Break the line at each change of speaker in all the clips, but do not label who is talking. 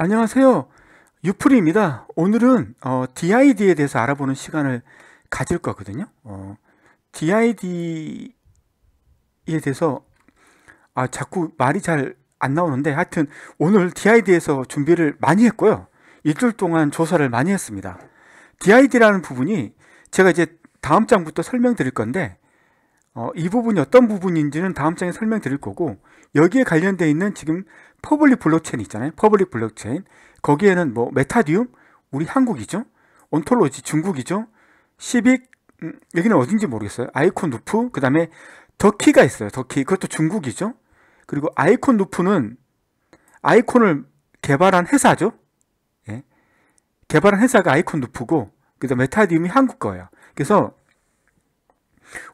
안녕하세요. 유프리입니다. 오늘은 어, DID에 대해서 알아보는 시간을 가질 거거든요. 어, DID에 대해서 아, 자꾸 말이 잘 안 나오는데 하여튼 오늘 DID에서 준비를 많이 했고요. 일주일 동안 조사를 많이 했습니다. DID라는 부분이 제가 이제 다음 장부터 설명드릴 건데 어, 이 부분이 어떤 부분인지는 다음 장에 설명드릴 거고 여기에 관련되어 있는 지금 퍼블릭 블록체인 있잖아요. 퍼블릭 블록체인 거기에는 뭐 메타디움 우리 한국이죠. 온톨로지 중국이죠. 시빅 음, 여기는 어딘지 모르겠어요. 아이콘 루프 그 다음에 더키가 있어요. 더키 그것도 중국이죠. 그리고 아이콘 루프는 아이콘을 개발한 회사죠. 예. 개발한 회사가 아이콘 루프고 그다음 메타디움이 한국 거예요. 그래서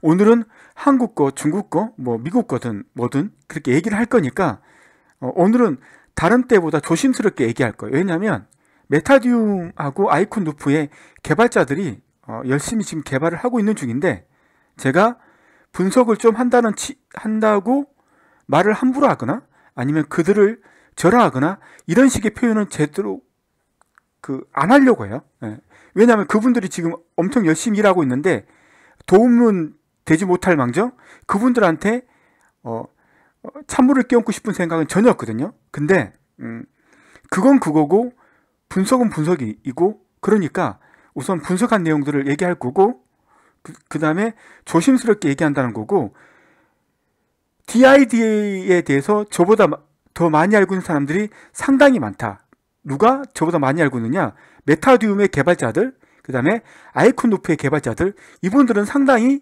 오늘은 한국 거, 중국 거, 뭐 미국 거든 뭐든 그렇게 얘기를 할 거니까 어, 오늘은 다른 때보다 조심스럽게 얘기할 거예요. 왜냐하면 메타듀움하고 아이콘 루프의 개발자들이 어, 열심히 지금 개발을 하고 있는 중인데 제가 분석을 좀 한다는 치, 한다고 말을 함부로 하거나 아니면 그들을 절하하거나 이런 식의 표현은 제대로 그 안 하려고 해요. 예. 왜냐하면 그분들이 지금 엄청 열심히 일하고 있는데 도움은 되지 못할 망정 그분들한테 어, 어, 찬물을 끼얹고 싶은 생각은 전혀 없거든요. 근데 음, 그건 그거고 분석은 분석이고 그러니까 우선 분석한 내용들을 얘기할 거고 그, 그 다음에 조심스럽게 얘기한다는 거고 d i d 에 대해서 저보다 더 많이 알고 있는 사람들이 상당히 많다. 누가 저보다 많이 알고 있느냐? 메타듀움의 개발자들, 그 다음에 아이콘노프의 개발자들, 이분들은 상당히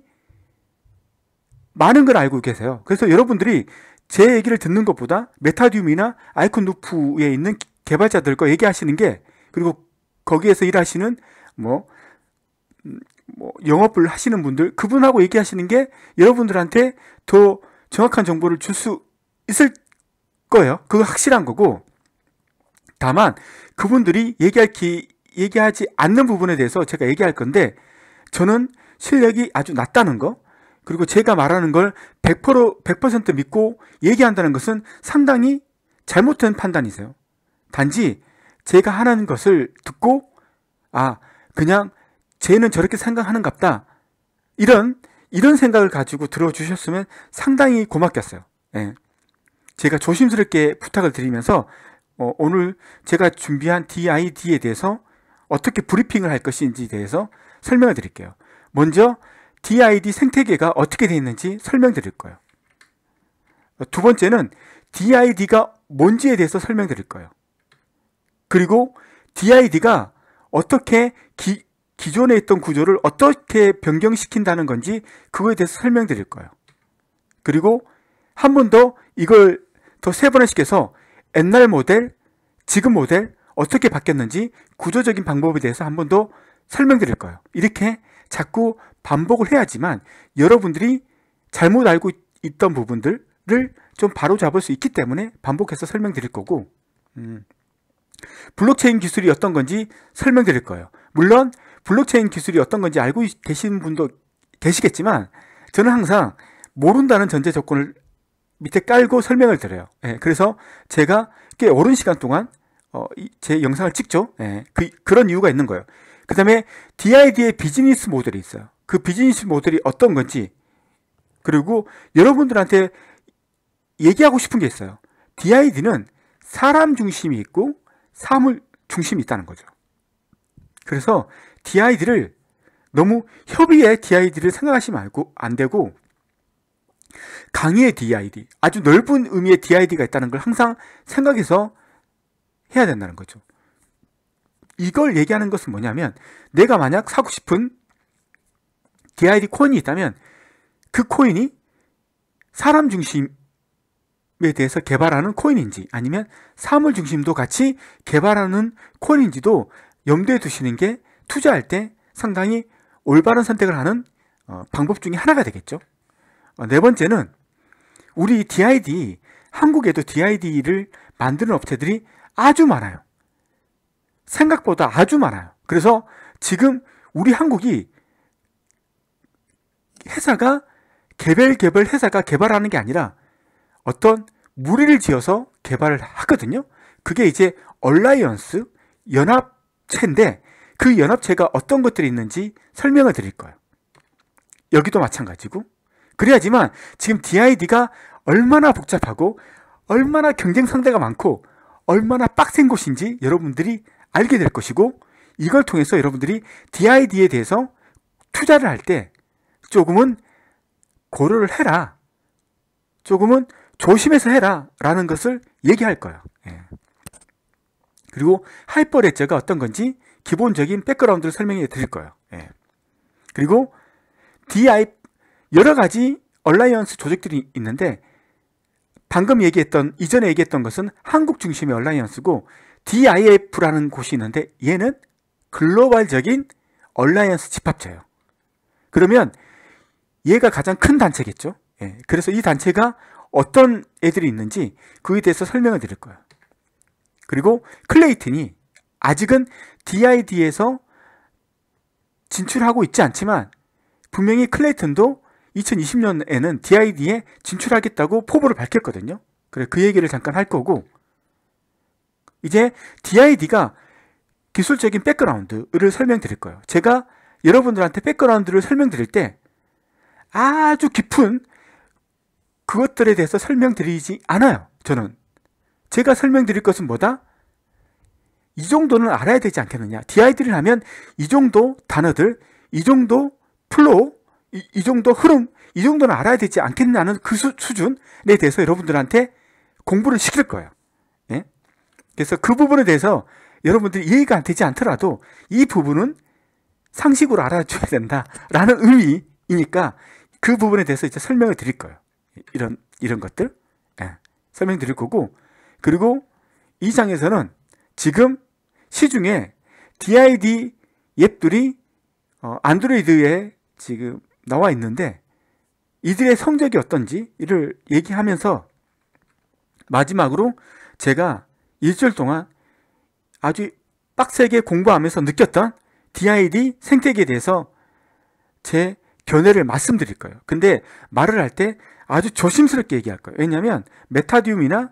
많은 걸 알고 계세요. 그래서 여러분들이 제 얘기를 듣는 것보다 메타듐이나 아이콘 루프에 있는 개발자들과 얘기하시는 게 그리고 거기에서 일하시는 뭐, 음, 뭐 영업을 하시는 분들 그분하고 얘기하시는 게 여러분들한테 더 정확한 정보를 줄 수 있을 거예요. 그거 확실한 거고 다만 그분들이 얘기할 기, 얘기하지 않는 부분에 대해서 제가 얘기할 건데 저는 실력이 아주 낮다는 거 그리고 제가 말하는 걸 100%, 100% 믿고 얘기한다는 것은 상당히 잘못된 판단이세요. 단지 제가 하는 것을 듣고 아 그냥 쟤는 저렇게 생각하는갑다 이런 이런 생각을 가지고 들어주셨으면 상당히 고맙겠어요. 예. 제가 조심스럽게 부탁을 드리면서 어, 오늘 제가 준비한 DID에 대해서 어떻게 브리핑을 할 것인지에 대해서 설명을 드릴게요. 먼저 DID 생태계가 어떻게 되어 있는지 설명드릴 거예요. 두 번째는 DID가 뭔지에 대해서 설명드릴 거예요. 그리고 DID가 어떻게 기, 기존에 있던 구조를 어떻게 변경시킨다는 건지 그거에 대해서 설명드릴 거예요. 그리고 한 번 더 이걸 더 세분화시켜서 옛날 모델, 지금 모델 어떻게 바뀌었는지 구조적인 방법에 대해서 한 번 더 설명드릴 거예요. 이렇게 자꾸 반복을 해야지만 여러분들이 잘못 알고 있던 부분들을 좀 바로잡을 수 있기 때문에 반복해서 설명드릴 거고 음, 블록체인 기술이 어떤 건지 설명드릴 거예요. 물론 블록체인 기술이 어떤 건지 알고 계신 분도 계시겠지만 저는 항상 모른다는 전제 조건을 밑에 깔고 설명을 드려요. 예, 그래서 제가 꽤 오랜 시간 동안 어, 제 영상을 찍죠. 예, 그, 그런 이유가 있는 거예요. 그 다음에 DID의 비즈니스 모델이 있어요. 그 비즈니스 모델이 어떤 건지 그리고 여러분들한테 얘기하고 싶은 게 있어요. DID는 사람 중심이 있고 사물 중심이 있다는 거죠. 그래서 DID를 너무 협의의 DID를 생각하시면 알고 안 되고 강의의 DID, 아주 넓은 의미의 DID가 있다는 걸 항상 생각해서 해야 된다는 거죠. 이걸 얘기하는 것은 뭐냐면 내가 만약 사고 싶은 DID 코인이 있다면 그 코인이 사람 중심에 대해서 개발하는 코인인지 아니면 사물 중심도 같이 개발하는 코인인지도 염두에 두시는 게 투자할 때 상당히 올바른 선택을 하는 어, 방법 중에 하나가 되겠죠. 어, 네 번째는 우리 DID, 한국에도 DID를 만드는 업체들이 아주 많아요. 생각보다 아주 많아요. 그래서 지금 우리 한국이 회사가 개별 개별 회사가 개발하는 게 아니라 어떤 무리를 지어서 개발을 하거든요. 그게 이제 얼라이언스 연합체인데 그 연합체가 어떤 것들이 있는지 설명을 드릴 거예요. 여기도 마찬가지고 그래야지만 지금 DID가 얼마나 복잡하고 얼마나 경쟁 상대가 많고 얼마나 빡센 곳인지 여러분들이 알게 될 것이고 이걸 통해서 여러분들이 DID에 대해서 투자를 할때 조금은 고려를 해라. 조금은 조심해서 해라. 라는 것을 얘기할 거예요. 예. 그리고 하이퍼 레저가 어떤 건지 기본적인 백그라운드를 설명해 드릴 거예요. 예. 그리고 DI, 여러 가지 얼라이언스 조직들이 있는데 방금 얘기했던, 이전에 얘기했던 것은 한국 중심의 얼라이언스고 DIF라는 곳이 있는데 얘는 글로벌적인 얼라이언스 집합체예요. 그러면 얘가 가장 큰 단체겠죠. 예, 그래서 이 단체가 어떤 애들이 있는지 그에 대해서 설명을 드릴 거예요. 그리고 클레이튼이 아직은 DID에서 진출하고 있지 않지만 분명히 클레이튼도 2020년에는 DID에 진출하겠다고 포부를 밝혔거든요. 그래 그 얘기를 잠깐 할 거고 이제 DID가 기술적인 백그라운드를 설명드릴 거예요. 제가 여러분들한테 백그라운드를 설명드릴 때 아주 깊은 그것들에 대해서 설명드리지 않아요. 저는. 제가 설명드릴 것은 뭐다? 이 정도는 알아야 되지 않겠느냐. 디아이들을 하면 이 정도 단어들, 이 정도 플로우, 이, 이 정도 흐름, 이 정도는 알아야 되지 않겠냐는 그 수, 준에 대해서 여러분들한테 공부를 시킬 거예요. 예? 그래서 그 부분에 대해서 여러분들이 이해가 안 되지 않더라도 이 부분은 상식으로 알아줘야 된다라는 의미이니까 그 부분에 대해서 이제 설명을 드릴 거예요. 이런, 이런 것들. 예, 설명 드릴 거고. 그리고 이 장에서는 지금 시중에 DID 앱들이 어, 안드로이드에 지금 나와 있는데 이들의 성적이 어떤지 이를 얘기하면서 마지막으로 제가 일주일 동안 아주 빡세게 공부하면서 느꼈던 DID 생태계에 대해서 제 견해를 말씀드릴 거예요. 근데 말을 할 때 아주 조심스럽게 얘기할 거예요. 왜냐하면 메타디움이나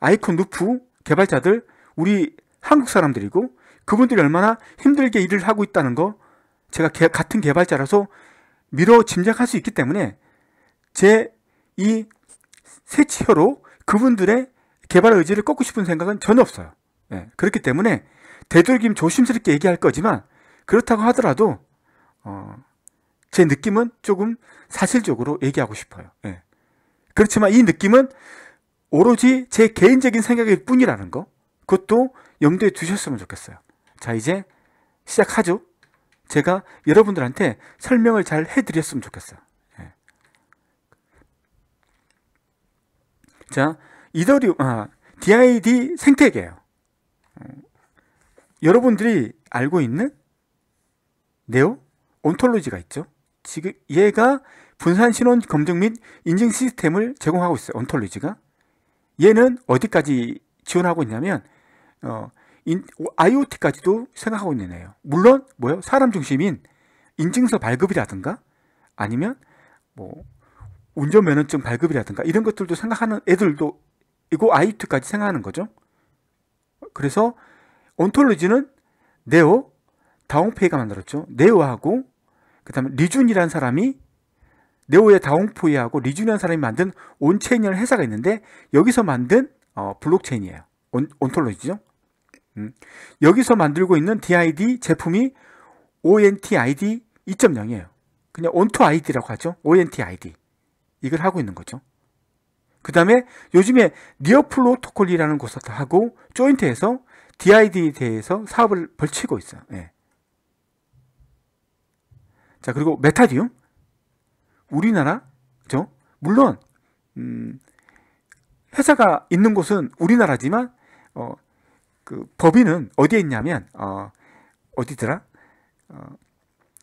아이콘 루프 개발자들 우리 한국 사람들이고 그분들이 얼마나 힘들게 일을 하고 있다는 거 제가 개, 같은 개발자라서 미뤄 짐작할 수 있기 때문에 제 이 세치혀로 그분들의 개발 의지를 꺾고 싶은 생각은 전혀 없어요. 예, 그렇기 때문에 되도록이면 조심스럽게 얘기할 거지만 그렇다고 하더라도 어, 제 느낌은 조금 사실적으로 얘기하고 싶어요. 예. 그렇지만 이 느낌은 오로지 제 개인적인 생각일 뿐이라는 거. 그것도 염두에 두셨으면 좋겠어요. 자, 이제 시작하죠. 제가 여러분들한테 설명을 잘 해드렸으면 좋겠어요. 예. 자, 이더리움, 아, DID 생태계예요. 여러분들이 알고 있는 네오 온톨로지가 있죠. 지금 얘가 분산 신원 검증 및 인증 시스템을 제공하고 있어요. 온톨리지가. 얘는 어디까지 지원하고 있냐면 어, 인, IoT까지도 생각하고 있네요 물론 뭐요? 사람 중심인 인증서 발급이라든가 아니면 뭐 운전면허증 발급이라든가 이런 것들도 생각하는 애들도 이거 IoT까지 생각하는 거죠. 그래서 온톨로지는 네오 다홍페이가 만들었죠. 네오하고 그 다음에 리준이라는 사람이 네오의 다홍포이하고 리준이라는 사람이 만든 온체인이라는 회사가 있는데 여기서 만든 어, 블록체인이에요. 온, 온톨로지죠. 음. 여기서 만들고 있는 DID 제품이 ONTID 2.0이에요. 그냥 온토ID라고 하죠. ONTID. 이걸 하고 있는 거죠. 그 다음에 요즘에 니어플로토콜이라는곳을서 하고 조인트에서 DID에 대해서 사업을 벌치고 있어요. 예. 자, 그리고 메타디움. 우리나라, 그죠? 물론, 음, 회사가 있는 곳은 우리나라지만, 어, 그 법인은 어디에 있냐면, 어, 어디더라? 어,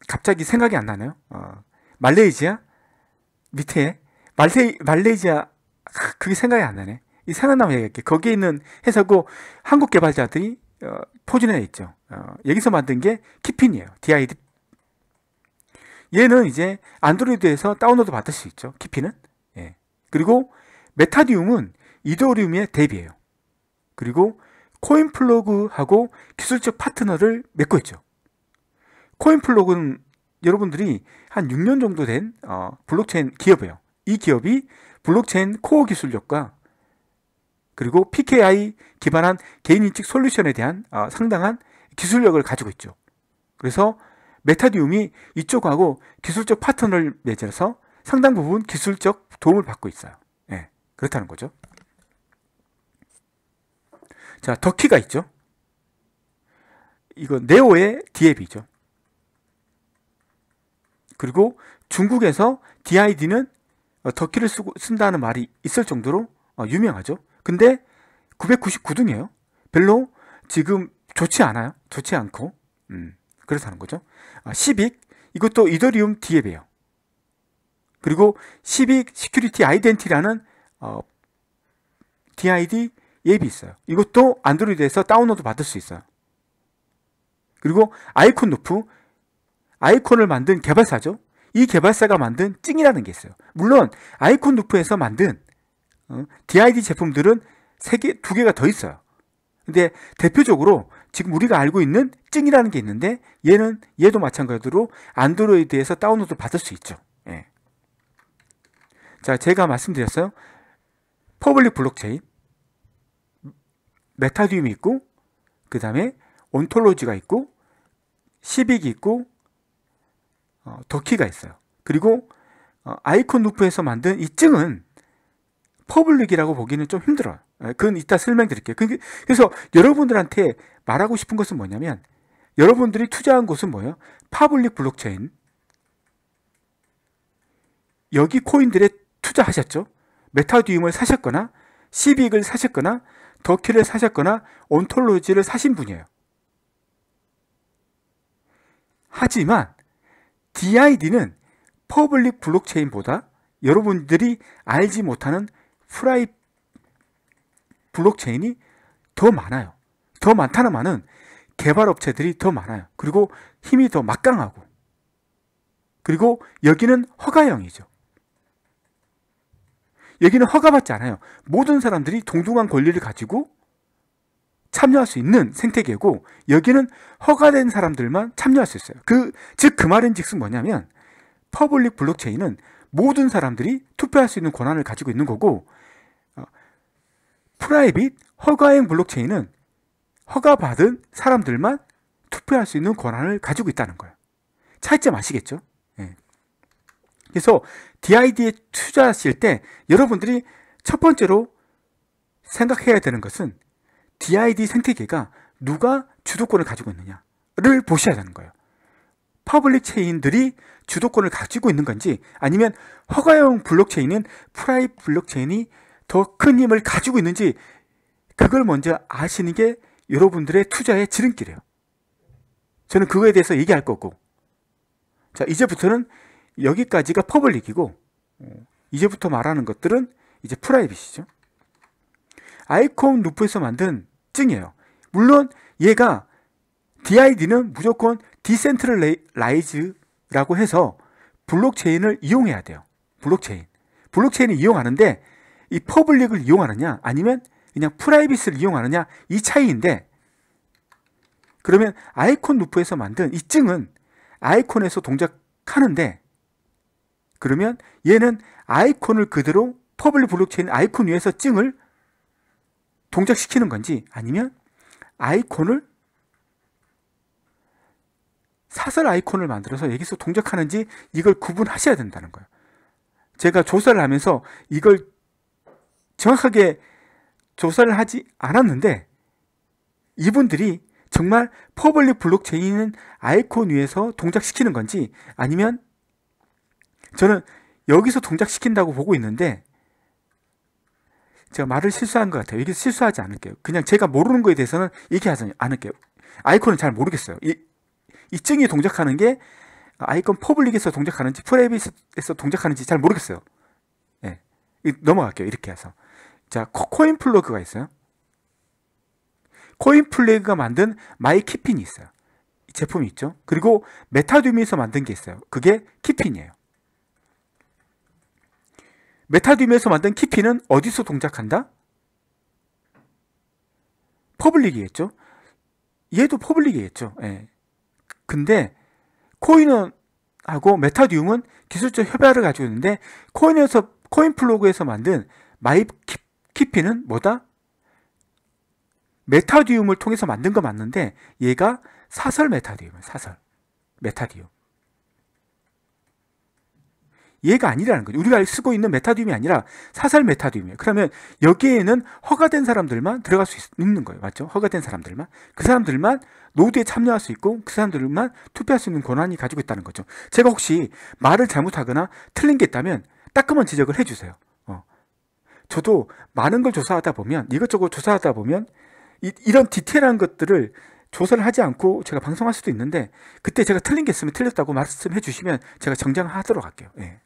갑자기 생각이 안 나네요. 어, 말레이시아? 밑에, 말레이, 말레이시아, 그게 생각이 안 나네. 이 생각나면 얘기할게. 거기에 있는 회사고 한국 개발자들이 어, 포진해 있죠. 어, 여기서 만든 게 키핀이에요. DID 얘는 이제 안드로이드에서 다운로드 받을 수 있죠. 키피는. 예. 그리고 메타디움은 이더리움의 대비예요. 그리고 코인플로그하고 기술적 파트너를 맺고 있죠. 코인플로그는 여러분들이 한 6년 정도 된 어, 블록체인 기업이에요. 이 기업이 블록체인 코어 기술력과 그리고 PKI 기반한 개인인식 솔루션에 대한 어, 상당한 기술력을 가지고 있죠. 그래서 메타디움이 이쪽하고 기술적 파트너를 맺어서 상당 부분 기술적 도움을 받고 있어요. 예, 그렇다는 거죠. 자, 더키가 있죠. 이거 네오의 DAB죠. 그리고 중국에서 DID는 어, 더키를 쓰고, 쓴다는 말이 있을 정도로 어, 유명하죠. 근데 999등이에요. 별로 지금 좋지 않아요. 좋지 않고. 음. 그렇다는 거죠. 아, 시빅 이것도 이더리움 디앱이에요. 그리고 시빅 시큐리티 아이덴티라는 어, DID 앱이 있어요. 이것도 안드로이드에서 다운로드 받을 수 있어요. 그리고 아이콘 루프 아이콘을 만든 개발사죠. 이 개발사가 만든 찡이라는 게 있어요. 물론 아이콘 루프에서 만든 어, DID 제품들은 세 개, 두 개가 더 있어요. 근데 대표적으로 지금 우리가 알고 있는 찡이라는 게 있는데 얘는 얘도 마찬가지로 안드로이드에서 다운로드 받을 수 있죠. 예. 자, 제가 말씀드렸어요. 퍼블릭 블록체인, 메타디움이 있고, 그 다음에 온톨로지가 있고, 시빅이 있고, 어, 더키가 있어요. 그리고 어, 아이콘 루프에서 만든 이 증은 퍼블릭이라고 보기는 좀 힘들어요. 예, 그건 이따 설명드릴게요. 그래서 여러분들한테 말하고 싶은 것은 뭐냐면 여러분들이 투자한 곳은 뭐예요? 파블릭 블록체인 여기 코인들에 투자하셨죠? 메타듀움을 사셨거나 시빅을 사셨거나 더키를 사셨거나 온톨로지를 사신 분이에요. 하지만 DID는 퍼블릭 블록체인보다 여러분들이 알지 못하는 프라이 블록체인이 더 많아요. 더 많다는 말은 개발업체들이 더 많아요. 그리고 힘이 더 막강하고. 그리고 여기는 허가형이죠. 여기는 허가받지 않아요. 모든 사람들이 동등한 권리를 가지고 참여할 수 있는 생태계고 여기는 허가된 사람들만 참여할 수 있어요. 그 즉 그 말은즉슨 뭐냐면 퍼블릭 블록체인은 모든 사람들이 투표할 수 있는 권한을 가지고 있는 거고 프라이빗 허가형 블록체인은 허가받은 사람들만 투표할 수 있는 권한을 가지고 있다는 거예요. 차이점 아시겠죠? 예. 그래서 DID에 투자하실 때 여러분들이 첫 번째로 생각해야 되는 것은 DID 생태계가 누가 주도권을 가지고 있느냐를 보셔야 되는 거예요. 퍼블릭 체인들이 주도권을 가지고 있는 건지 아니면 허가용 블록체인인 프라이 블록체인이 더큰 힘을 가지고 있는지 그걸 먼저 아시는 게 여러분들의 투자의 지름길이에요. 저는 그거에 대해서 얘기할 거고. 자, 이제부터는 여기까지가 퍼블릭이고, 이제부터 말하는 것들은 이제 프라이빗이죠. 아이콘 루프에서 만든 증이에요. 물론 얘가 DID는 무조건 디센트럴라이즈라고 해서 블록체인을 이용해야 돼요. 블록체인. 블록체인을 이용하는데 이 퍼블릭을 이용하느냐 아니면 그냥 프라이빗을 이용하느냐 이 차이인데 그러면 아이콘 루프에서 만든 이 증은 아이콘에서 동작하는데 그러면 얘는 아이콘을 그대로 퍼블릭 블록체인 아이콘 위에서 증을 동작시키는 건지 아니면 아이콘을 사설 아이콘을 만들어서 여기서 동작하는지 이걸 구분하셔야 된다는 거예요. 제가 조사를 하면서 이걸 정확하게 조사를 하지 않았는데 이분들이 정말 퍼블릭 블록체인은 아이콘 위에서 동작시키는 건지 아니면 저는 여기서 동작시킨다고 보고 있는데 제가 말을 실수한 것 같아요. 여기 실수하지 않을게요. 그냥 제가 모르는 것에 대해서는 얘기하지 않을게요. 아이콘은 잘 모르겠어요. 이, 이 증이 동작하는 게 아이콘 퍼블릭에서 동작하는지 프라이빗에서 동작하는지 잘 모르겠어요. 예. 넘어갈게요. 이렇게 해서. 자, 코인 플러그가 있어요. 코인 플래그가 만든 마이 키핀이 있어요. 제품이 있죠. 그리고 메타듀미에서 만든 게 있어요. 그게 키핀이에요. 메타듀미에서 만든 키핀은 어디서 동작한다? 퍼블릭이겠죠. 얘도 퍼블릭이겠죠. 예. 근데 코인은 하고 메타듀움은 기술적 협약을 가지고 있는데 코인에서 코인 플로그에서 만든 마이 키핀 키피는 뭐다? 메타디움을 통해서 만든 거 맞는데 얘가 사설 메타디움, 사설 메타디움. 얘가 아니라는 거죠. 우리가 쓰고 있는 메타디움이 아니라 사설 메타디움이에요. 그러면 여기에는 허가된 사람들만 들어갈 수 있, 는 거예요. 맞죠? 허가된 사람들만. 그 사람들만 노드에 참여할 수 있고 그 사람들만 투표할 수 있는 권한이 가지고 있다는 거죠. 제가 혹시 말을 잘못하거나 틀린 게 있다면 따끔한 지적을 해주세요. 저도 많은 걸 조사하다 보면 이것저것 조사하다 보면 이, 이런 디테일한 것들을 조사를 하지 않고 제가 방송할 수도 있는데 그때 제가 틀린 게 있으면 틀렸다고 말씀해 주시면 제가 정정하도록 할게요. 예.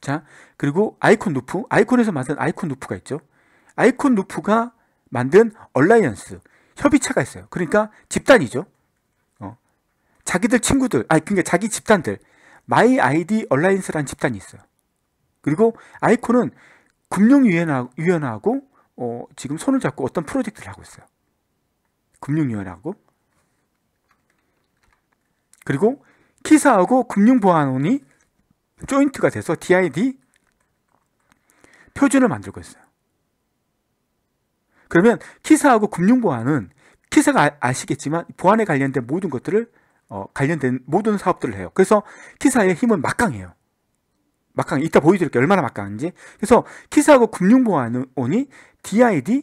자 그리고 아이콘 루프 아이콘에서 만든 아이콘 루프가 있죠. 아이콘 루프가 만든 얼라이언스 협의체가 있어요. 그러니까 집단이죠. 어. 자기들 친구들, 아니 그러니까 자기 집단들, 마이 아이디 얼라인스라는 집단이 있어요. 그리고 아이콘은 금융위원회하고 어, 지금 손을 잡고 어떤 프로젝트를 하고 있어요. 금융위원회하고 그리고 키사하고 금융보안원이 조인트가 돼서 DID 표준을 만들고 있어요. 그러면 키사하고 금융보안은 키사가 아, 시겠지만 보안에 관련된 모든 것들을 어, 관련된 모든 사업들을 해요. 그래서 키사의 힘은 막강해요. 막강. 이따 보여드릴게요. 얼마나 막강한지. 그래서 키사하고 금융보안원이 DID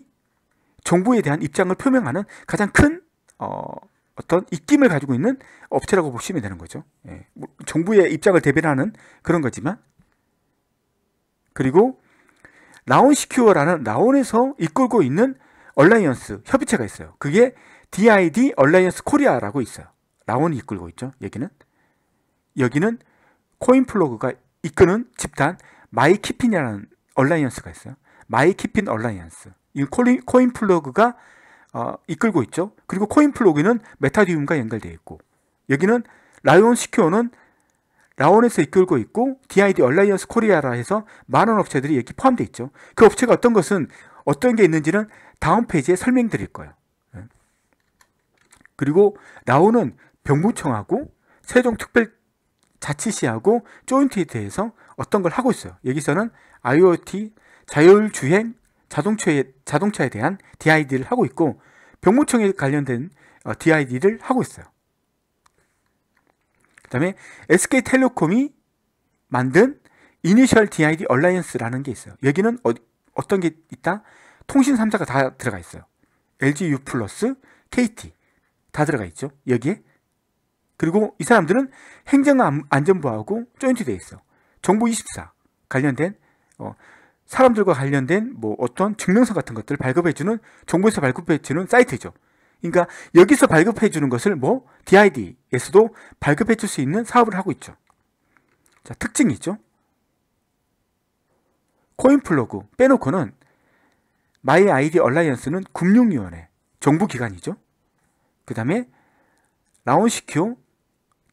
정부에 대한 입장을 표명하는 가장 큰 어, 어떤 입김을 가지고 있는 업체라고 보시면 되는 거죠. 예. 뭐, 정부의 입장을 대변하는 그런 거지만 그리고 라온시큐어라는 라온에서 이끌고 있는 얼라이언스 협의체가 있어요. 그게 DID 얼라이언스 코리아라고 있어요. 라온이 이끌고 있죠. 여기는 여기는 코인플로그가 이끄는 집단 마이키핀이라는 얼라이언스가 있어요. 마이키핀 얼라이언스. 이 코인플로그가 어, 이끌고 있죠. 그리고 코인플로그는 메타디움과 연결되어 있고 여기는 라온 시큐어는 라온에서 이끌고 있고 DID 얼라이언스 코리아라 해서 많은 업체들이 여기 포함되어 있죠. 그 업체가 어떤 것은 어떤 게 있는지는 다음 페이지에 설명드릴 거예요. 예. 그리고 라온은 병무청하고 세종특별자치시하고 조인트에 대해서 어떤 걸 하고 있어요. 여기서는 IoT 자율주행 자동차에, 자동차에 대한 DID를 하고 있고 병무청에 관련된 어, DID를 하고 있어요. 그 다음에 SK텔레콤이 만든 이니셜 DID 얼라이언스라는 게 있어요. 여기는 어, 어떤 게 있다? 통신 3사가 다 들어가 있어요. LG U+, KT 다 들어가 있죠. 여기에 그리고 이 사람들은 행정안전부하고 조인트 돼 있어. 정부 24 관련된 어, 사람들과 관련된 뭐 어떤 증명서 같은 것들을 발급해주는 정부에서 발급해주는 사이트죠. 그러니까 여기서 발급해주는 것을 뭐 DID에서도 발급해줄 수 있는 사업을 하고 있죠. 자 특징이죠. 코인플러그 빼놓고는 마이 아이디 얼라이언스는 금융위원회 정부기관이죠. 그 다음에 라온시큐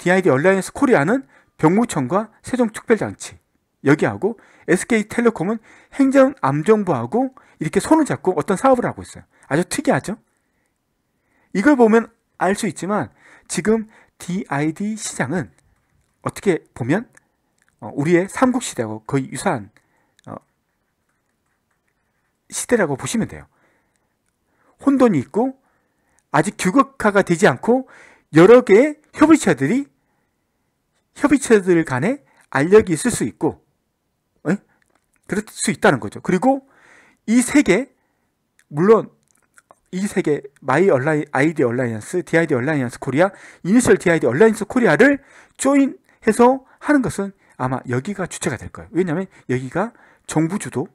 DID 얼라이언스 코리아는 병무청과 세종특별장치 여기하고 SK텔레콤은 행정암정부하고 이렇게 손을 잡고 어떤 사업을 하고 있어요. 아주 특이하죠? 이걸 보면 알 수 있지만 지금 DID 시장은 어떻게 보면 어, 우리의 삼국 시대하고 거의 유사한 어, 시대라고 보시면 돼요. 혼돈이 있고 아직 규격화가 되지 않고 여러 개의 협의체들이 협의체들 간에 알력이 있을 수 있고 에? 예? 그럴 수 있다는 거죠. 그리고 이 세계 물론 이 세계 마이 얼라이 아이디 얼라이언스, DID 얼라이언스 코리아, 이니셜 DID 얼라이언스 코리아를 조인해서 하는 것은 아마 여기가 주체가 될 거예요. 왜냐하면 여기가 정부 주도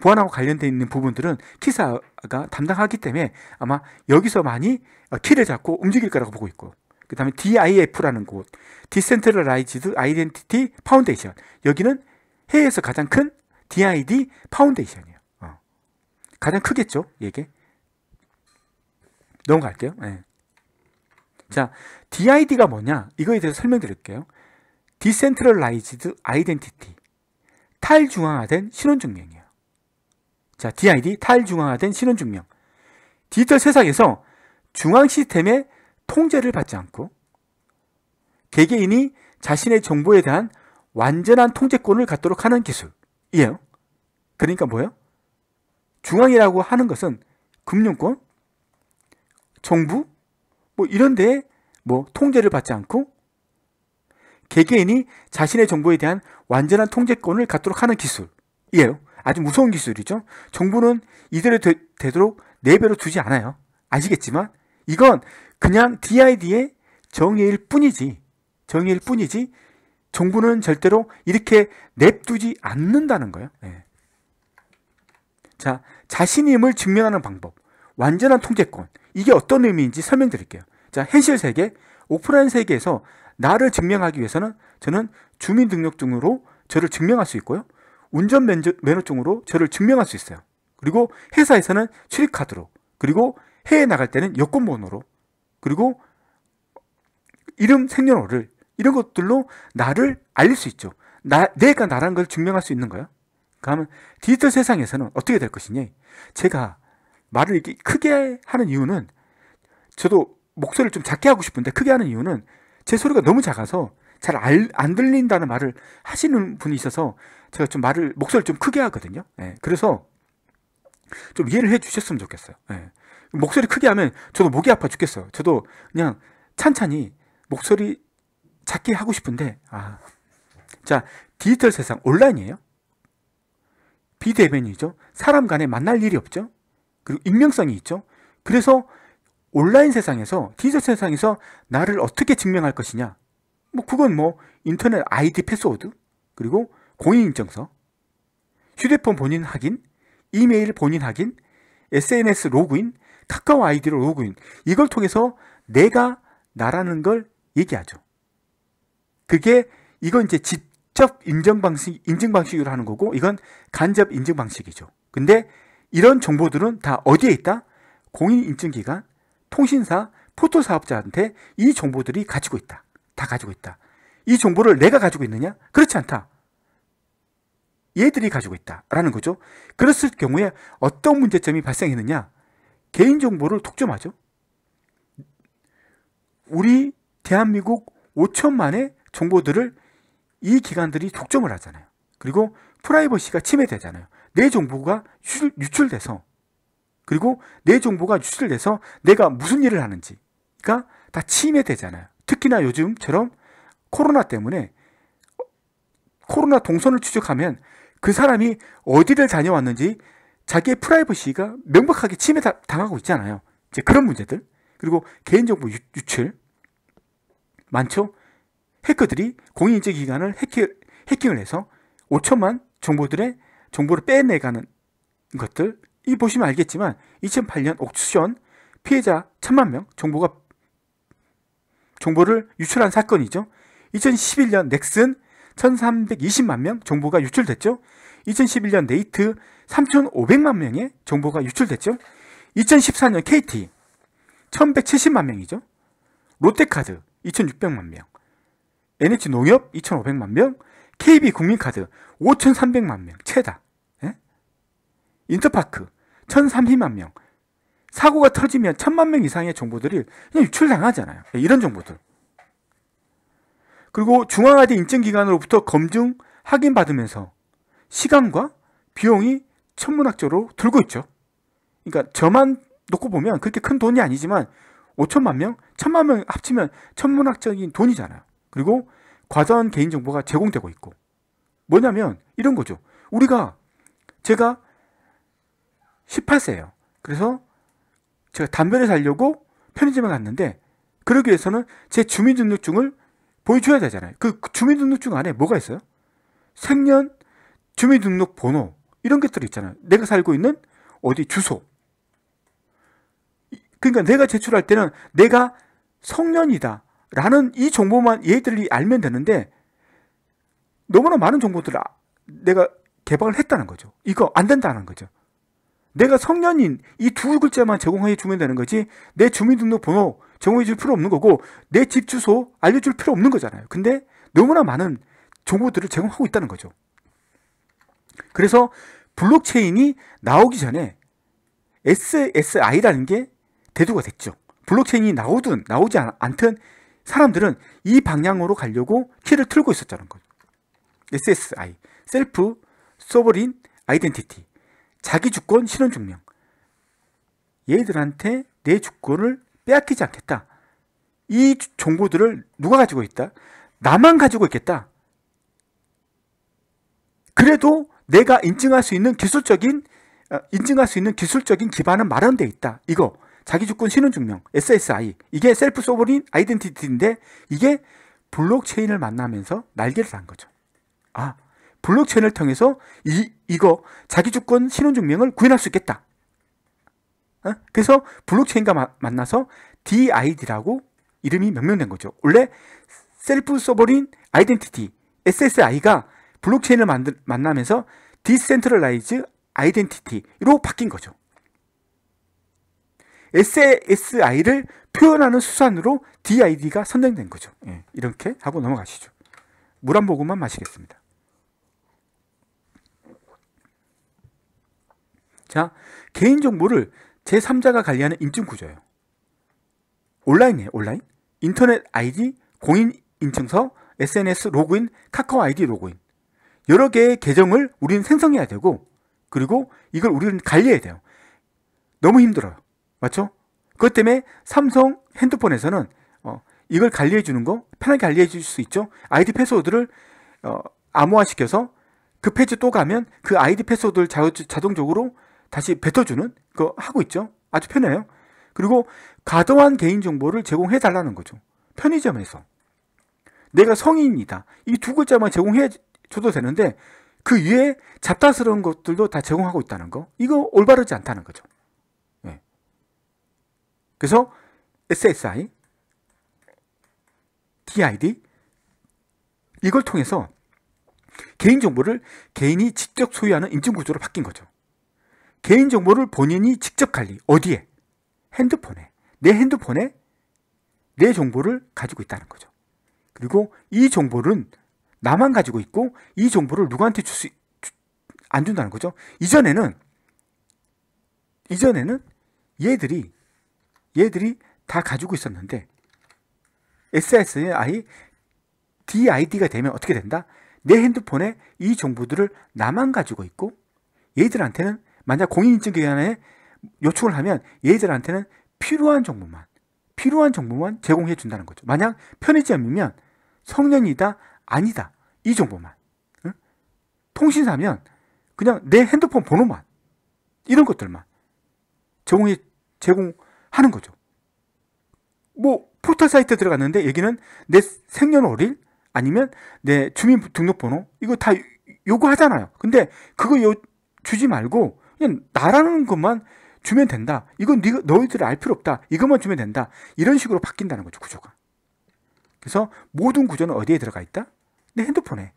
보안하고 관련되어 있는 부분들은 키사가 담당하기 때문에 아마 여기서 많이 키를 잡고 움직일 거라고 보고 있고 그 다음에 DIF라는 곳, Decentralized Identity Foundation. 여기는 해외에서 가장 큰 DID 파운데이션이에요. 어. 가장 크겠죠, 이게. 넘어갈게요. 네. 자, DID가 뭐냐? 이거에 대해서 설명드릴게요. Decentralized Identity. 탈중앙화된 신원증명이에요. 자, DID, 탈중앙화된 신원증명. 디지털 세상에서 중앙 시스템의 통제를 받지 않고 개개인이 자신의 정보에 대한 완전한 통제권을 갖도록 하는 기술이에요. 그러니까 뭐예요? 중앙이라고 하는 것은 금융권, 정부 뭐 이런 데에 뭐 통제를 받지 않고 개개인이 자신의 정보에 대한 완전한 통제권을 갖도록 하는 기술이에요. 아주 무서운 기술이죠. 정부는 이대로 되, 도록 내배로두지 않아요. 아시겠지만 이건 그냥 DID의 정의일 뿐이지 정의일 뿐이지 정부는 절대로 이렇게 냅두지 않는다는 거예요. 네. 자, 자신임을 증명하는 방법, 완전한 통제권 이게 어떤 의미인지 설명드릴게요. 자, 현실 세계, 오프라인 세계에서 나를 증명하기 위해서는 저는 주민등록증으로 저를 증명할 수 있고요. 운전면허증으로 저를 증명할 수 있어요. 그리고 회사에서는 출입카드로, 그리고 해외 나갈 때는 여권번호로 그리고 이름 생년월일 이런 것들로 나를 알릴 수 있죠. 나, 내가 나란 걸 증명할 수 있는 거야. 그러면 디지털 세상에서는 어떻게 될 것이냐? 제가 말을 이렇게 크게 하는 이유는 저도 목소리를 좀 작게 하고 싶은데 크게 하는 이유는 제 소리가 너무 작아서 잘 안 들린다는 말을 하시는 분이 있어서 제가 좀 말을 목소리를 좀 크게 하거든요. 예, 그래서 좀 이해를 해 주셨으면 좋겠어요. 예. 목소리 크게 하면 저도 목이 아파 죽겠어요. 저도 그냥 찬찬히 목소리 작게 하고 싶은데 아. 자, 디지털 세상 온라인이에요. 비대면이죠. 사람 간에 만날 일이 없죠. 그리고 익명성이 있죠. 그래서 온라인 세상에서 디지털 세상에서 나를 어떻게 증명할 것이냐? 뭐 그건 뭐 인터넷 아이디 패스워드 그리고 공인인증서 휴대폰 본인 확인, 이메일 본인 확인, SNS 로그인, 카카오 아이디로 로그인. 이걸 통해서 내가 나라는 걸 얘기하죠. 그게 이건 이제 직접 인증 방식 인증 방식으로 하는 거고 이건 간접 인증 방식이죠. 근데 이런 정보들은 다 어디에 있다? 공인 인증 기관, 통신사, 포털 사업자한테 이 정보들이 가지고 있다. 다 가지고 있다. 이 정보를 내가 가지고 있느냐? 그렇지 않다. 얘들이 가지고 있다라는 거죠. 그랬을 경우에 어떤 문제점이 발생했느냐? 개인정보를 독점하죠. 우리 대한민국 5천만의 정보들을 이 기관들이 독점을 하잖아요. 그리고 프라이버시가 침해되잖아요. 내 정보가 유출돼서 그리고 내 정보가 유출돼서 내가 무슨 일을 하는지가 다 침해되잖아요. 특히나 요즘처럼 코로나 때문에 코로나 동선을 추적하면 그 사람이 어디를 다녀왔는지 자기의 프라이버시가 명백하게 침해당하고 있잖아요. 이제 그런 문제들 그리고 개인정보 유, 출 많죠. 해커들이 공인인증 기관을 해킹, 해킹을 해서 5천만 정보들의 정보를 빼내가는 것들 이 보시면 알겠지만 2008년 옥수션 피해자 1 천만 명 정보가 정보를 유출한 사건이죠. 2011년 넥슨 1,320만 명 정보가 유출됐죠. 2011년 네이트 3,500만 명의 정보가 유출됐죠. 2014년 KT 1,170만 명이죠. 롯데카드 2,600만 명, NH농협 2,500만 명, KB국민카드 5,300만 명 최다. 예? 인터파크 1,030만 명. 사고가 터지면 1,000만 명 이상의 정보들이 그냥 유출당하잖아요. 이런 정보들. 그리고 중앙아대 인증기관으로부터 검증, 확인받으면서 시간과 비용이 천문학적으로 들고 있죠. 그러니까 저만 놓고 보면 그렇게 큰 돈이 아니지만 5천만 명, 1천만 명 합치면 천문학적인 돈이잖아요. 그리고 과도한 개인정보가 제공되고 있고 뭐냐면 이런 거죠. 우리가 제가 18세예요. 그래서 제가 담배를 살려고 편의점에 갔는데 그러기 위해서는 제 주민등록증을 보여줘야 되잖아요. 그 주민등록증 안에 뭐가 있어요? 생년, 주민등록 번호 이런 것들이 있잖아요. 내가 살고 있는 어디 주소. 그러니까 내가 제출할 때는 내가 성년이다 라는 이 정보만 얘들이 알면 되는데 너무나 많은 정보들 아, 내가 개방을 했다는 거죠. 이거 안 된다는 거죠. 내가 성년인 이 두 글자만 제공해 주면 되는 거지 내 주민등록번호 제공해줄 필요 없는 거고 내 집 주소 알려줄 필요 없는 거잖아요. 근데 너무나 많은 정보들을 제공하고 있다는 거죠. 그래서 블록체인이 나오기 전에 SSI라는 게 대두가 됐죠. 블록체인이 나오든 나오지 않든 사람들은 이 방향으로 가려고 키를 틀고 있었다는 거죠. SSI, 셀프 소버린 아이덴티티, 자기 주권 신원 증명. 얘들한테 내 주권을 빼앗기지 않겠다. 이 정보들을 누가 가지고 있다? 나만 가지고 있겠다. 그래도 내가 인증할 수 있는 기술적인 어, 인증할 수 있는 기술적인 기반은 마련되어 있다. 이거 자기 주권 신원 증명 SSI 이게 셀프 소버린 아이덴티티인데 이게 블록체인을 만나면서 날개를 단 거죠. 아 블록체인을 통해서 이 이거 자기 주권 신원 증명을 구현할 수 있겠다. 어? 그래서 블록체인과 만나서 DID라고 이름이 명명된 거죠. 원래 셀프 소버린 아이덴티티 SSI가 블록체인을 만들, 만나면서 디센트럴라이즈 아이덴티티로 바뀐 거죠. SSI를 표현하는 수산으로 DID가 선정된 거죠. 예, 이렇게 하고 넘어가시죠. 물 한 모금만 마시겠습니다. 자, 개인 정보를 제3자가 관리하는 인증 구조예요. 온라인이에요, 온라인. 인터넷 아이디, 공인 인증서, SNS 로그인, 카카오 아이디 로그인. 여러 개의 계정을 우리는 생성해야 되고, 그리고 이걸 우리는 관리해야 돼요. 너무 힘들어요. 맞죠? 그것 때문에 삼성 핸드폰에서는 어, 이걸 관리해 주는 거 편하게 관리해 줄 수 있죠. 아이디 패스워드를 어, 암호화시켜서 그 페이지 또 가면 그 아이디 패스워드를 자, 자동적으로 다시 뱉어주는 거 하고 있죠. 아주 편해요. 그리고 가도한 개인정보를 제공해 달라는 거죠. 편의점에서. 내가 성인이다. 이 두 글자만 제공해 줘도 되는데 그 위에 잡다스러운 것들도 다 제공하고 있다는 거. 이거 올바르지 않다는 거죠. 네. 그래서 SSI, DID 이걸 통해서 개인정보를 개인이 직접 소유하는 인증구조로 바뀐 거죠. 개인정보를 본인이 직접 관리, 어디에? 핸드폰에. 내 핸드폰에 내 정보를 가지고 있다는 거죠. 그리고 이 정보는 나만 가지고 있고 이 정보를 누구한테 줄 수 안 준다는 거죠. 이전에는 이전에는 얘들이 얘들이 다 가지고 있었는데 SS의 아이 DID가 되면 어떻게 된다? 내 핸드폰에 이 정보들을 나만 가지고 있고 얘들한테는 만약 공인인증기관에 요청을 하면 얘들한테는 필요한 정보만 필요한 정보만 제공해 준다는 거죠. 만약 편의점이면 성년이다 아니다 이 정보만 응? 통신사면 그냥 내 핸드폰 번호만 이런 것들만 제공해 제공하는 거죠. 뭐 포털 사이트 들어갔는데 여기는 내 생년월일 아니면 내 주민등록번호 이거 다 요구하잖아요. 근데 그거 요, 주지 말고 그냥 나라는 것만 주면 된다. 이건 네가 너희들 알 필요 없다. 이것만 주면 된다. 이런 식으로 바뀐다는 거죠 구조가. 그래서 모든 구조는 어디에 들어가 있다? 내 핸드폰에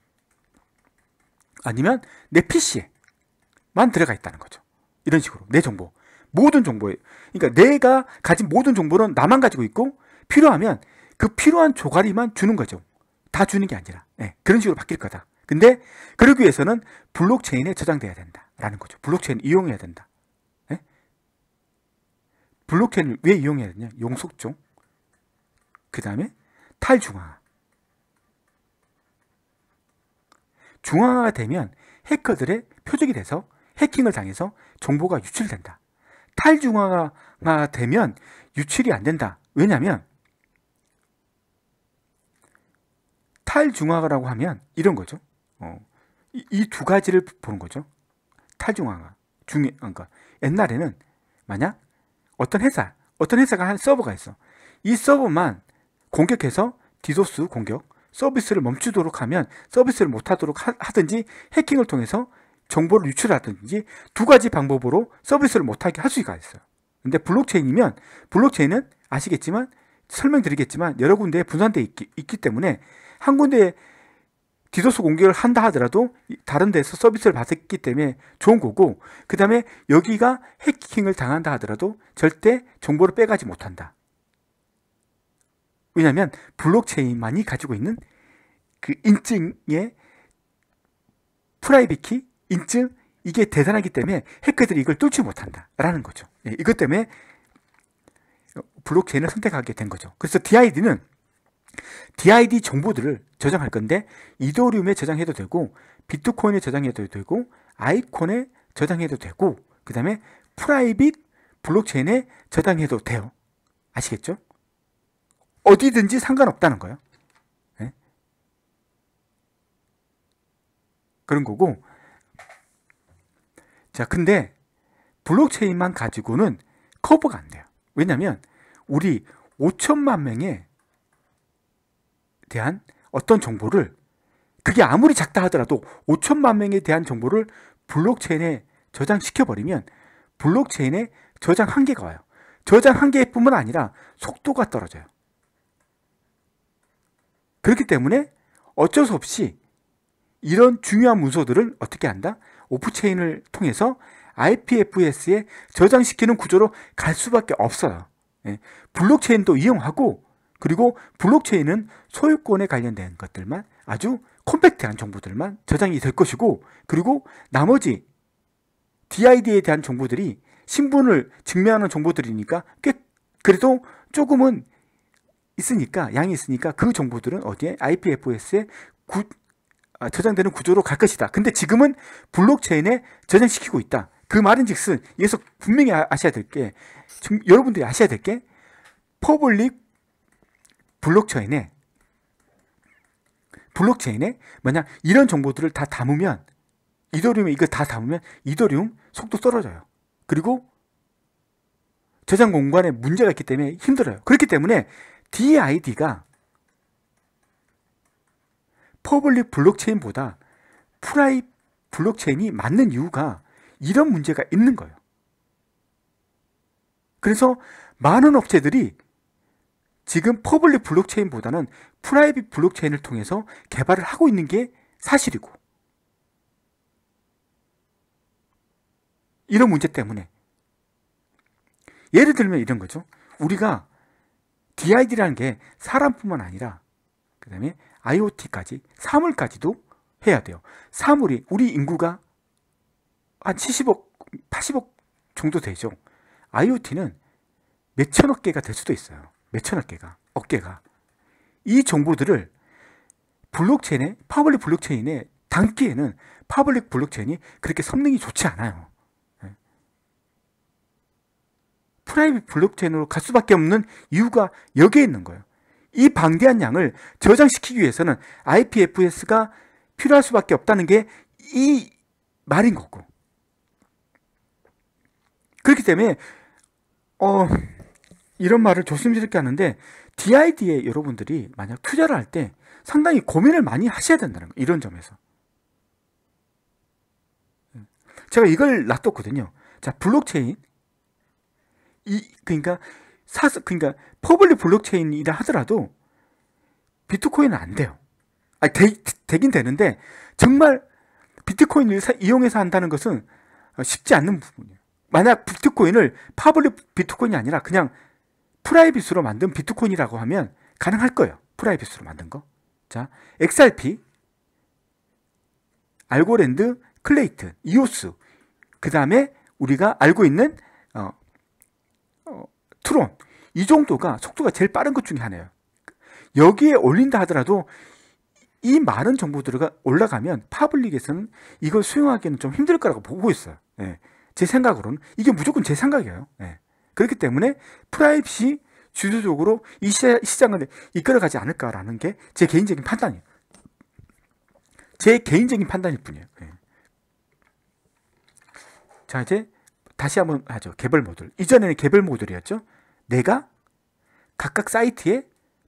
아니면 내 PC에만 들어가 있다는 거죠. 이런 식으로 내 정보 모든 정보에 그러니까 내가 가진 모든 정보는 나만 가지고 있고 필요하면 그 필요한 조가리만 주는 거죠. 다 주는 게 아니라 네, 그런 식으로 바뀔 거다. 근데 그러기 위해서는 블록체인에 저장돼야 된다. 라는 거죠. 블록체인 이용해야 된다. 네? 블록체인을 왜 이용해야 되냐? 용속종, 그 다음에 탈중화중화가 되면 해커들의 표적이 돼서 해킹을 당해서 정보가 유출된다. 탈중화가 되면 유출이 안 된다. 왜냐하면 탈중화라고 하면 이런 거죠. 어, 이두 가지를 보는 거죠. 탈중앙화 중에 어, 그러니까 옛날에는 만약 어떤 회사 어떤 회사가 한 서버가 있어 이 서버만 공격해서 디도스 공격 서비스를 멈추도록 하면 서비스를 못하도록 하든지 해킹을 통해서 정보를 유출하든지 두 가지 방법으로 서비스를 못하게 할 수가 있어요. 근데 블록체인이면 블록체인은 아시겠지만 설명드리겠지만 여러 군데에 분산되어 있기, 있기 때문에 한 군데에 기소수 공격을 한다 하더라도 다른 데서 서비스를 받았기 때문에 좋은 거고 그 다음에 여기가 해킹을 당한다 하더라도 절대 정보를 빼가지 못한다. 왜냐하면 블록체인만이 가지고 있는 그 인증의 프라이빗키 인증 이게 대단하기 때문에 해커들이 이걸 뚫지 못한다라는 거죠. 예, 이것 때문에 블록체인을 선택하게 된 거죠. 그래서 DID는 DID 정보들을 저장할 건데 이더리움에 저장해도 되고 비트코인에 저장해도 되고 아이콘에 저장해도 되고 그 다음에 프라이빗 블록체인에 저장해도 돼요. 아시겠죠? 어디든지 상관없다는 거예요. 네? 그런 거고 자 근데 블록체인만 가지고는 커버가 안 돼요. 왜냐하면 우리 5천만 명의 대한 어떤 정보를 그게 아무리 작다 하더라도 5천만 명에 대한 정보를 블록체인에 저장시켜버리면 블록체인에 저장 한계가 와요. 저장 한계뿐만 아니라 속도가 떨어져요. 그렇기 때문에 어쩔 수 없이 이런 중요한 문서들은 어떻게 한다? 오프체인을 통해서 IPFS에 저장시키는 구조로 갈 수밖에 없어요. 예. 블록체인도 이용하고 그리고 블록체인은 소유권에 관련된 것들만 아주 콤팩트한 정보들만 저장이 될 것이고 그리고 나머지 DID에 대한 정보들이 신분을 증명하는 정보들이니까 꽤 그래도 조금은 있으니까 양이 있으니까 그 정보들은 어디에 IPFS에 구, 아, 저장되는 구조로 갈 것이다. 근데 지금은 블록체인에 저장시키고 있다. 그말인즉슨 여기서 분명히 아, 아셔야 될 게 여러분들이 아셔야 될 게 퍼블릭 블록체인에 블록체인에 만약 이런 정보들을 다 담으면 이더리움에 이거 다 담으면 이더리움 속도 떨어져요. 그리고 저장 공간에 문제가 있기 때문에 힘들어요. 그렇기 때문에 DID가 퍼블릭 블록체인보다 프라이 블록체인이 맞는 이유가 이런 문제가 있는 거예요. 그래서 많은 업체들이 지금 퍼블릭 블록체인보다는 프라이빗 블록체인을 통해서 개발을 하고 있는 게 사실이고 이런 문제 때문에 예를 들면 이런 거죠. 우리가 DID라는 게 사람뿐만 아니라 그 다음에 IoT까지 사물까지도 해야 돼요. 사물이 우리 인구가 한 70억, 80억 정도 되죠. IoT는 몇천억 개가 될 수도 있어요. 몇천 억개가 어깨가 이 정보들을 블록체인에, 파블릭 블록체인에 담기에는 파블릭 블록체인이 그렇게 성능이 좋지 않아요. 예. 프라이빗 블록체인으로 갈 수밖에 없는 이유가 여기에 있는 거예요. 이 방대한 양을 저장시키기 위해서는 IPFS가 필요할 수밖에 없다는 게 이 말인 거고. 그렇기 때문에 어 이런 말을 조심스럽게 하는데 DID에 여러분들이 만약 투자를 할 때 상당히 고민을 많이 하셔야 된다는 거 이런 점에서 음. 제가 이걸 놔뒀거든요. 자 블록체인 이 그러니까 사서 그러니까 퍼블릭 블록체인이라 하더라도 비트코인은 안 돼요. 아 되긴 되는데 정말 비트코인을 사, 이용해서 한다는 것은 어, 쉽지 않는 부분이에요. 만약 비트코인을 파블릭 비트코인이 아니라 그냥 프라이빗으로 만든 비트코인이라고 하면 가능할 거예요. 프라이빗으로 만든 거. 자, XRP, 알고랜드, 클레이튼, 이오스, 그 다음에 우리가 알고 있는 어, 어, 트론 이 정도가 속도가 제일 빠른 것 중에 하나예요. 여기에 올린다 하더라도 이 많은 정보들이 올라가면 파블릭에서는 이걸 수용하기는 좀 힘들 거라고 보고 있어요. 예. 제 생각으로는 이게 무조건 제 생각이에요. 예. 그렇기 때문에 프라이빗이 주도적으로 이 시장을 이끌어가지 않을까라는 게 제 개인적인 판단이에요. 제 개인적인 판단일 뿐이에요. 예. 자 이제 다시 한번 하죠. 개별 모듈. 이전에는 개별 모듈이었죠. 내가 각각 사이트에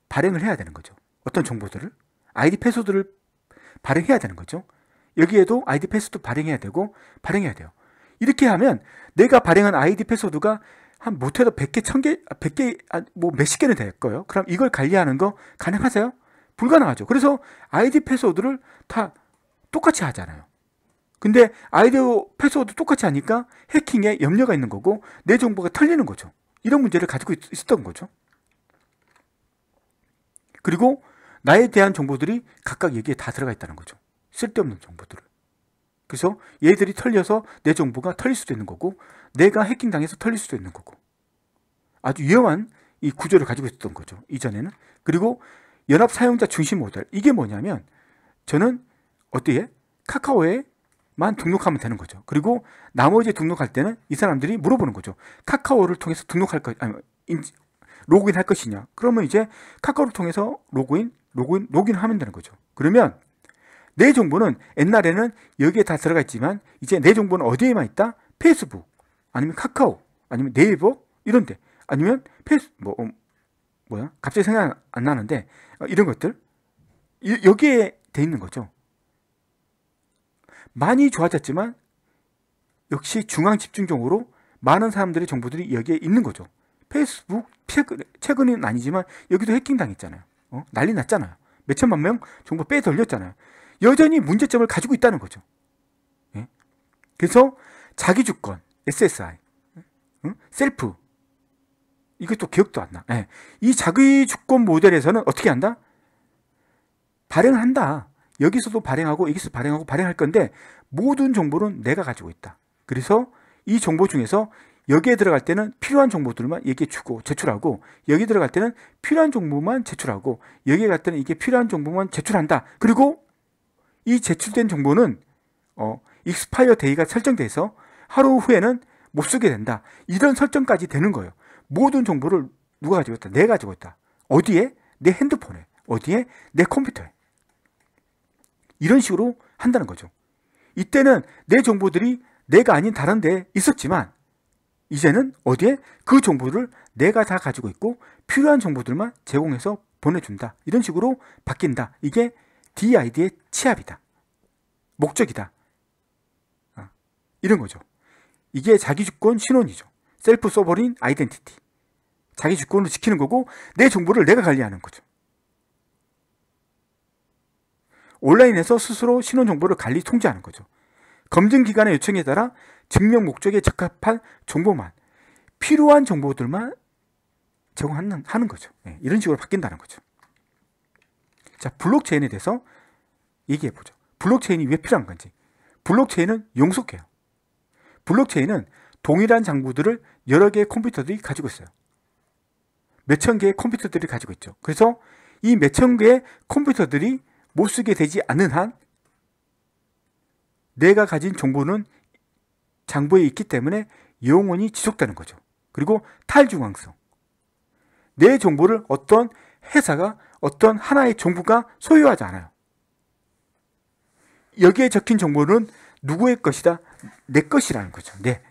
발행을 해야 되는 거죠. 어떤 정보들을 아이디 패스워드를 발행해야 되는 거죠. 여기에도 아이디 패스워드 발행해야 되고 발행해야 돼요. 이렇게 하면 내가 발행한 아이디 패스워드가 한 못해도 100개, 1000개, 100개, 뭐 몇십 개는 될 거예요. 그럼 이걸 관리하는 거 가능하세요? 불가능하죠. 그래서 아이디 패스워드를 다 똑같이 하잖아요. 근데 아이디어 패스워드 똑같이 하니까 해킹에 염려가 있는 거고 내 정보가 털리는 거죠. 이런 문제를 가지고 있, 었던 거죠. 그리고 나에 대한 정보들이 각각 여기에다 들어가 있다는 거죠. 쓸데없는 정보들을. 그래서 얘들이 털려서 내 정보가 털릴 수도 있는 거고 내가 해킹당해서 털릴 수도 있는 거고 아주 위험한 이 구조를 가지고 있었던 거죠. 이전에는. 그리고 연합 사용자 중심 모델. 이게 뭐냐면 저는 어떻게 카카오에만 등록하면 되는 거죠. 그리고 나머지 등록할 때는 이 사람들이 물어보는 거죠. 카카오를 통해서 등록할 것 아니 로그인 할 것이냐. 그러면 이제 카카오를 통해서 로그인, 로그인, 로그인 하면 되는 거죠. 그러면 내 정보는 옛날에는 여기에 다 들어가 있지만 이제 내 정보는 어디에만 있다? 페이스북 아니면 카카오 아니면 네이버 이런 데 아니면 페이스 뭐 어, 뭐야 갑자기 생각 안 나는데 어, 이런 것들 이, 여기에 돼 있는 거죠. 많이 좋아졌지만 역시 중앙 집중적으로 많은 사람들의 정보들이 여기에 있는 거죠. 페이스북 최근, 최근은 아니지만 여기도 해킹 당했잖아요. 어? 난리 났잖아요. 몇천만 명 정보 빼돌렸잖아요. 여전히 문제점을 가지고 있다는 거죠. 예? 그래서 자기주권, SSI, 응? 셀프, 이것도 기억도 안 나. 예. 이 자기주권 모델에서는 어떻게 한다? 발행한다. 여기서도 발행하고 여기서 발행하고 발행할 건데 모든 정보는 내가 가지고 있다. 그래서 이 정보 중에서 여기에 들어갈 때는 필요한 정보들만 얘기해 주고 제출하고 여기 들어갈 때는 필요한 정보만 제출하고 여기에 갈 때는 이게 필요한 정보만 제출한다. 그리고 이 제출된 정보는 어, 익스파이어 데이가 설정돼서 하루 후에는 못 쓰게 된다. 이런 설정까지 되는 거예요. 모든 정보를 누가 가지고 있다? 내가 가지고 있다. 어디에? 내 핸드폰에. 어디에? 내 컴퓨터에. 이런 식으로 한다는 거죠. 이때는 내 정보들이 내가 아닌 다른 데에 있었지만 이제는 어디에 그 정보를 내가 다 가지고 있고 필요한 정보들만 제공해서 보내준다. 이런 식으로 바뀐다. 이게 DID의 치압이다. 목적이다. 어, 이런 거죠. 이게 자기 주권 신원이죠. 셀프 소버린 아이덴티티. 자기 주권을 지키는 거고 내 정보를 내가 관리하는 거죠. 온라인에서 스스로 신원 정보를 관리 통제하는 거죠. 검증 기관의 요청에 따라 증명 목적에 적합한 정보만 필요한 정보들만 제공하는 하는 거죠. 네, 이런 식으로 바뀐다는 거죠. 자, 블록체인에 대해서 얘기해 보죠. 블록체인이 왜 필요한 건지. 블록체인은 용속해요. 블록체인은 동일한 장부들을 여러 개의 컴퓨터들이 가지고 있어요. 몇 천 개의 컴퓨터들이 가지고 있죠. 그래서 이 몇 천 개의 컴퓨터들이 못 쓰게 되지 않는 한 내가 가진 정보는 장부에 있기 때문에 영원히 지속되는 거죠. 그리고 탈중앙성. 내 정보를 어떤 회사가 어떤 하나의 정부가 소유하지 않아요. 여기에 적힌 정보는 누구의 것이다? 내 것이라는 거죠. 네.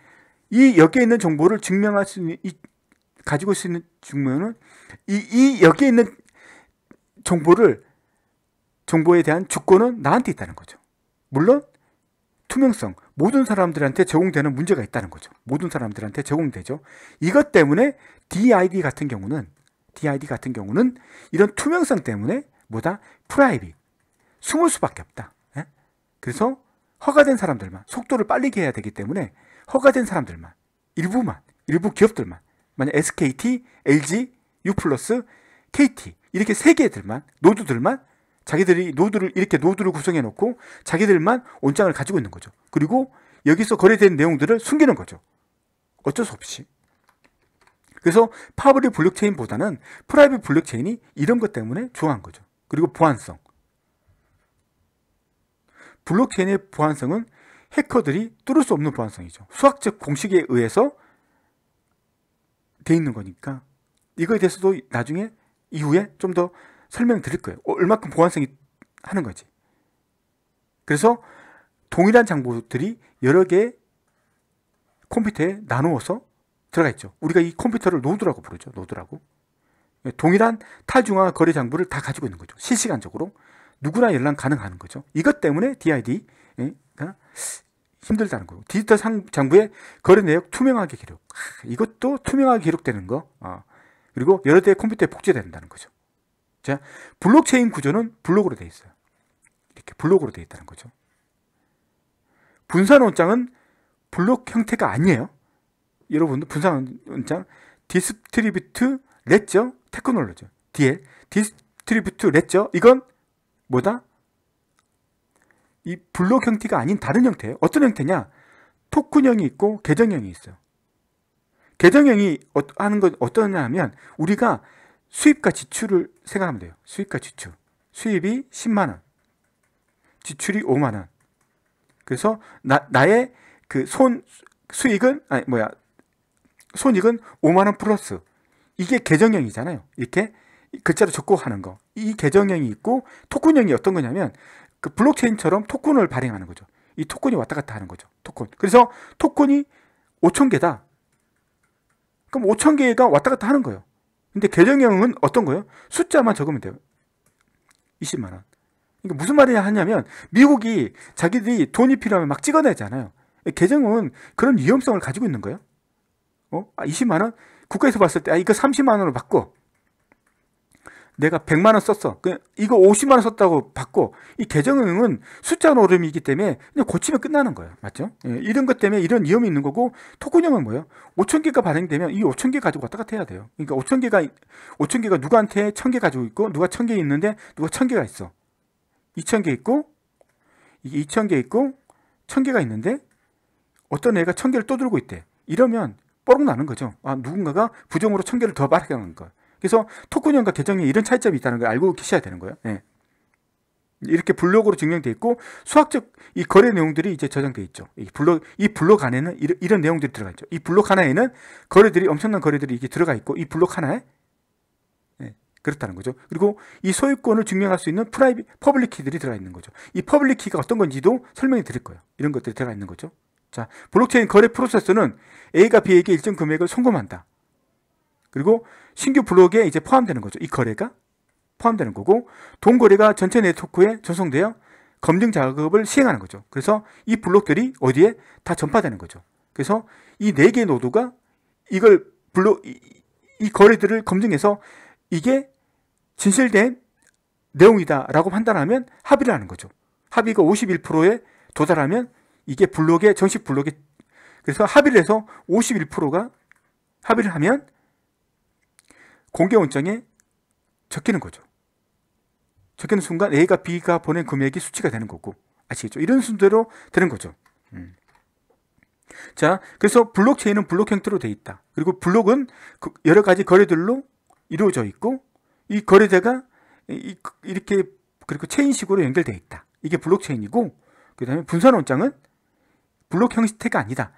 이 여기에 있는 정보를 증명할 수 있는, 이, 가지고 수 있는 증명은 이, 이 여기에 있는 정보를 정보에 대한 주권은 나한테 있다는 거죠. 물론 투명성, 모든 사람들한테 제공되는 문제가 있다는 거죠. 모든 사람들한테 제공되죠. 이것 때문에 DID 같은 경우는 DID 같은 경우는 이런 투명성 때문에 뭐다? 프라이빗. 숨을 수밖에 없다. 예? 그래서 허가된 사람들만 속도를 빨리게 해야 되기 때문에 허가된 사람들만 일부만 일부 기업들만 만약 SKT, LG, U 플러스, KT 이렇게 세 개들만 노드들만 자기들이 노드를 이렇게 노드를 구성해 놓고 자기들만 온장을 가지고 있는 거죠. 그리고 여기서 거래된 내용들을 숨기는 거죠. 어쩔 수 없이 그래서 파브리 블록체인보다는 프라이빗 블록체인이 이런 것 때문에 좋아한 거죠. 그리고 보안성. 블록체인의 보안성은 해커들이 뚫을 수 없는 보안성이죠. 수학적 공식에 의해서 돼 있는 거니까 이거에 대해서도 나중에 이후에 좀 더 설명 드릴 거예요. 어, 얼마큼 보안성이 하는 거지. 그래서 동일한 정보들이 여러 개의 컴퓨터에 나누어서 들어가 있죠. 우리가 이 컴퓨터를 노드라고 부르죠. 노드라고. 예, 동일한 탈중화 거래 장부를 다 가지고 있는 거죠. 실시간적으로 누구나 연락 가능하는 거죠. 이것 때문에 DID가 힘들다는 거예요 디지털 상, 장부의 거래 내역 투명하게 기록. 이것도 투명하게 기록되는 거. 아, 그리고 여러 대의 컴퓨터에 복제된다는 거죠. 자, 블록체인 구조는 블록으로 되어 있어요. 이렇게 블록으로 되어 있다는 거죠. 분산 원장은 블록 형태가 아니에요. 여러분들 분산 원장 디스트리뷰트 렛죠 테크놀로지 뒤에 디스트리뷰트 렛죠 이건 뭐다 이 블록 형태가 아닌 다른 형태예요 어떤 형태냐 토큰형이 있고 계정형이 있어요 계정형이 어, 하는 건 어떠냐 하면 우리가 수입과 지출을 생각하면 돼요 수입과 지출 수입이 10만원 지출이 5만원 그래서 나, 나의 그 손 수익은 아니 뭐야 손익은 5만 원 플러스. 이게 계정형이잖아요. 이렇게 글자로 적고 하는 거. 이 계정형이 있고 토큰형이 어떤 거냐면 그 블록체인처럼 토큰을 발행하는 거죠. 이 토큰이 왔다 갔다 하는 거죠. 토큰. 그래서 토큰이 5천 개다. 그럼 5천 개가 왔다 갔다 하는 거예요. 근데 계정형은 어떤 거예요? 숫자만 적으면 돼요. 20만 원. 그러 그러니까 무슨 말이냐 하냐면 미국이 자기들이 돈이 필요하면 막 찍어내잖아요. 계정은 그런 위험성을 가지고 있는 거예요. 어? 아, 20만 원? 국가에서 봤을 때 아, 이거 30만 원으로 바꿔. 내가 100만 원 썼어. 그, 이거 50만 원 썼다고 받고 이계정은 숫자 오름이기 때문에 그냥 고치면 끝나는 거예요. 맞죠? 예, 이런 것 때문에 이런 위험이 있는 거고 토큰형은 뭐예요? 5천 개가 발행되면 이 5천 개 가지고 왔다 갔다 해야 돼요. 그러니까 5천 개가 5천 개가 누구한테 1천 개 가지고 있고 누가 1천 개 있는데 누가 1천 개가 있어. 2천 개 있고 이게 2천 개 있고 1천 개가 있는데 어떤 애가 1천 개를 또 들고 있대. 이러면 뽀록 나는 거죠. 아, 누군가가 부정으로 청결을 더 빠르게 하는 거. 예요 그래서 토크형과 계정에 이런 차이점이 있다는 걸 알고 계셔야 되는 거예요. 예. 이렇게 블록으로 증명되어 있고 수학적 이 거래 내용들이 이제 저장되어 있죠. 이 블록 이 블록 안에는 이런, 이런 내용들이 들어가 있죠. 이 블록 하나에는 거래들이 엄청난 거래들이 이게 들어가 있고 이 블록 하나에 예, 그렇다는 거죠. 그리고 이 소유권을 증명할 수 있는 프라이빗 퍼블릭 키들이 들어가 있는 거죠. 이 퍼블릭 키가 어떤 건지도 설명해 드릴 거예요. 이런 것들이 들어가 있는 거죠. 자, 블록체인 거래 프로세스는 A가 B에게 일정 금액을 송금한다. 그리고 신규 블록에 이제 포함되는 거죠. 이 거래가 포함되는 거고 동거래가 전체 네트워크에 전송되어 검증 작업을 시행하는 거죠. 그래서 이 블록들이 어디에 다 전파되는 거죠. 그래서 이 네 개의 노드가 이걸 블록 이, 이 거래들을 검증해서 이게 진실된 내용이다라고 판단하면 합의를 하는 거죠. 합의가 51%에 도달하면 이게 블록에 정식 블록에 그래서 합의를 해서 51%가 합의를 하면 공개 원장에 적히는 거죠. 적히는 순간 A가 B가 보낸 금액이 수치가 되는 거고 아시겠죠? 이런 순대로 되는 거죠. 음. 자, 그래서 블록체인은 블록 형태로 되어 있다. 그리고 블록은 그 여러 가지 거래들로 이루어져 있고 이 거래대가 이렇게 그리고 체인식으로 연결되어 있다. 이게 블록체인이고 그다음에 분산 원장은 블록 형태가 아니다.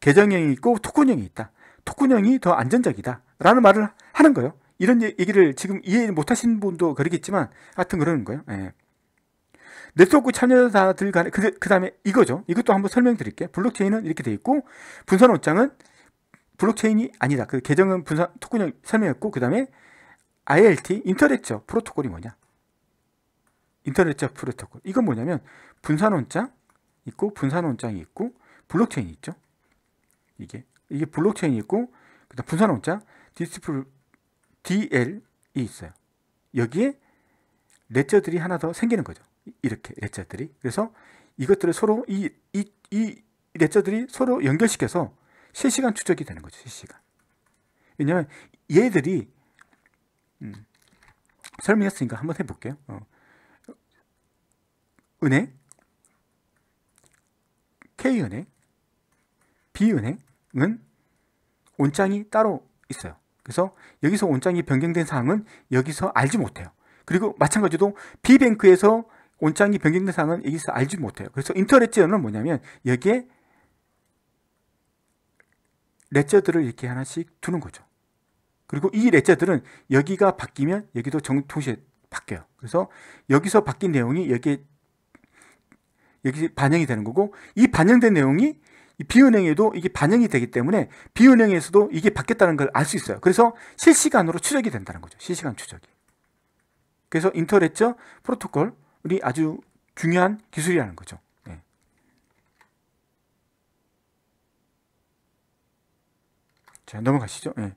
계정형이 있고 토큰형이 있다. 토큰형이 더 안전적이다. 라는 말을 하는 거예요. 이런 얘기를 지금 이해 못하시는 분도 그러겠지만 하여튼 그러는 거예요. 예. 네트워크 참여자들 간에 그, 그 다음에 이거죠. 이것도 한번 설명드릴게요. 블록체인은 이렇게 돼 있고 분산 옷장은 블록체인이 아니다. 그 계정은 분산 토큰형 설명했고 그 다음에 ILT 인터넷적 프로토콜이 뭐냐? 인터넷적 프로토콜. 이건 뭐냐면 분산 원장 있고 분산 원장이 있고 블록체인이 있죠. 이게 이게 블록체인이 있고 그다음 분산 원장 디스플 DL이 있어요. 여기에 레저들이 하나 더 생기는 거죠. 이렇게 레저들이. 그래서 이것들을 서로 이이이 레저들이 서로 연결시켜서 실시간 추적이 되는 거죠. 실시간. 왜냐면 하 얘들이 음, 설명했으니까 한번 해볼게요. 어. 은행 K은행, B은행은 온장이 따로 있어요. 그래서 여기서 온장이 변경된 사항은 여기서 알지 못해요. 그리고 마찬가지로 B뱅크에서 온장이 변경된 사항은 여기서 알지 못해요. 그래서 인터넷제어는 뭐냐면 여기에 레저들을 이렇게 하나씩 두는 거죠. 그리고 이 레저들은 여기가 바뀌면 여기도 정, 동시에 바뀌어요. 그래서 여기서 바뀐 내용이 여기에 여기 반영이 되는 거고 이 반영된 내용이 비은행에도 이게 반영이 되기 때문에 비은행에서도 이게 바뀌었다는 걸 알 수 있어요. 그래서 실시간으로 추적이 된다는 거죠. 실시간 추적이. 그래서 인터레처 프로토콜이 아주 중요한 기술이라는 거죠. 네. 자, 넘어가시죠. 네.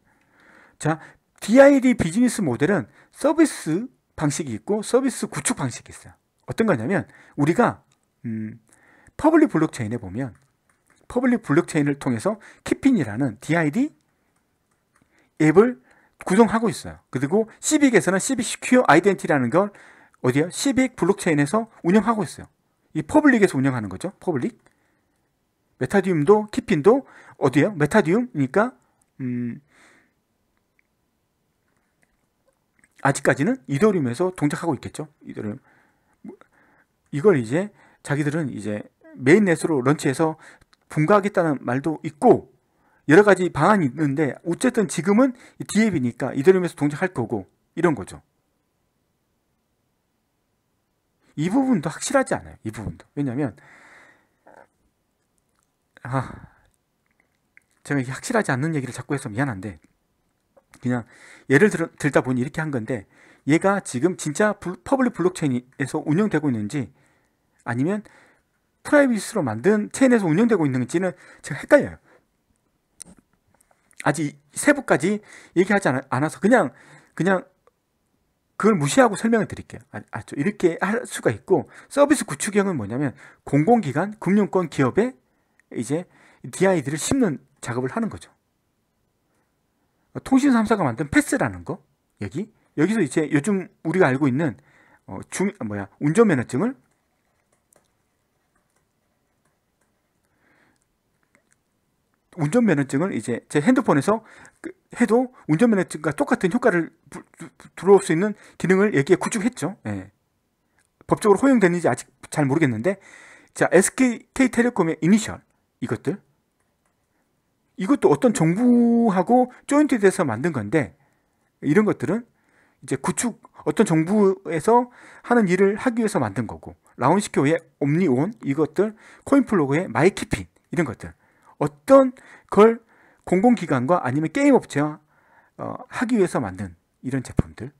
자, DID 비즈니스 모델은 서비스 방식이 있고 서비스 구축 방식이 있어요. 어떤 거냐면 우리가 음, 퍼블릭 블록체인에 보면 퍼블릭 블록체인을 통해서 키핀이라는 DID 앱을 구성하고 있어요. 그리고 시빅에서는 시빅 시큐어 아이덴티라는 걸 어디요? c 시빅 블록체인에서 운영하고 있어요. 이 퍼블릭에서 운영하는 거죠. 퍼블릭. 메타디움도 키핀도 어디예요? 메타디움이니까 음 아직까지는 이더리움에서 동작하고 있겠죠. 이더리움. 이걸 이제 자기들은 이제 메인 넷으로 런치해서 분가하겠다는 말도 있고 여러 가지 방안이 있는데 어쨌든 지금은 DAP니까 이더리움에서 동작할 거고 이런 거죠. 이 부분도 확실하지 않아요. 이 부분도. 왜냐면 아 제가 이게 확실하지 않는 얘기를 자꾸 해서 미안한데 그냥 예를 들, 들다 보니 이렇게 한 건데 얘가 지금 진짜 블, 퍼블릭 블록체인에서 운영되고 있는지 아니면 프라이빗으로 만든 체인에서 운영되고 있는지는 제가 헷갈려요. 아직 세부까지 얘기하지 않아서 그냥 그냥 그걸 무시하고 설명을 드릴게요. 아, 아 이렇게 할 수가 있고 서비스 구축형은 뭐냐면 공공기관, 금융권 기업에 이제 DID를 심는 작업을 하는 거죠. 통신 3사가 만든 패스라는 거 여기 여기서 이제 요즘 우리가 알고 있는 어, 중 아, 뭐야 운전면허증을 운전면허증을 이제 제 핸드폰에서 그 해도 운전면허증과 똑같은 효과를 부, 들어올 수 있는 기능을 여기에 구축했죠. 예. 법적으로 허용되는지 아직 잘 모르겠는데 자 SK 텔레콤의 이니셜 이것들 이것도 어떤 정부하고 조인트 돼서 만든 건데 이런 것들은 이제 구축 어떤 정부에서 하는 일을 하기 위해서 만든 거고 라운시케어의 옴니온 이것들 코인플로그의 마이키핀 이런 것들 어떤 걸 공공기관과 아니면 게임업체와 어, 하기 위해서 만든 이런 제품들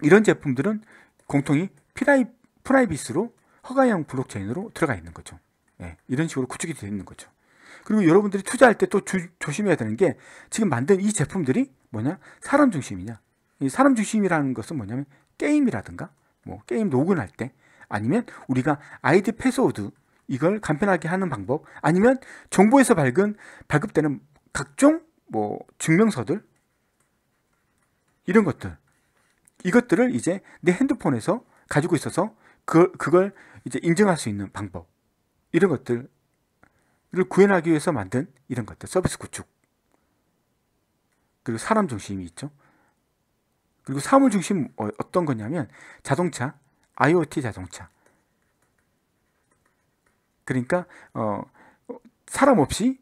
이런 제품들은 공통이 피라이, 프라이빗으로 허가형 블록체인으로 들어가 있는 거죠. 예, 이런 식으로 구축이 되어 있는 거죠. 그리고 여러분들이 투자할 때 또 조심해야 되는 게 지금 만든 이 제품들이 뭐냐? 사람 중심이냐? 이 사람 중심이라는 것은 뭐냐면 게임이라든가 뭐 게임 로그인할 때 아니면 우리가 아이디 패스워드 이걸 간편하게 하는 방법 아니면 정부에서 밝은 발급되는 각종 뭐 증명서들 이런 것들 이것들을 이제 내 핸드폰에서 가지고 있어서 그 그걸 이제 인증할 수 있는 방법 이런 것들을 구현하기 위해서 만든 이런 것들 서비스 구축 그리고 사람 중심이 있죠 그리고 사물 중심 어, 어떤 거냐면 자동차 IoT 자동차 그러니까 어, 사람 없이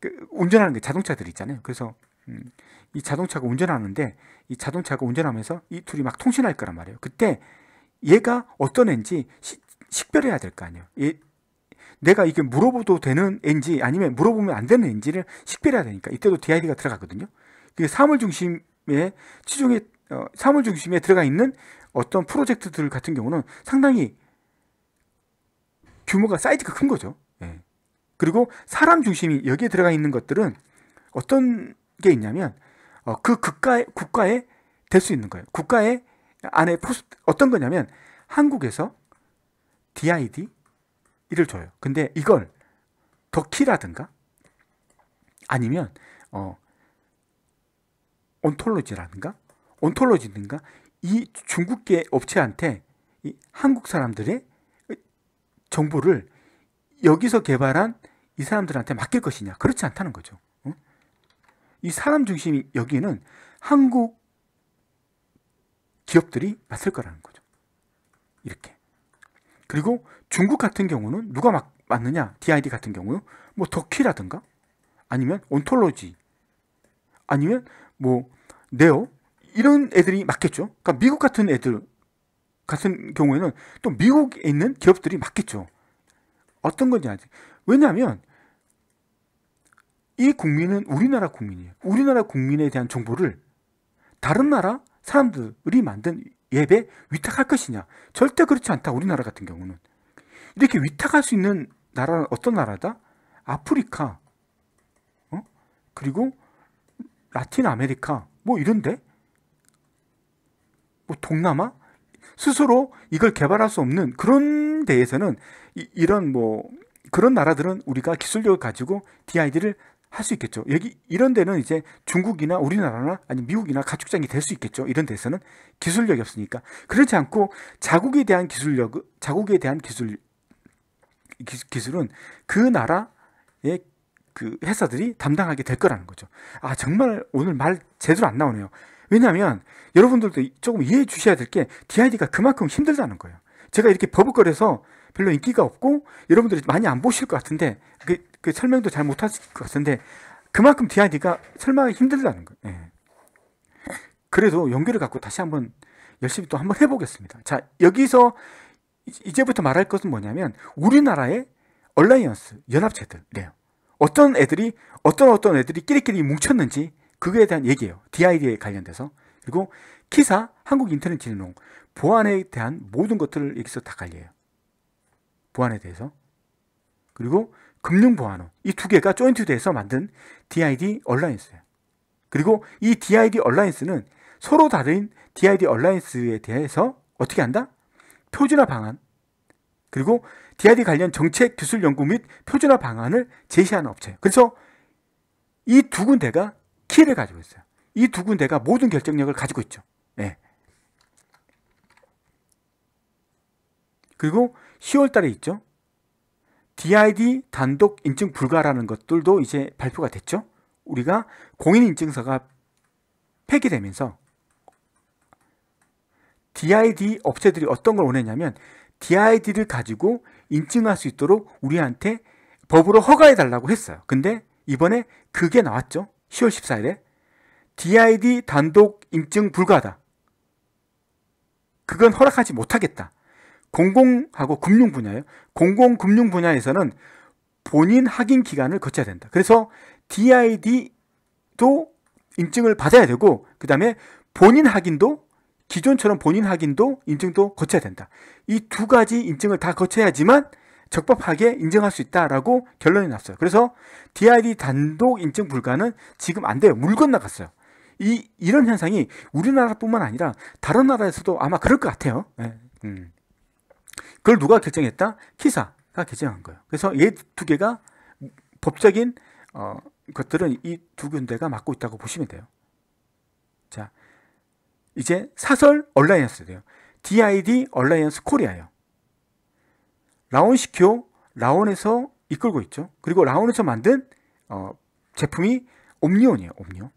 그 운전하는 게 자동차들 있잖아요. 그래서 음, 이 자동차가 운전하는데 이 자동차가 운전하면서 이 둘이 막 통신할 거란 말이에요. 그때 얘가 어떤 애지 식별해야 될 거 아니에요. 얘, 내가 이게 물어봐도 되는 앤지 아니면 물어보면 안 되는 앤지를 식별해야 되니까 이때도 DID가 들어가거든요. 그게 사물 중심의 치중에 어, 사물 중심에 들어가 있는 어떤 프로젝트들 같은 경우는 상당히 규모가 사이즈가 큰 거죠. 예. 그리고 사람 중심이 여기에 들어가 있는 것들은 어떤 게 있냐면 어, 그 국가의 국가에 될 수 있는 거예요. 국가의 안에 포스 어떤 거냐면 한국에서 DID 이를 줘요. 근데 이걸 더키라든가 아니면 어 온톨로지라든가 온톨로지든가 이 중국계 업체한테 이 한국 사람들의 정보를 여기서 개발한 이 사람들한테 맡길 것이냐 그렇지 않다는 거죠 이 사람 중심이 여기는 한국 기업들이 맡을 거라는 거죠 이렇게 그리고 중국 같은 경우는 누가 막, 맞느냐 DID 같은 경우뭐 더키라든가 아니면 온톨로지 아니면 뭐 네오 이런 애들이 맞겠죠 그러니까 미국 같은 애들 같은 경우에는 또 미국에 있는 기업들이 맞겠죠. 어떤 건지 아직. 왜냐하면 이 국민은 우리나라 국민이에요. 우리나라 국민에 대한 정보를 다른 나라 사람들이 만든 예배 위탁할 것이냐? 절대 그렇지 않다. 우리나라 같은 경우는. 이렇게 위탁할 수 있는 나라는 어떤 나라다? 아프리카, 어? 그리고 라틴 아메리카, 뭐 이런데? 뭐 동남아? 스스로 이걸 개발할 수 없는 그런 데에서는 이, 런뭐 그런 나라들은 우리가 기술력을 가지고 DID를 할 수 있겠죠. 여기 이런 데는 이제 중국이나 우리나라나 아니 미국이나 가축장이 될 수 있겠죠. 이런 데서는 기술력이 없으니까 그렇지 않고 자국에 대한 기술력, 자국에 대한 기술 기술은 그 나라의 그 회사들이 담당하게 될 거라는 거죠. 아 정말 오늘 말 제대로 안 나오네요. 왜냐하면 여러분들도 조금 이해해 주셔야 될 게 DID가 그만큼 힘들다는 거예요. 제가 이렇게 버벅거려서 별로 인기가 없고 여러분들이 많이 안 보실 것 같은데 그, 그 설명도 잘 못하실 것 같은데 그만큼 DID가 설명하기 힘들다는 거예요. 예. 그래도 용기를 갖고 다시 한번 열심히 또 한번 해보겠습니다. 자 여기서 이제부터 말할 것은 뭐냐면 우리나라의 얼라이언스 연합체들이래요. 네. 어떤 애들이 어떤 어떤 애들이 끼리끼리 뭉쳤는지 그거에 대한 얘기예요. DID에 관련돼서. 그리고 키사, 한국인터넷진흥 보안에 대한 모든 것들을 여기서 다 관리해요. 보안에 대해서. 그리고 금융보안호. 이 두 개가 조인트 돼서 만든 DID 얼라이스예요 그리고 이 DID 얼라이스는 서로 다른 DID 얼라이스에 대해서 어떻게 한다? 표준화 방안. 그리고 DID 관련 정책 기술 연구 및 표준화 방안을 제시하는 업체 그래서 이 두 군데가 키를 가지고 있어요. 이 두 군데가 모든 결정력을 가지고 있죠. 예. 그리고 10월 달에 있죠. DID 단독 인증 불가라는 것들도 이제 발표가 됐죠. 우리가 공인 인증서가 폐기되면서 DID 업체들이 어떤 걸 원했냐면 DID를 가지고 인증할 수 있도록 우리한테 법으로 허가해 달라고 했어요. 근데 이번에 그게 나왔죠. 10월 14일에 DID 단독 인증 불가하다. 그건 허락하지 못하겠다. 공공하고 금융 분야예요. 공공 금융 분야에서는 본인 확인 기간을 거쳐야 된다. 그래서 DID도 인증을 받아야 되고 그다음에 본인 확인도 기존처럼 본인 확인도 인증도 거쳐야 된다. 이 두 가지 인증을 다 거쳐야지만 적법하게 인정할수 있다라고 결론이 났어요. 그래서 DID 단독 인증 불가는 지금 안 돼요. 물건나갔어요이 이런 현상이 우리나라뿐만 아니라 다른 나라에서도 아마 그럴 것 같아요. 네. 음. 그걸 누가 결정했다? 키사가 결정한 거예요. 그래서 얘 두 개가 법적인 어, 것들은 이 두 군데가 맡고 있다고 보시면 돼요. 자, 이제 사설 얼라이언스 돼요. DID 얼라이언스 코리아예요. 라온시켜 라온에서 이끌고 있죠. 그리고 라온에서 만든 어, 제품이 옴니온이에요. 옴니온.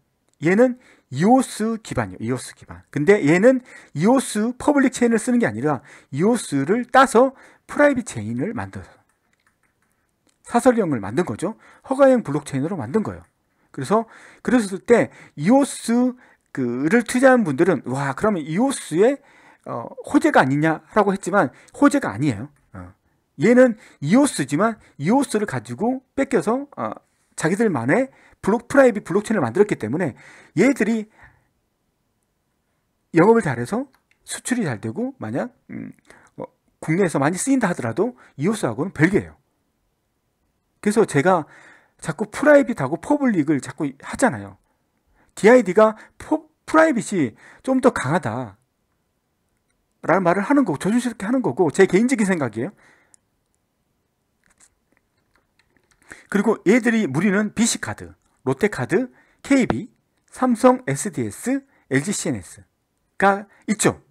얘는 이오스 기반이요. 이오스 기반. 근데 얘는 이오스 퍼블릭 체인을 쓰는 게 아니라 이오스를 따서 프라이빗 체인을 만들어서 사설형을 만든 거죠. 허가형 블록체인으로 만든 거예요. 그래서 그랬을 때 이오스 를 투자한 분들은 와 그러면 이오스의 어, 호재가 아니냐라고 했지만 호재가 아니에요. 얘는 이오스지만 이오스를 가지고 뺏겨서 어, 자기들만의 블록 프라이빗 블록체인을 만들었기 때문에 얘들이 영업을 잘해서 수출이 잘 되고 만약 음, 어, 국내에서 많이 쓰인다 하더라도 이오스하고는 별개예요. 그래서 제가 자꾸 프라이빗하고 퍼블릭을 자꾸 하잖아요. DID가 포, 프라이빗이 좀 더 강하다. 라는 말을 하는 거고, 조심스럽게 하는 거고, 제 개인적인 생각이에요. 그리고 얘들이 무리는 BC카드, 롯데카드, KB, 삼성 SDS, LG CNS가 있죠.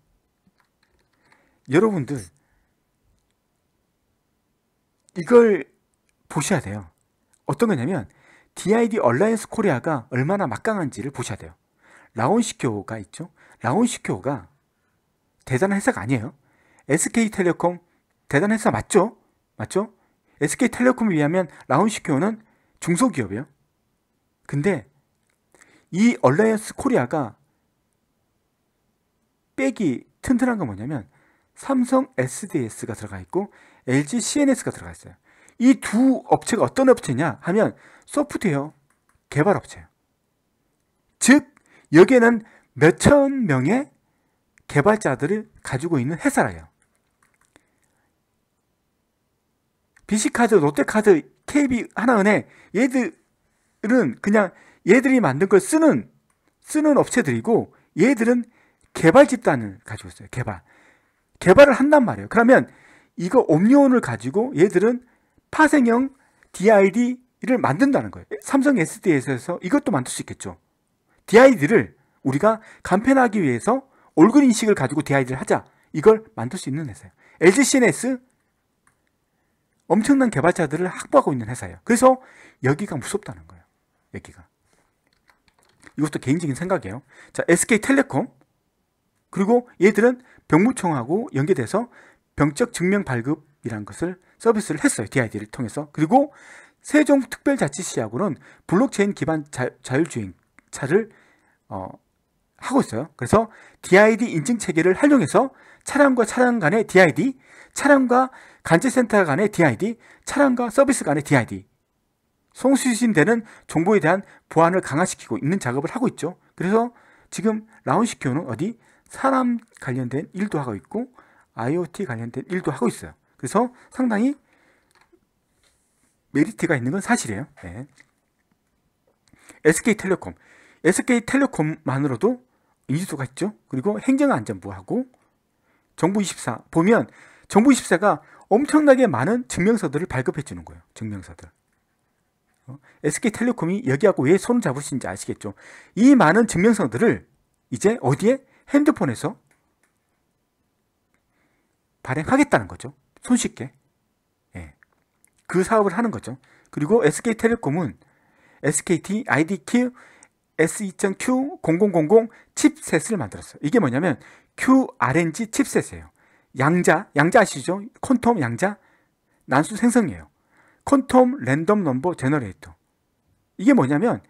여러분들 이걸 보셔야 돼요. 어떤 거냐면 DID 얼라이언스 코리아가 얼마나 막강한지를 보셔야 돼요. 라온시큐가 있죠. 라온시큐가 대단한 회사가 아니에요. SK텔레콤 대단한 회사 맞죠? 맞죠? SK텔레콤에 비하면 라운시케어는 중소기업이에요. 근데 이 얼라이언스 코리아가 빼기 튼튼한 건 뭐냐면 삼성 SDS가 들어가 있고 LG CNS가 들어가 있어요. 이 두 업체가 어떤 업체냐 하면 소프트웨어 개발 업체예요. 즉 여기에는 몇천 명의 개발자들을 가지고 있는 회사라요. BC카드, 롯데카드, KB 하나은행 얘들은 그냥 얘들이 만든 걸 쓰는 쓰는 업체들이고 얘들은 개발 집단을 가지고 있어요. 개발. 개발을 한단 말이에요. 그러면 이거 옴니온을 가지고 얘들은 파생형 DID를 만든다는 거예요. 삼성 SDS에서 이것도 만들 수 있겠죠. DID를 우리가 간편하기 위해서 얼굴 인식을 가지고 DID를 하자. 이걸 만들 수 있는 회사예요. LG CNS 엄청난 개발자들을 확보하고 있는 회사예요. 그래서 여기가 무섭다는 거예요. 여기가. 이것도 개인적인 생각이에요. 자, SK텔레콤. 그리고 얘들은 병무청하고 연계돼서 병적 증명 발급이라는 것을 서비스를 했어요. DID를 통해서. 그리고 세종특별자치시하고는 블록체인 기반 자, 율주행차를 어, 하고 있어요. 그래서 DID 인증 체계를 활용해서 차량과 차량 간의 DID, 차량과 간제센터 간의 DID, 차량과 서비스 간의 DID. 송수신되는 정보에 대한 보안을 강화시키고 있는 작업을 하고 있죠. 그래서 지금 라운시큐는 어디 사람 관련된 일도 하고 있고 IoT 관련된 일도 하고 있어요. 그래서 상당히 메리트가 있는 건 사실이에요. 네. SK텔레콤, SK텔레콤만으로도 인지도가 있죠. 그리고 행정안전부하고 정부 24 보면 정부 24가 엄청나게 많은 증명서들을 발급해 주는 거예요. 증명서들. 어? SK텔레콤이 여기하고 왜 손을 잡으신지 아시겠죠? 이 많은 증명서들을 이제 어디에? 핸드폰에서 발행하겠다는 거죠. 손쉽게. 예. 그 사업을 하는 거죠. 그리고 SK텔레콤은 SKT IDQ S2.Q0000 칩셋을 만들었어요. 이게 뭐냐면 QRNG 칩셋이에요. 양자, 양자 아시죠? 퀀텀 양자 난수 생성이에요. 퀀텀 랜덤 넘버 제너레이터. 이게 뭐냐면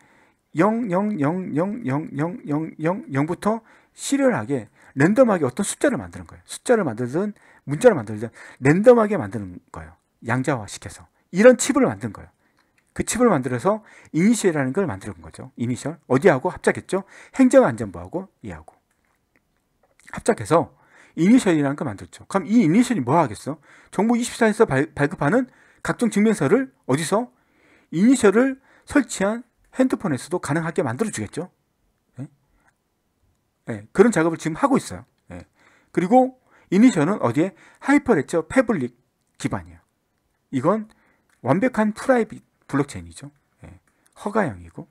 000000000부터 시리얼하게 랜덤하게 어떤 숫자를 만드는 거예요. 숫자를 만들든 문자를 만들든 랜덤하게 만드는 거예요. 양자화 시켜서. 이런 칩을 만든 거예요. 그 칩을 만들어서 이니셜이라는 걸 만드는 거죠. 이니셜. 어디하고 합작했죠? 행정안전부하고 이하고. 합작해서 이니셜이라는 걸 만들었죠. 그럼 이 이니셜이 뭐 하겠어? 정부 24에서 발, 발급하는 각종 증명서를 어디서 이니셜을 설치한 핸드폰에서도 가능하게 만들어주겠죠. 예? 예, 그런 작업을 지금 하고 있어요. 예. 그리고 이니셜은 어디에 하이퍼레처 패블릭 기반이에요. 이건 완벽한 프라이빗 블록체인이죠. 예, 허가형이고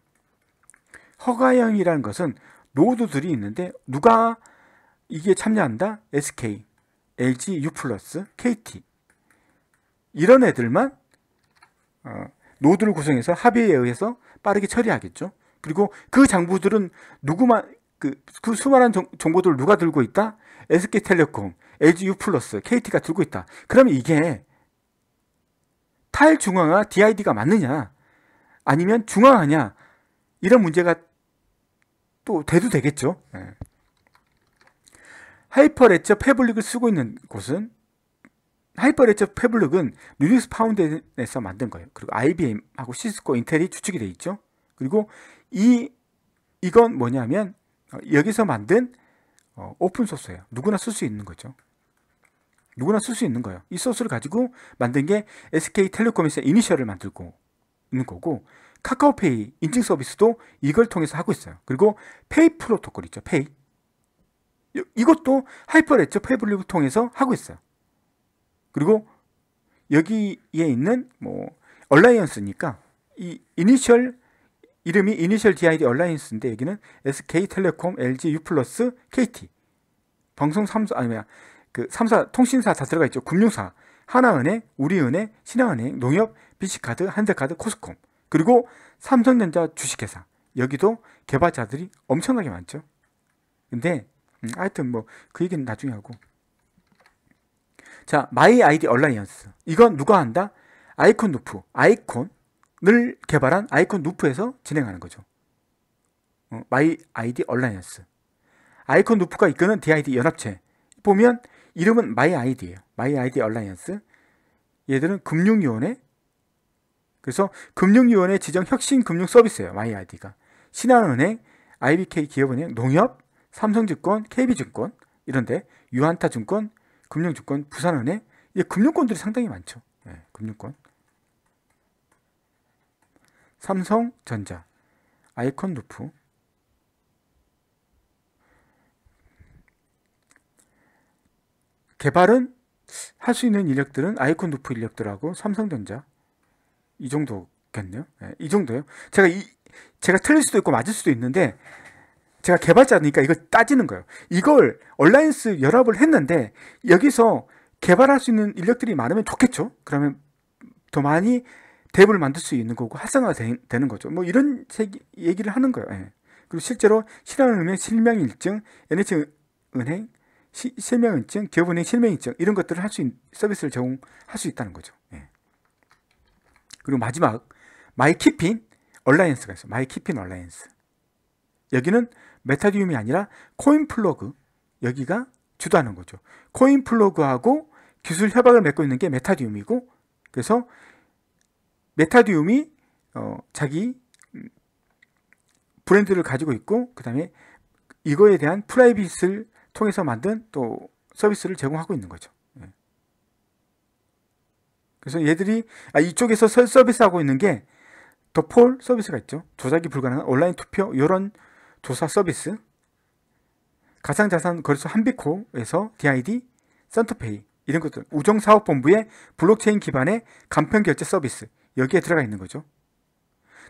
허가형이라는 것은 노드들이 있는데 누가 이게 참여한다? SK, LG U+, KT 이런 애들만 어, 노드를 구성해서 합의에 의해서 빠르게 처리하겠죠. 그리고 그 장부들은 누구만 그, 그 수많은 정, 보들을 누가 들고 있다? SK텔레콤, LGU+, KT가 들고 있다. 그러면 이게 탈중앙화 DID가 맞느냐? 아니면 중앙화냐? 이런 문제가 또 돼도 되겠죠. 네. 하이퍼레처 패블릭을 쓰고 있는 곳은 하이퍼레처 패블릭은 리눅스 파운데에서 만든 거예요. 그리고 IBM하고 시스코 인텔이 주축이 돼 있죠. 그리고 이 이건 뭐냐면 어, 여기서 만든 어, 오픈 소스예요. 누구나 쓸 수 있는 거죠. 누구나 쓸 수 있는 거예요. 이 소스를 가지고 만든 게 SK텔레콤에서 이니셜을 만들고 있는 거고 카카오페이 인증 서비스도 이걸 통해서 하고 있어요. 그리고 페이 프로토콜 있죠. 페이 이것도 하이퍼레처 페블립을 통해서 하고 있어요. 그리고 여기에 있는 뭐 얼라이언스니까 이 이니셜 이름이 이니셜 DID 얼라이언스인데 여기는 SK텔레콤, LG, U+, KT 방송 3사 아니 뭐야 그 3사 통신사 다 들어가 있죠. 금융사, 하나은행, 우리은행, 신한은행, 농협, BC카드, 한세카드, 코스콤 그리고 삼성전자 주식회사 여기도 개발자들이 엄청나게 많죠. 근데 음, 하여튼 뭐 그 얘기는 나중에 하고 자 마이 아이디 얼라이언스 이건 누가 한다? 아이콘 누프 아이콘을 개발한 아이콘 누프에서 진행하는 거죠 어, 마이 아이디 얼라이언스 아이콘 누프가 이끄는 DID 연합체 보면 이름은 마이 아이디예요 마이 아이디 얼라이언스 얘들은 금융위원회 그래서 금융위원회 지정 혁신 금융 서비스예요. 마이아이디가 신한은행, IBK 기업은행, 농협, 삼성증권, KB증권 이런데 유한타증권, 금융증권, 부산은행 이 금융권들이 상당히 많죠. 예, 금융권. 삼성전자, 아이콘루프, 개발은 할 수 있는 인력들은 아이콘루프 인력들하고 삼성전자 이 정도겠네요. 예, 이 정도요. 제가 이 제가 틀릴 수도 있고 맞을 수도 있는데 제가 개발자니까 이걸 따지는 거예요. 이걸 얼라이언스 열합을 했는데 여기서 개발할 수 있는 인력들이 많으면 좋겠죠. 그러면 더 많이 탭을 만들 수 있는 거고 활성화 되, 는 거죠. 뭐 이런 얘기를 하는 거예요. 예. 그리고 실제로 신한은행 실명인증, NH은행 실명인증, 기업은행 실명인증 이런 것들을 할수 있는 서비스를 제공할 수 있다는 거죠. 예. 그리고 마지막 마이키핀 얼라이언스가 있어요. 마이키핀 얼라이언스. 여기는 메타디움이 아니라 코인 플러그 여기가 주도하는 거죠. 코인 플러그하고 기술 협약을 맺고 있는 게 메타디움이고 그래서 메타디움이 어, 자기 음, 브랜드를 가지고 있고 그 다음에 이거에 대한 프라이빗을 통해서 만든 또 서비스를 제공하고 있는 거죠. 예. 그래서 얘들이 아, 이쪽에서 서비스하고 있는 게 더폴 서비스가 있죠. 조작이 불가능한 온라인 투표 이런 조사 서비스, 가상자산 거래소 한비코에서 DID, 센터페이 이런 것들 우정사업본부의 블록체인 기반의 간편결제 서비스 여기에 들어가 있는 거죠.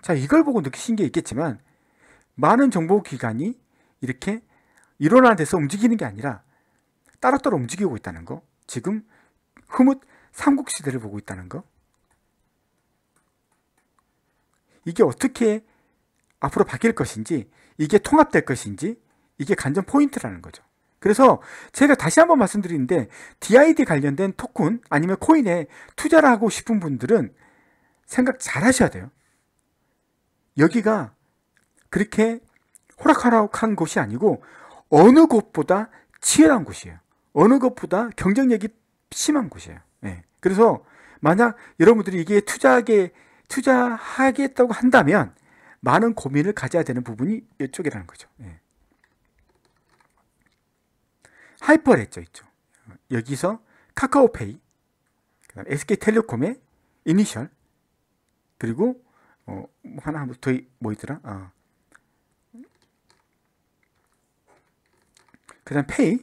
자 이걸 보고 느끼신 게 있겠지만 많은 정보기관이 이렇게 일원화돼서 움직이는 게 아니라 따로따로 움직이고 있다는 거 지금 흐뭇 삼국시대를 보고 있다는 거 이게 어떻게 앞으로 바뀔 것인지 이게 통합될 것인지 이게 관전 포인트라는 거죠. 그래서 제가 다시 한번 말씀드리는데 DID 관련된 토큰 아니면 코인에 투자를 하고 싶은 분들은 생각 잘 하셔야 돼요. 여기가 그렇게 호락호락한 곳이 아니고 어느 곳보다 치열한 곳이에요. 어느 것보다 경쟁력이 심한 곳이에요. 네. 그래서 만약 여러분들이 이게 투자하게 투자하겠다고 한다면 많은 고민을 가져야 되는 부분이 이쪽이라는 거죠. 예. 하이퍼레저 있죠. 여기서 카카오페이, 그다음 SK텔레콤의 이니셜, 그리고 어, 하나 더뭐 뭐 있더라? 아. 그다음 페이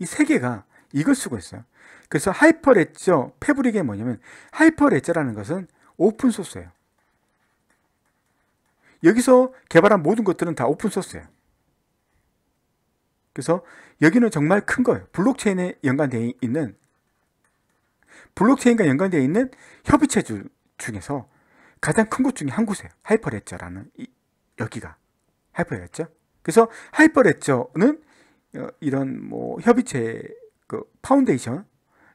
이 세 개가 이걸 쓰고 있어요. 그래서 하이퍼레저 패브릭이 뭐냐면 하이퍼레저라는 것은 오픈 소스예요. 여기서 개발한 모든 것들은 다 오픈소스예요. 그래서 여기는 정말 큰 거예요. 블록체인에 연관되어 있는 블록체인과 연관되어 있는 협의체 주, 중에서 가장 큰 곳 중에 한 곳이에요. 하이퍼레저라는 이, 여기가 하이퍼레저. 그래서 하이퍼레저는 어, 이런 뭐 협의체 그 파운데이션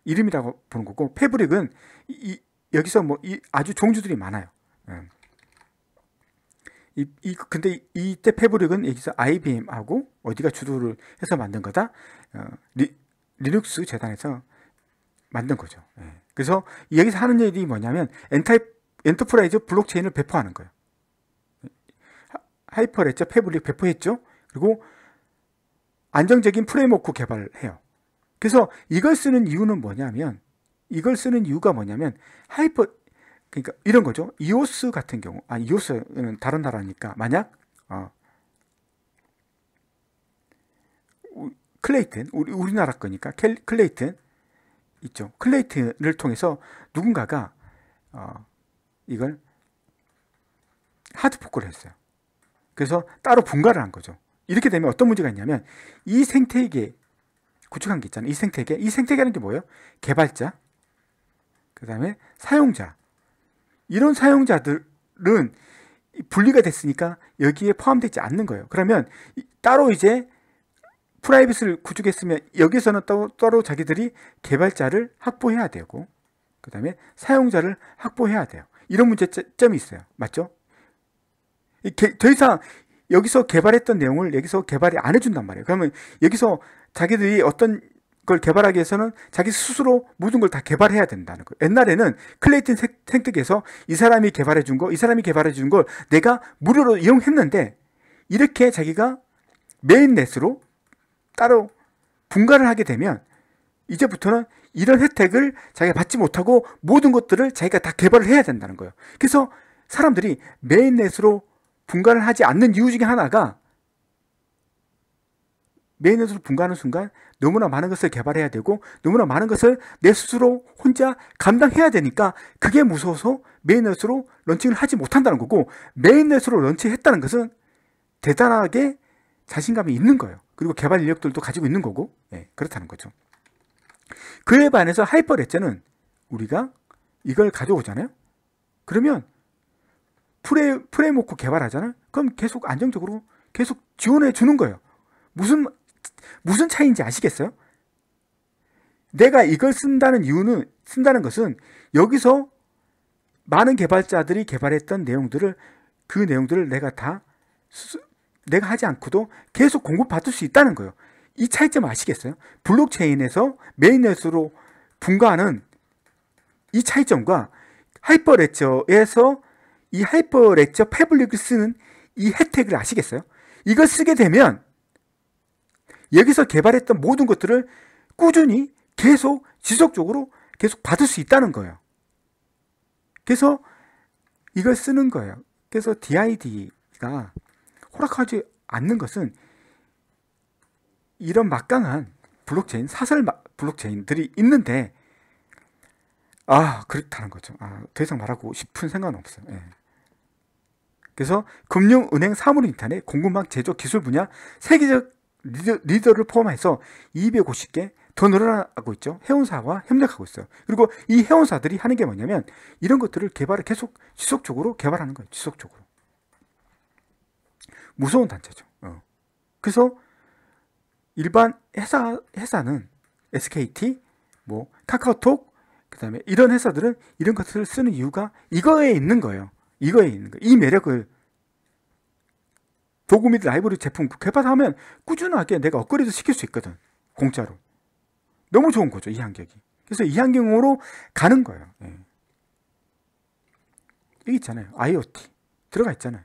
이름이라고 보는 거고 패브릭은 이, 여기서 뭐 이 아주 종주들이 많아요. 음. 이, 이, 근데 이때 패브릭은 여기서 IBM하고 어디가 주도를 해서 만든 거다? 어, 리, 눅스 재단에서 만든 거죠. 예. 그래서 여기서 하는 일이 뭐냐면 엔타이, 엔터프라이즈 블록체인을 배포하는 거예요. 하이퍼레저 패브릭 배포했죠. 그리고 안정적인 프레임워크 개발해요. 그래서 이걸 쓰는 이유는 뭐냐면 이걸 쓰는 이유가 뭐냐면 하이퍼 그러니까 이런 거죠. 이오스 같은 경우, 아 이오스는 다른 나라니까 만약 어, 클레이튼 우리 우리나라 거니까 켈, 클레이튼 있죠. 클레이튼을 통해서 누군가가 어, 이걸 하드포크를 했어요. 그래서 따로 분가를 한 거죠. 이렇게 되면 어떤 문제가 있냐면 이 생태계 구축한 게 있잖아요. 이 생태계, 이 생태계라는 게 뭐예요? 개발자, 그 다음에 사용자, 이런 사용자들은 분리가 됐으니까 여기에 포함되지 않는 거예요. 그러면 따로 이제 프라이빗을 구축했으면 여기서는 또 따로 자기들이 개발자를 확보해야 되고 그 다음에 사용자를 확보해야 돼요. 이런 문제점이 있어요. 맞죠? 더 이상 여기서 개발했던 내용을 여기서 개발이 안 해준단 말이에요. 그러면 여기서 자기들이 어떤 그걸 개발하기 위해서는 자기 스스로 모든 걸 다 개발해야 된다는 거예요. 옛날에는 클레이튼 생텍에서 이 사람이 개발해 준 거, 이 사람이 개발해 준걸 내가 무료로 이용했는데 이렇게 자기가 메인넷으로 따로 분가를 하게 되면 이제부터는 이런 혜택을 자기가 받지 못하고 모든 것들을 자기가 다 개발을 해야 된다는 거예요. 그래서 사람들이 메인넷으로 분가를 하지 않는 이유 중에 하나가 메인 넷을 분가하는 순간 너무나 많은 것을 개발해야 되고 너무나 많은 것을 내 스스로 혼자 감당해야 되니까 그게 무서워서 메인 넷으로 런칭을 하지 못한다는 거고 메인 넷으로 런칭했다는 것은 대단하게 자신감이 있는 거예요. 그리고 개발 인력들도 가지고 있는 거고 네, 그렇다는 거죠. 그에 반해서 하이퍼 레츠는 우리가 이걸 가져오잖아요. 그러면 프레, 프레임워크 개발하잖아요. 그럼 계속 안정적으로 계속 지원해 주는 거예요. 무슨 무슨 차이인지 아시겠어요? 내가 이걸 쓴다는 이유는 쓴다는 것은 여기서 많은 개발자들이 개발했던 내용들을 그 내용들을 내가 다 수, 내가 하지 않고도 계속 공급받을 수 있다는 거예요. 이 차이점 아시겠어요? 블록체인에서 메인넷으로 분가하는이 차이점과 하이퍼레처에서 이 하이퍼레처 패블릭을 쓰는 이 혜택을 아시겠어요? 이걸 쓰게 되면 여기서 개발했던 모든 것들을 꾸준히 계속 지속적으로 계속 받을 수 있다는 거예요. 그래서 이걸 쓰는 거예요. 그래서 DID가 허락하지 않는 것은 이런 막강한 블록체인, 사설 블록체인들이 있는데, 아, 그렇다는 거죠. 아, 더 이상 말하고 싶은 생각은 없어요. 예. 그래서 금융은행 사물인터넷 공급망 제조 기술 분야 세계적 리더, 를 포함해서 250개 더 늘어나고 있죠. 회원사와 협력하고 있어요. 그리고 이 회원사들이 하는 게 뭐냐면 이런 것들을 개발을 계속 지속적으로 개발하는 거예요. 지속적으로. 무서운 단체죠. 어. 그래서 일반 회사 회사는 SKT, 뭐 카카오톡, 그다음에 이런 회사들은 이런 것들을 쓰는 이유가 이거에 있는 거예요. 이거에 있는 거이 매력을 도구 이 라이브러리 제품 개발하면 꾸준하게 내가 업그레이드 시킬 수 있거든. 공짜로. 너무 좋은 거죠. 이 환경이. 그래서 이 환경으로 가는 거예요. 예. 여기 있잖아요. IoT. 들어가 있잖아요.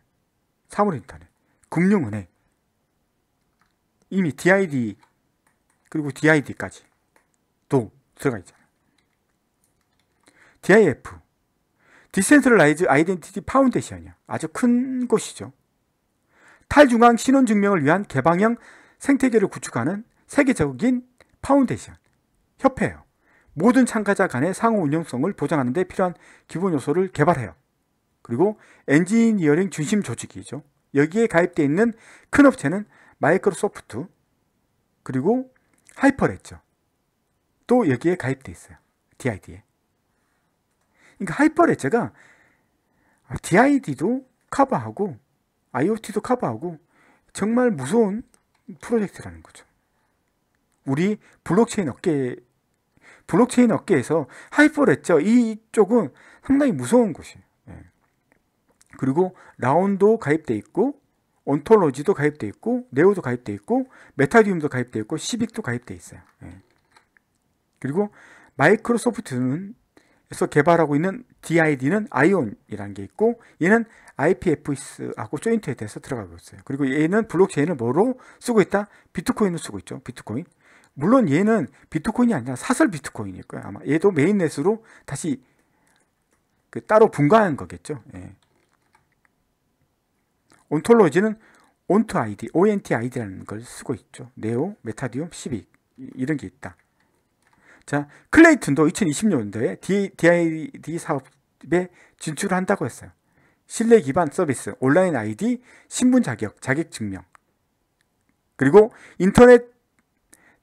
사물인터넷. 금융은행. 이미 DID 그리고 DID까지 도 들어가 있잖아요. DIF 디센트럴라이즈 아이덴티티 파운데이션이요 아주 큰 곳이죠. 탈중앙 신원증명을 위한 개방형 생태계를 구축하는 세계적인 파운데이션, 협회예요. 모든 참가자 간의 상호 운영성을 보장하는 데 필요한 기본 요소를 개발해요. 그리고 엔지니어링 중심 조직이죠. 여기에 가입되어 있는 큰 업체는 마이크로소프트 그리고 하이퍼레죠. 또 여기에 가입되어 있어요. DID에. 그러니까 하이퍼레저가 DID도 커버하고 IoT도 커버하고 정말 무서운 프로젝트라는 거죠. 우리 블록체인 업계 블록체인 업계에서 하이퍼레저 이쪽은 상당히 무서운 곳이에요. 예. 그리고 라운도 가입돼 있고 온톨로지도 가입돼 있고 네오도 가입돼 있고 메타디움도 가입돼 있고 시빅도 가입돼 있어요. 예. 그리고 마이크로소프트는 에서 개발하고 있는 DID는 i o 온이라는게 있고 얘는 IPFS하고 조인트에 대해서 들어가고 있어요. 그리고 얘는 블록체인을 뭐로 쓰고 있다? 비트코인을 쓰고 있죠. 비트코인. 물론 얘는 비트코인이 아니라 사설 비트코인일 거예요. 아마 얘도 메인넷으로 다시 그 따로 분가한 거겠죠. 예. 온톨로지는 o n t 이 d ONT 아 d 라는걸 쓰고 있죠. 네오, 메타디움, 12 이런 게 있다. 자, 클레이튼도 2020년도에 DID 사업에 진출을 한다고 했어요. 신뢰 기반 서비스, 온라인 아이디, 신분 자격, 자격 증명. 그리고 인터넷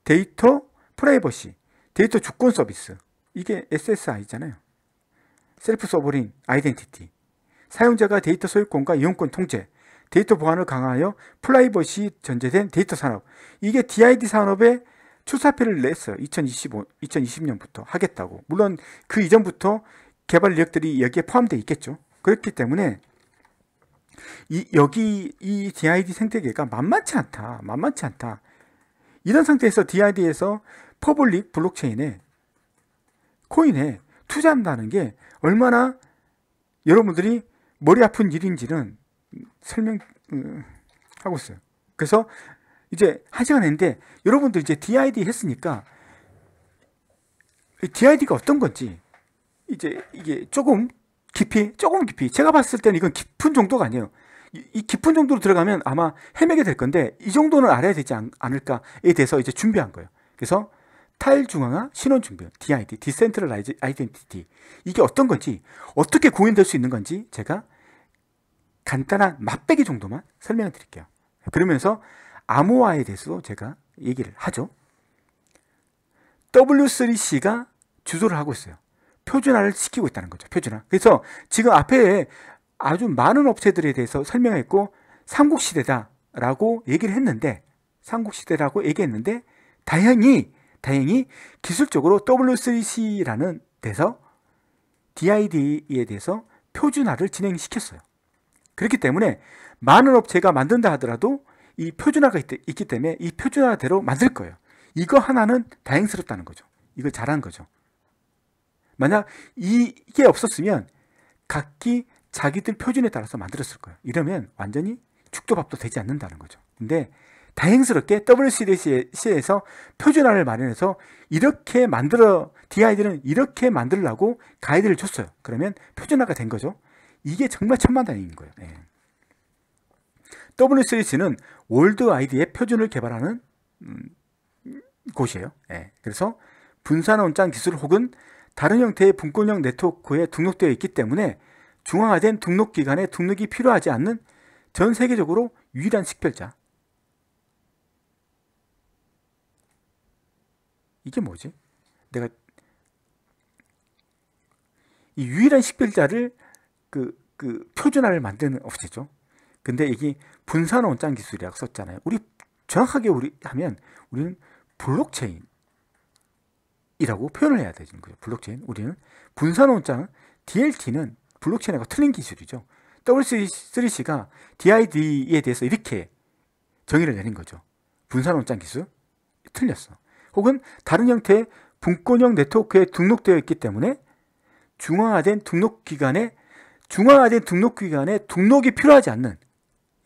데이터 프라이버시, 데이터 주권 서비스. 이게 SSI잖아요. 셀프 소버린 아이덴티티. 사용자가 데이터 소유권과 이용권 통제, 데이터 보안을 강화하여 프라이버시 전제된 데이터 산업. 이게 DID 산업의 출사표를 냈어요. 2025, 2020년부터 하겠다고. 물론 그 이전부터 개발 인력들이 여기에 포함되어 있겠죠. 그렇기 때문에 이, 여기 이 DID 생태계가 만만치 않다. 만만치 않다. 이런 상태에서 DID에서 퍼블릭 블록체인에 코인에 투자한다는 게 얼마나 여러분들이 머리 아픈 일인지는 설명하고 있어요. 그래서 이제 하지 간 했는데 여러분들 이제 DID 했으니까 DID가 어떤 건지 이제 이게 조금 깊이 조금 깊이 제가 봤을 때는 이건 깊은 정도가 아니에요. 이 깊은 정도로 들어가면 아마 헤매게 될 건데 이 정도는 알아야 되지 않을까에 대해서 이제 준비한 거예요. 그래서 탈중앙화 신원준비 DID (Decentralized Identity) 이게 어떤 건지 어떻게 구현될 수 있는 건지 제가 간단한 맛배기 정도만 설명해 드릴게요. 그러면서 암호화에 대해서 제가 얘기를 하죠. W3C가 주도를 하고 있어요. 표준화를 시키고 있다는 거죠. 표준화. 그래서 지금 앞에 아주 많은 업체들에 대해서 설명했고 삼국시대다라고 얘기를 했는데 삼국시대라고 얘기했는데 다행히 다행히 기술적으로 W3C라는 데서 DID에 대해서 표준화를 진행시켰어요. 그렇기 때문에 많은 업체가 만든다 하더라도 이 표준화가 있, 기 때문에 이 표준화대로 만들 거예요. 이거 하나는 다행스럽다는 거죠. 이걸 잘한 거죠. 만약 이, 이게 없었으면 각기 자기들 표준에 따라서 만들었을 거예요. 이러면 완전히 축도밥도 되지 않는다는 거죠. 근데 다행스럽게 WCDC에서 표준화를 마련해서 이렇게 만들어, DID는 이렇게 만들라고 가이드를 줬어요. 그러면 표준화가 된 거죠. 이게 정말 천만다행인 거예요. 예. WCDC는 월드 아이디의 표준을 개발하는 음, 곳이에요. 예. 그래서 분산 원장 기술 혹은 다른 형태의 분권형 네트워크에 등록되어 있기 때문에 중앙화된 등록 기관에 등록이 필요하지 않는 전 세계적으로 유일한 식별자. 이게 뭐지? 내가 이 유일한 식별자를 그, 그 표준화를 만드는 업체죠. 근데 이게 분산 원장 기술이라고 썼잖아요. 우리 정확하게 우리 하면 우리는 블록체인이라고 표현을 해야 되는 거죠. 블록체인 우리는 분산 원장 DLT는 블록체인하고 틀린 기술이죠. W3C가 DID에 대해서 이렇게 정의를 내린 거죠. 분산 원장 기술 틀렸어. 혹은 다른 형태의 분권형 네트워크에 등록되어 있기 때문에 중화화된 등록 기간에 중화화된 등록 기간에 등록이 필요하지 않는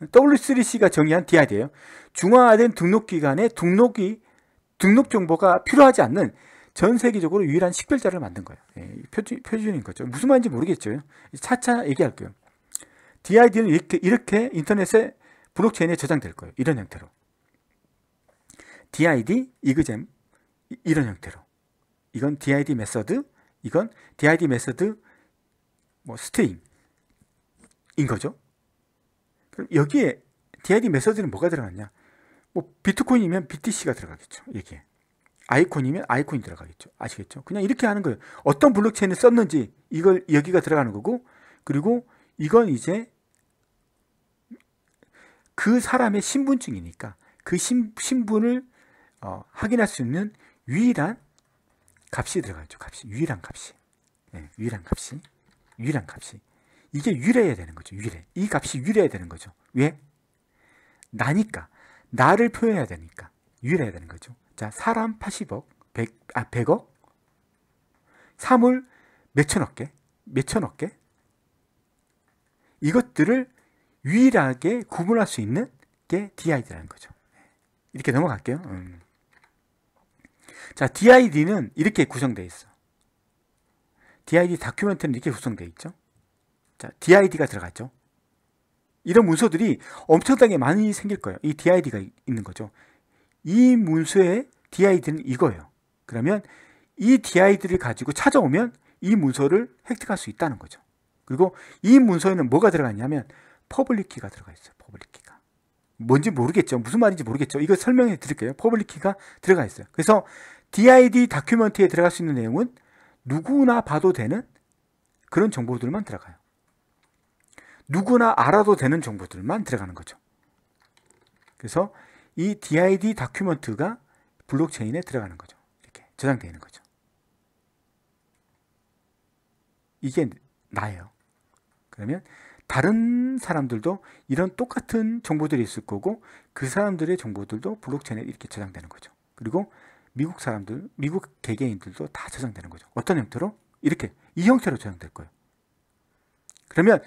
W3C가 정의한 DID예요. 중화화된 등록기관에 등록이 등록 정보가 필요하지 않는 전 세계적으로 유일한 식별자를 만든 거예요. 예, 표준, 표준인 거죠. 무슨 말인지 모르겠죠. 차차 얘기할게요. DID는 이렇게, 이렇게 인터넷에 블록체인에 저장될 거예요. 이런 형태로. DID, 이그잼, 이런 형태로. 이건 DID 메서드, 이건 DID 메서드 뭐 스트링인 거죠. 그럼 여기에 DID 메서지는 뭐가 들어갔냐? 뭐 비트코인이면 BTC가 들어가겠죠. 여기에. 아이콘이면 아이콘이 들어가겠죠. 아시겠죠? 그냥 이렇게 하는 거예요. 어떤 블록체인을 썼는지 이걸 여기가 들어가는 거고 그리고 이건 이제 그 사람의 신분증이니까 그 신, 분을 어, 확인할 수 있는 유일한 값이 들어가죠. 값이 유일한 값이 네, 유일한 값이 유일한 값이 이게 유래해야 되는 거죠. 유래. 이 값이 유래야 되는 거죠. 왜? 나니까. 나를 표현해야 되니까. 유래야 되는 거죠. 자, 사람 80억, 100, 아, 100억? 사물 몇천억 개? 몇천억 개? 이것들을 유일하게 구분할 수 있는 게 DID라는 거죠. 이렇게 넘어갈게요. 음. 자, DID는 이렇게 구성되어 있어. DID 다큐멘트는 이렇게 구성되어 있죠. 자, DID가 들어갔죠. 이런 문서들이 엄청나게 많이 생길 거예요. 이 DID가 있는 거죠. 이 문서의 DID는 이거예요. 그러면 이 DID를 가지고 찾아오면 이 문서를 획득할 수 있다는 거죠. 그리고 이 문서에는 뭐가 들어갔냐면 퍼블릭 키가 들어가 있어요. 퍼블릭 키가. 뭔지 모르겠죠. 무슨 말인지 모르겠죠. 이거 설명해 드릴게요. 퍼블릭 키가 들어가 있어요. 그래서 DID 다큐멘트에 들어갈 수 있는 내용은 누구나 봐도 되는 그런 정보들만 들어가요. 누구나 알아도 되는 정보들만 들어가는 거죠. 그래서 이 DID 다큐먼트가 블록체인에 들어가는 거죠. 이렇게 저장되어 있는 거죠. 이게 나예요. 그러면 다른 사람들도 이런 똑같은 정보들이 있을 거고 그 사람들의 정보들도 블록체인에 이렇게 저장되는 거죠. 그리고 미국 사람들, 미국 개개인들도 다 저장되는 거죠. 어떤 형태로? 이렇게 이 형태로 저장될 거예요. 그러면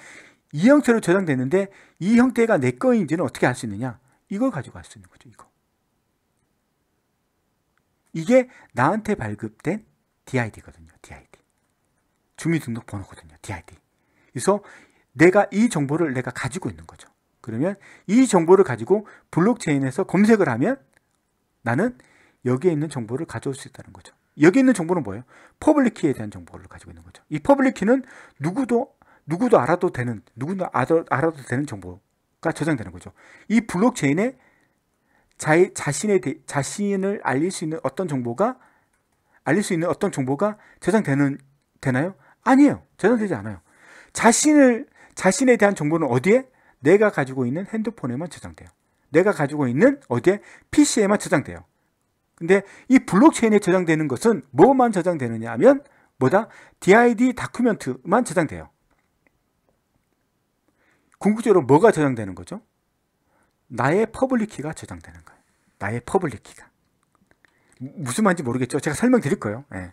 이 형태로 저장됐는데 이 형태가 내 거인지는 어떻게 알 수 있느냐? 이걸 가지고 알 수 있는 거죠. 이거. 이게 나한테 발급된 DID거든요. DID. 주민등록번호거든요. DID. 그래서 내가 이 정보를 내가 가지고 있는 거죠. 그러면 이 정보를 가지고 블록체인에서 검색을 하면 나는 여기에 있는 정보를 가져올 수 있다는 거죠. 여기 있는 정보는 뭐예요? 퍼블릭키에 대한 정보를 가지고 있는 거죠. 이 퍼블릭키는 누구도 누구도 알아도 되는 누구나 알아, 도 되는 정보가 저장되는 거죠. 이 블록체인에 자, 자신에 자신을 알릴 수 있는 어떤 정보가 알릴 수 있는 어떤 정보가 저장되는 되나요? 아니에요. 저장되지 않아요. 자신을 자신에 대한 정보는 어디에? 내가 가지고 있는 핸드폰에만 저장돼요. 내가 가지고 있는 어디에? PC에만 저장돼요. 근데 이 블록체인에 저장되는 것은 뭐만 저장되느냐 하면 뭐다? DID 다큐멘트만 저장돼요. 궁극적으로 뭐가 저장되는 거죠? 나의 퍼블릭 키가 저장되는 거예요. 나의 퍼블릭 키가. 무슨 말인지 모르겠죠? 제가 설명드릴 거예요. 예.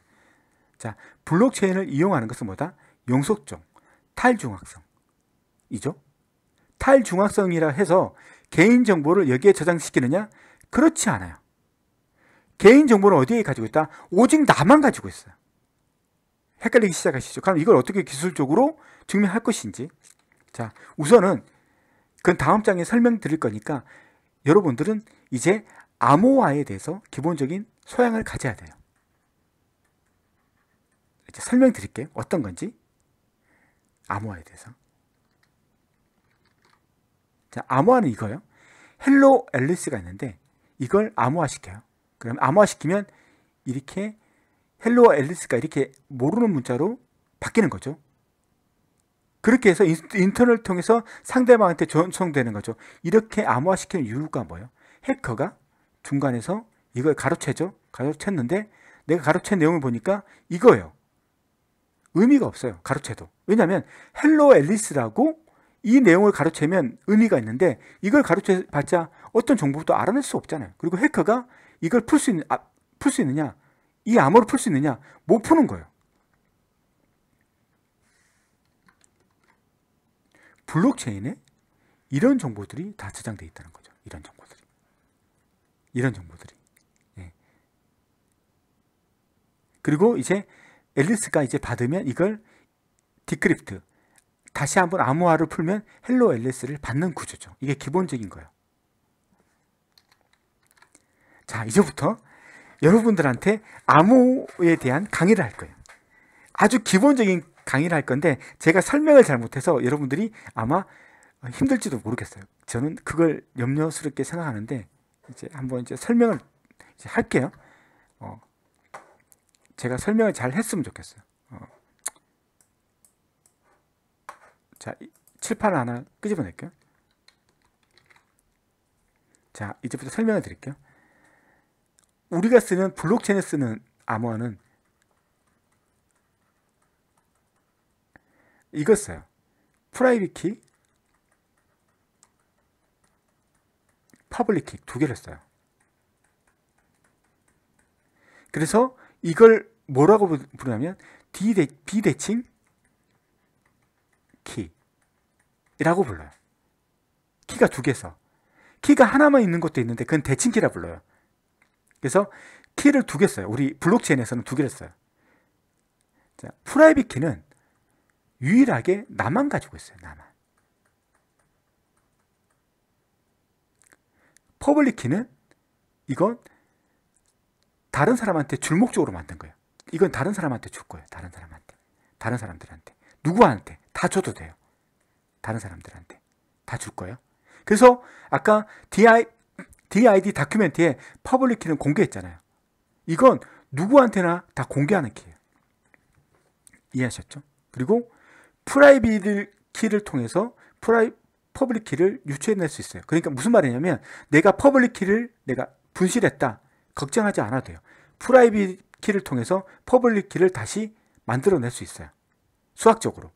자, 블록체인을 이용하는 것은 뭐다? 용속적 탈중앙성이죠. 탈중앙성이라 해서 개인정보를 여기에 저장시키느냐? 그렇지 않아요. 개인정보는 어디에 가지고 있다? 오직 나만 가지고 있어요. 헷갈리기 시작하시죠. 그럼 이걸 어떻게 기술적으로 증명할 것인지 자, 우선은 그 다음 장에 설명드릴 거니까 여러분들은 이제 암호화에 대해서 기본적인 소양을 가져야 돼요. 이제 설명드릴게요. 어떤 건지. 암호화에 대해서. 자, 암호화는 이거요. 예 헬로 앨리스가 있는데 이걸 암호화시켜요. 그럼 암호화시키면 이렇게 헬로 앨리스가 이렇게 모르는 문자로 바뀌는 거죠. 그렇게 해서 인터넷을 통해서 상대방한테 전송되는 거죠. 이렇게 암호화시키는 이유가 뭐예요? 해커가 중간에서 이걸 가로채죠. 가로챘는데 내가 가로챈 내용을 보니까 이거예요. 의미가 없어요. 가로채도. 왜냐하면 헬로 앨리스라고 이 내용을 가로채면 의미가 있는데 이걸 가로채봤자 어떤 정보도 알아낼 수 없잖아요. 그리고 해커가 이걸 풀 수 있는 아, 풀수 있느냐? 이 암호를 풀 수 있느냐? 못 푸는 거예요. 블록체인에 이런 정보들이 다 저장되어 있다는 거죠. 이런 정보들이. 이런 정보들이. 예. 그리고 이제 앨리스가 이제 받으면 이걸 디크립트 다시 한번 암호화를 풀면 헬로 앨리스를 받는 구조죠. 이게 기본적인 거예요. 자, 이제부터 여러분들한테 암호에 대한 강의를 할 거예요. 아주 기본적인 강의를 할 건데 제가 설명을 잘못해서 여러분들이 아마 힘들지도 모르겠어요. 저는 그걸 염려스럽게 생각하는데 이제 한번 이제 설명을 이제 할게요. 어, 제가 설명을 잘 했으면 좋겠어요. 어. 자, 칠판 하나 끄집어낼게요. 자, 이제부터 설명을 드릴게요. 우리가 쓰는 블록체인에 쓰는 암호화는 읽었어요. 프라이빗 키, 파블릭 키두 개를 써요. 그래서 이걸 뭐라고 부르냐면 디대, 비대칭 키라고 불러요. 키가 두 개서 키가 하나만 있는 것도 있는데 그건 대칭키라 불러요. 그래서 키를 두 개 써요. 우리 블록체인에서는 두 개를 써요. 자, 프라이빗 키는 유일하게 나만 가지고 있어요. 나만. 퍼블릭 키는 이건 다른 사람한테 줄목적으로 만든 거예요. 이건 다른 사람한테 줄 거예요. 다른 사람한테. 다른 사람들한테. 누구한테. 다 줘도 돼요. 다른 사람들한테. 다 줄 거예요. 그래서 아까 DI, DID 다큐멘트에 퍼블릭 키는 공개했잖아요. 이건 누구한테나 다 공개하는 키예요. 이해하셨죠? 그리고 프라이빗 키를 통해서 프라이 퍼블릭 키를 유추해낼 수 있어요. 그러니까 무슨 말이냐면 내가 퍼블릭 키를 내가 분실했다. 걱정하지 않아도 돼요. 프라이빗 키를 통해서 퍼블릭 키를 다시 만들어낼 수 있어요. 수학적으로.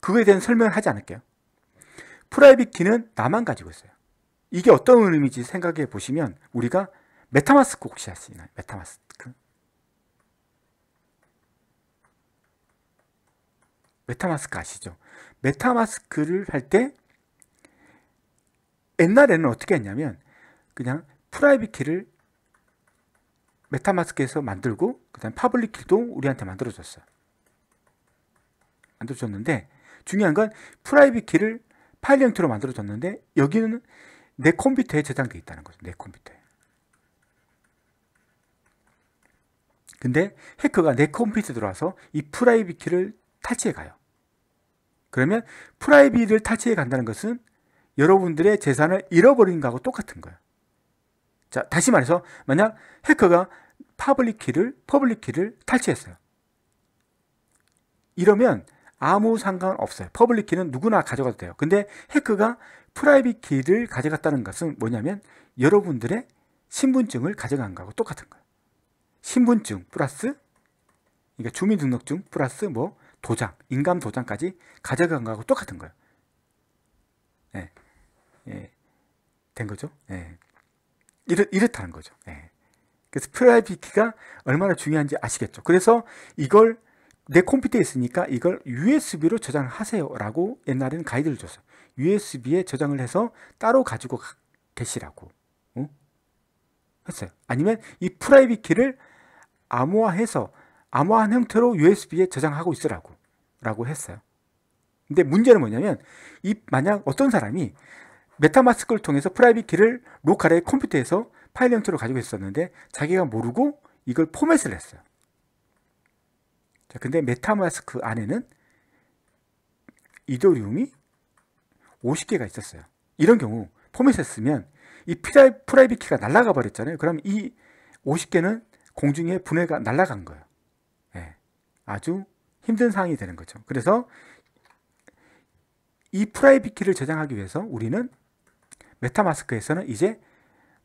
그거에 대한 설명을 하지 않을게요. 프라이빗 키는 나만 가지고 있어요. 이게 어떤 의미인지 생각해 보시면 우리가 메타마스크 혹시 아시나요? 메타마스크. 메타마스크 아시죠? 메타마스크를 할 때 옛날에는 어떻게 했냐면 그냥 프라이빗 키를 메타마스크에서 만들고 그다음 파블릭 키도 우리한테 만들어줬어요. 만들어줬는데 중요한 건 프라이빗 키를 파일 형태로 만들어줬는데 여기는 내 컴퓨터에 저장돼 있다는 거죠. 내 컴퓨터에. 근데 해커가 내 컴퓨터에 들어와서 이 프라이빗 키를 탈취해 가요. 그러면 프라이빗을 타치해 간다는 것은 여러분들의 재산을 잃어버린 거하고 똑같은 거예요. 자, 다시 말해서 만약 해커가 파블릭 키를 퍼블릭 키를 탈취했어요. 이러면 아무 상관 없어요. 퍼블릭 키는 누구나 가져가도 돼요. 근데 해커가 프라이빗 키를 가져갔다는 것은 뭐냐면 여러분들의 신분증을 가져간 거하고 똑같은 거예요. 신분증 플러스 그러니까 주민등록증 플러스 뭐 도장, 인감 도장까지 가져간 거하고 똑같은 거예요. 예. 예. 된 거죠. 예. 이렇, 이렇다는 거죠. 예. 그래서 프라이빗키가 얼마나 중요한지 아시겠죠. 그래서 이걸 내 컴퓨터에 있으니까 이걸 USB로 저장하세요 라고 옛날에는 가이드를 줬어요. USB에 저장을 해서 따로 가지고 계시라고 응? 했어요. 아니면 이 프라이빗 키를 암호화해서 암호한 형태로 USB에 저장하고 있으라고 라고 했어요. 근데 문제는 뭐냐면 이 만약 어떤 사람이 메타마스크를 통해서 프라이빗 키를 로컬의 컴퓨터에서 파일 형태로 가지고 있었는데 자기가 모르고 이걸 포맷을 했어요. 자, 근데 메타마스크 안에는 이더리움이 50개가 있었어요. 이런 경우 포맷을 쓰면 이 프라이빗 키가 날아가 버렸잖아요. 그럼 이 50개는 공중에 분해가 날아간 거예요. 아주 힘든 상황이 되는 거죠. 그래서 이 프라이빗 키를 저장하기 위해서 우리는 메타마스크에서는 이제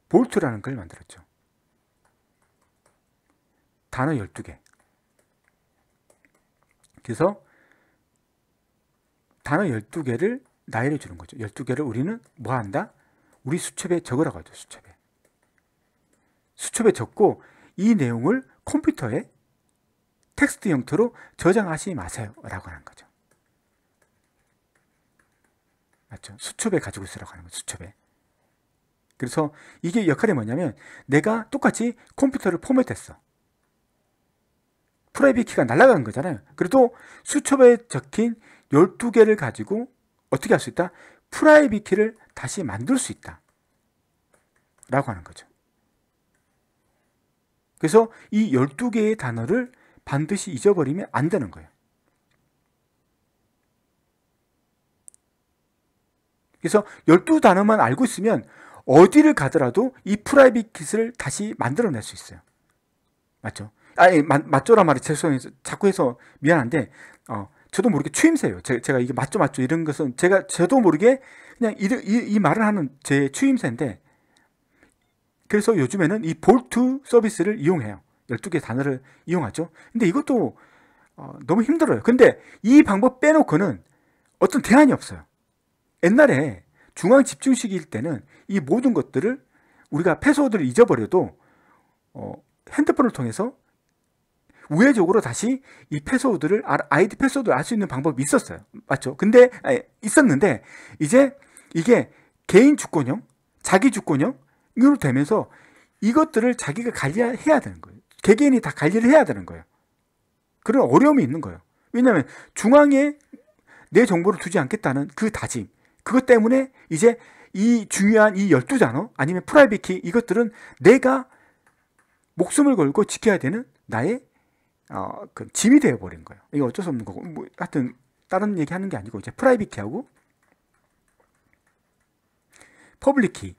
볼트라는 걸 만들었죠. 단어 12개. 그래서 단어 12개를 나열해 주는 거죠. 12개를 우리는 뭐 한다? 우리 수첩에 적으라고 하죠. 수첩에. 수첩에 적고 이 내용을 컴퓨터에 텍스트 형태로 저장하지 마세요 라고 하는 거죠 맞죠? 수첩에 가지고 있으라고 하는 거죠 수첩에 그래서 이게 역할이 뭐냐면 내가 똑같이 컴퓨터를 포맷했어 프라이빗 키가 날아가 거잖아요 그래도 수첩에 적힌 12개를 가지고 어떻게 할 수 있다? 프라이빗 키를 다시 만들 수 있다 라고 하는 거죠 그래서 이 12개의 단어를 반드시 잊어버리면 안 되는 거예요. 그래서 12단어만 알고 있으면 어디를 가더라도 이 프라이빗 킷을 다시 만들어낼 수 있어요. 맞죠? 아니, 예, 맞, 맞죠란 말이 죄송해요. 자꾸 해서 미안한데, 어, 저도 모르게 추임새예요. 제, 가 이게 맞죠, 맞죠 이런 것은 제가 저도 모르게 그냥 이, 이, 이 말을 하는 제 추임새인데, 그래서 요즘에는 이 볼트 서비스를 이용해요. 12개 단어를 이용하죠. 근데 이것도 어, 너무 힘들어요. 근데 이 방법 빼놓고는 어떤 대안이 없어요. 옛날에 중앙 집중식일 때는 이 모든 것들을 우리가 패스워드를 잊어버려도 어, 핸드폰을 통해서 우회적으로 다시 이 패스워드를 아이디 패스워드를 알 수 있는 방법이 있었어요. 맞죠? 근데 아니, 있었는데 이제 이게 개인 주권형, 자기 주권형으로 되면서 이것들을 자기가 관리해야 되는 거예요. 개개인이 다 관리를 해야 되는 거예요. 그런 어려움이 있는 거예요. 왜냐하면 중앙에 내 정보를 두지 않겠다는 그 다짐. 그것 때문에 이제 이 중요한 이 12단어 아니면 프라이빗키 이것들은 내가 목숨을 걸고 지켜야 되는 나의 어, 그 짐이 되어버린 거예요. 이거 어쩔 수 없는 거고. 뭐, 하여튼 다른 얘기 하는 게 아니고 이제 프라이빗키하고 퍼블릭키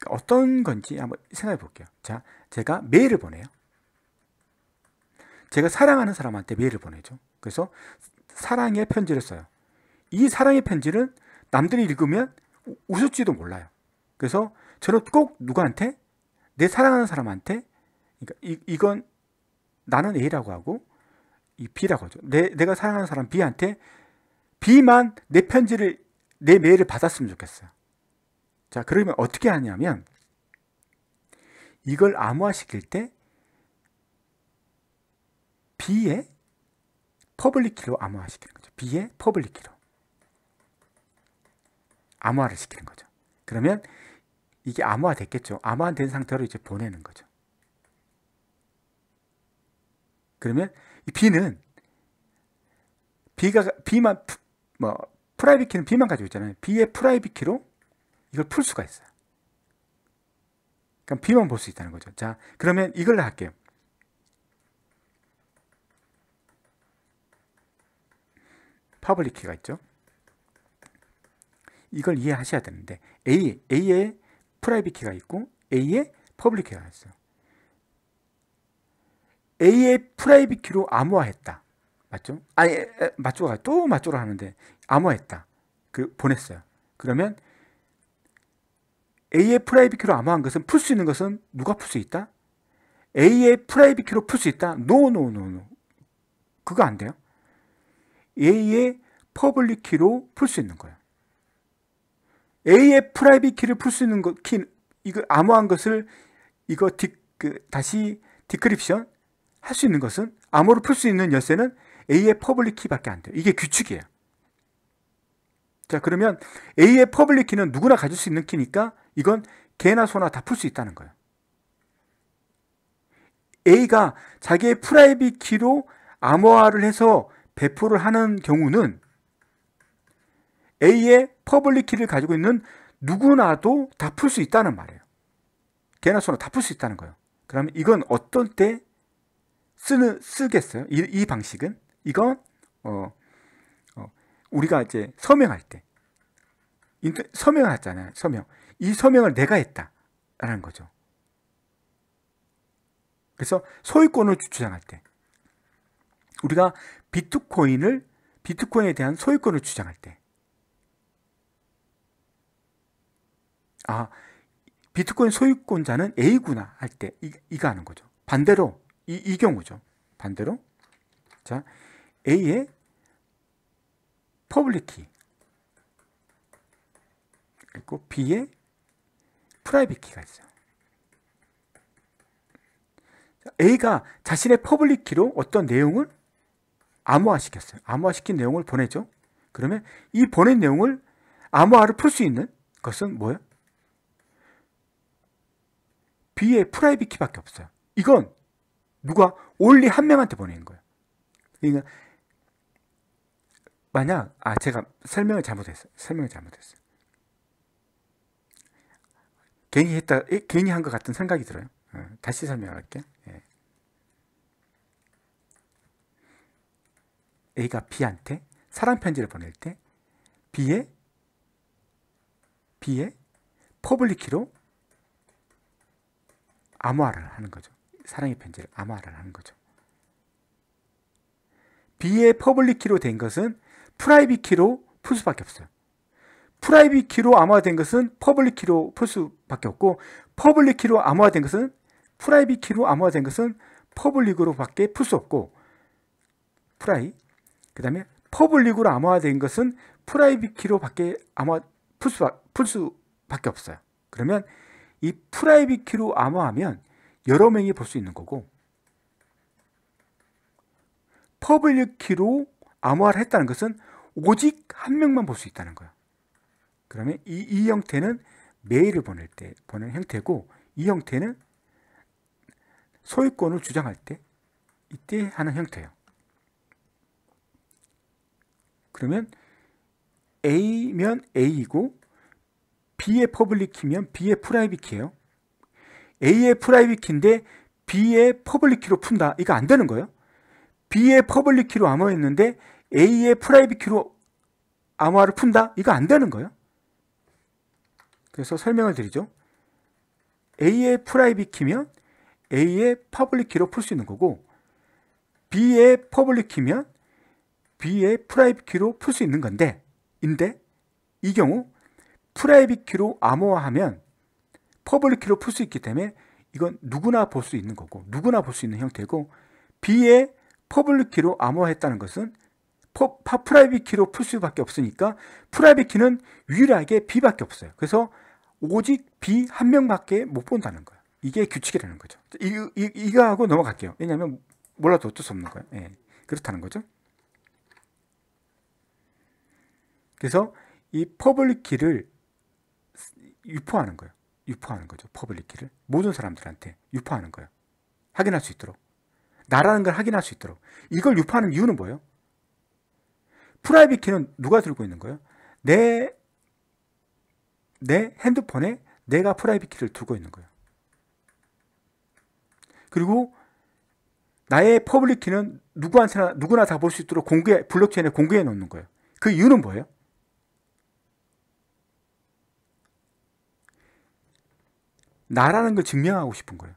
그러니까 어떤 건지 한번 생각해 볼게요. 자, 제가 메일을 보내요. 제가 사랑하는 사람한테 메일을 보내죠. 그래서 사랑의 편지를 써요. 이 사랑의 편지는 남들이 읽으면 웃을지도 몰라요. 그래서 저는 꼭 누구한테 내 사랑하는 사람한테 그러니까 이, 이건 나는 A라고 하고 이 B라고 하죠. 내, 내가 사랑하는 사람 B한테 B만 내 편지를 내 메일을 받았으면 좋겠어요. 자, 그러면 어떻게 하냐면 이걸 암호화시킬 때 B의 퍼블릭키로 암호화시키는 거죠. B의 퍼블릭키로 암호화를 시키는 거죠. 그러면 이게 암호화 됐겠죠. 암호화된 상태로 이제 보내는 거죠. 그러면 이 B는 B가 B만 뭐 프라이빗 키는 B만 가지고 있잖아요. B의 프라이빗 키로 이걸 풀 수가 있어요. 그럼 B만 볼 수 있다는 거죠. 자, 그러면 이걸로 할게요. 퍼블릭 키가 있죠. 이걸 이해하셔야 되는데 A, A에 프라이빗 키가 있고 A에 퍼블릭 키가 있어요. A의 프라이빗 키로 암호화했다. 맞죠? 아 예, 맞죠또 맞죠를 하는데 암호화했다. 그 보냈어요. 그러면 A의 프라이빗 키로 암호한 화 것은 풀 수 있는 것은 누가 풀 수 있다? A의 프라이빗 키로 풀 수 있다? 노, 노, 노, 노. 그거 안 돼요. A의 퍼블릭 키로 풀 수 있는 거예요. A의 프라이빗 키를 풀 수 있는 것, 키, 이거 암호한 것을 이거 디, 그, 다시 디크립션 할 수 있는 것은 암호를풀 수 있는 열쇠는 A의 퍼블릭 키밖에 안 돼요. 이게 규칙이에요. 자 그러면 A의 퍼블릭 키는 누구나 가질 수 있는 키니까 이건 개나 소나 다 풀 수 있다는 거예요. A가 자기의 프라이빗 키로 암호화를 해서 배포를 하는 경우는 A의 퍼블릭 키를 가지고 있는 누구나도 다 풀 수 있다는 말이에요. 개나 소나 다 풀 수 있다는 거예요. 그러면 이건 어떤 때 쓰는 쓰겠어요? 이, 이 방식은 이건 어, 어, 우리가 이제 서명할 때 인터, 서명을 하잖아요. 서명. 이 서명을 내가 했다라는 거죠. 그래서 소유권을 주장할 때 우리가 비트코인을 비트코인에 대한 소유권을 주장할 때 아, 비트코인 소유권자는 A구나 할 때 이거 하는 거죠. 반대로 이, 이 경우죠. 반대로 자, A의 퍼블릭키 그리고 B의 프라이빗키가 있어요. A가 자신의 퍼블릭키로 어떤 내용을 암호화시켰어요. 암호화시킨 내용을 보내죠. 그러면 이 보낸 내용을 암호화를 풀 수 있는 것은 뭐예요? B의 프라이빗 키밖에 없어요. 이건 누가 올리 한 명한테 보내 거예요. 그러니까 만약 아 제가 설명을 잘못했어요. 설명을 잘못했어요. 괜히 했다 괜히 한 것 같은 생각이 들어요. 어, 다시 설명할게요. 예. A가 B한테 사랑 편지를 보낼 때 B의 B의 퍼블리키로 암호화를 하는 거죠. 사랑의 편지를 암호화를 하는 거죠. B의 퍼블릭키로 된 것은 프라이빗키로 풀 수밖에 없어요. 프라이빗키로 암호화된 것은 퍼블릭키로 풀 수밖에 없고 퍼블릭키로 암호화된 것은 프라이빗키로 암호화된 것은 퍼블릭으로 밖에 풀 수 없고 프라이 그 다음에 퍼블릭으로 암호화된 것은 프라이빗 키로 밖에 암호 풀수 풀 수 밖에 없어요. 그러면 이 프라이빗 키로 암호하면 여러 명이 볼 수 있는 거고 퍼블릭 키로 암호화를 했다는 것은 오직 한 명만 볼 수 있다는 거예요. 그러면 이, 이 형태는 메일을 보낼 때 보낸 형태고 이 형태는 소유권을 주장할 때 이때 하는 형태예요. 그러면 A면 A이고 B의 퍼블릭 키면 B의 프라이빗 키예요. A의 프라이빗 키인데 B의 퍼블릭 키로 푼다. 이거 안 되는 거예요. B의 퍼블릭 키로 암호했는데 A의 프라이빗 키로 암호화를 푼다. 이거 안 되는 거예요. 그래서 설명을 드리죠. A의 프라이빗 키면 A의 퍼블릭 키로 풀 수 있는 거고 B의 퍼블릭 키면 B의 프라이빗 키로 풀 수 있는 건데 인데 이 경우 프라이빗 키로 암호화하면 퍼블릭 키로 풀 수 있기 때문에 이건 누구나 볼 수 있는 거고 누구나 볼 수 있는 형태고 B의 퍼블릭 키로 암호화했다는 것은 퍼, 파 프라이빗 키로 풀 수밖에 없으니까 프라이빗 키는 유일하게 B밖에 없어요. 그래서 오직 B 한 명밖에 못 본다는 거예요. 이게 규칙이라는 거죠. 이, 이, 이거 하고 넘어갈게요. 왜냐하면 몰라도 어쩔 수 없는 거예요. 예, 그렇다는 거죠. 그래서 이 퍼블릭 키를 유포하는 거예요. 유포하는 거죠. 퍼블릭 키를 모든 사람들한테 유포하는 거예요. 확인할 수 있도록. 나라는 걸 확인할 수 있도록. 이걸 유포하는 이유는 뭐예요? 프라이빗 키는 누가 들고 있는 거예요? 내, 내 핸드폰에 내가 프라이빗 키를 들고 있는 거예요. 그리고 나의 퍼블릭 키는 누구한테나, 누구나 다 볼 수 있도록 공개, 블록체인에 공개해 놓는 거예요. 그 이유는 뭐예요? 나라는 걸 증명하고 싶은 거예요.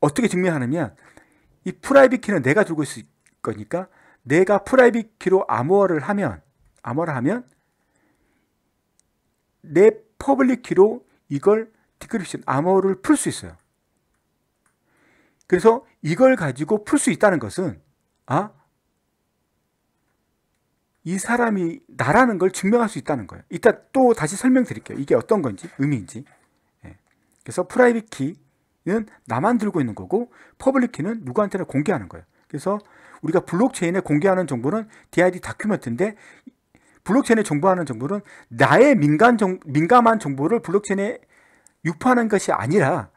어떻게 증명하느냐? 이 프라이빗 키는 내가 들고 있을 거니까 내가 프라이빗 키로 암호화를 하면 암호화를 하면 내 퍼블릭 키로 이걸 디크립션 암호를 풀 수 있어요. 그래서 이걸 가지고 풀 수 있다는 것은 아이 사람이 나라는 걸 증명할 수 있다는 거예요. 이따 또 다시 설명드릴게요. 이게 어떤 건지 의미인지. 그래서 프라이빗 키는 나만 들고 있는 거고 퍼블릭 키는 누구한테나 공개하는 거예요. 그래서 우리가 블록체인에 공개하는 정보는 DID 다큐멘트인데 블록체인에 정보하는 정보는 나의 민간 정, 민감한 정보를 블록체인에 유포하는 것이 아니라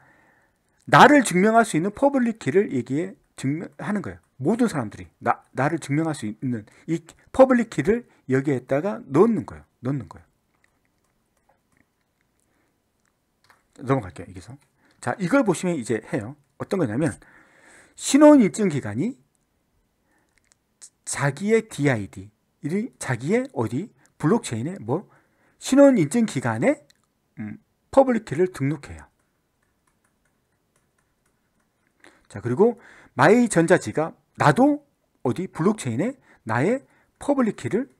나를 증명할 수 있는 퍼블릭 키를 얘기해 증명하는 거예요. 모든 사람들이 나, 나를 증명할 수 있는 이 퍼블릭 키를 여기에다가 넣는 거예요. 넣는 거예요. 넘어갈게요. 여기서. 자, 이걸 보시면 이제 해요. 어떤 거냐면 신혼 일정 기간이 자기의 DID, 자기의 어디 블록체인에 뭐 신혼 인증 기간에 음, 퍼블릭키를 등록해요. 자 그리고 마이 전자지가 나도 어디 블록체인에 나의 퍼블릭키를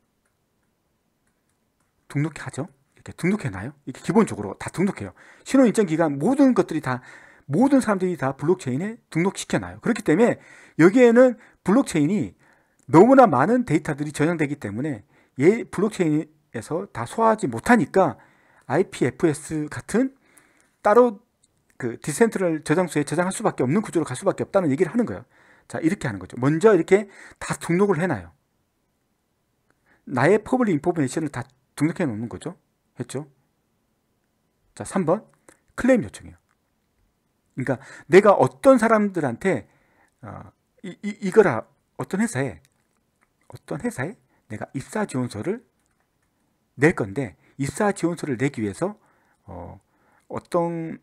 등록하죠. 이렇게 등록해놔요. 이게 기본적으로 다 등록해요. 신호 인증 기간 모든 것들이 다 모든 사람들이 다 블록체인에 등록시켜놔요. 그렇기 때문에 여기에는 블록체인이 너무나 많은 데이터들이 전용되기 때문에 얘 블록체인에서 다 소화하지 못하니까 IPFS 같은 따로 그 디센트럴 저장소에 저장할 수밖에 없는 구조로 갈 수밖에 없다는 얘기를 하는 거예요. 자 이렇게 하는 거죠. 먼저 이렇게 다 등록을 해놔요. 나의 퍼블릭 인포메이션을 다 등록해 놓는 거죠. 했죠. 자, 3번 클레임 요청이요. 그러니까 내가 어떤 사람들한테 어, 이, 이, 이거라 어떤 회사에 어떤 회사에 내가 입사 지원서를 낼 건데 입사 지원서를 내기 위해서 어, 어떤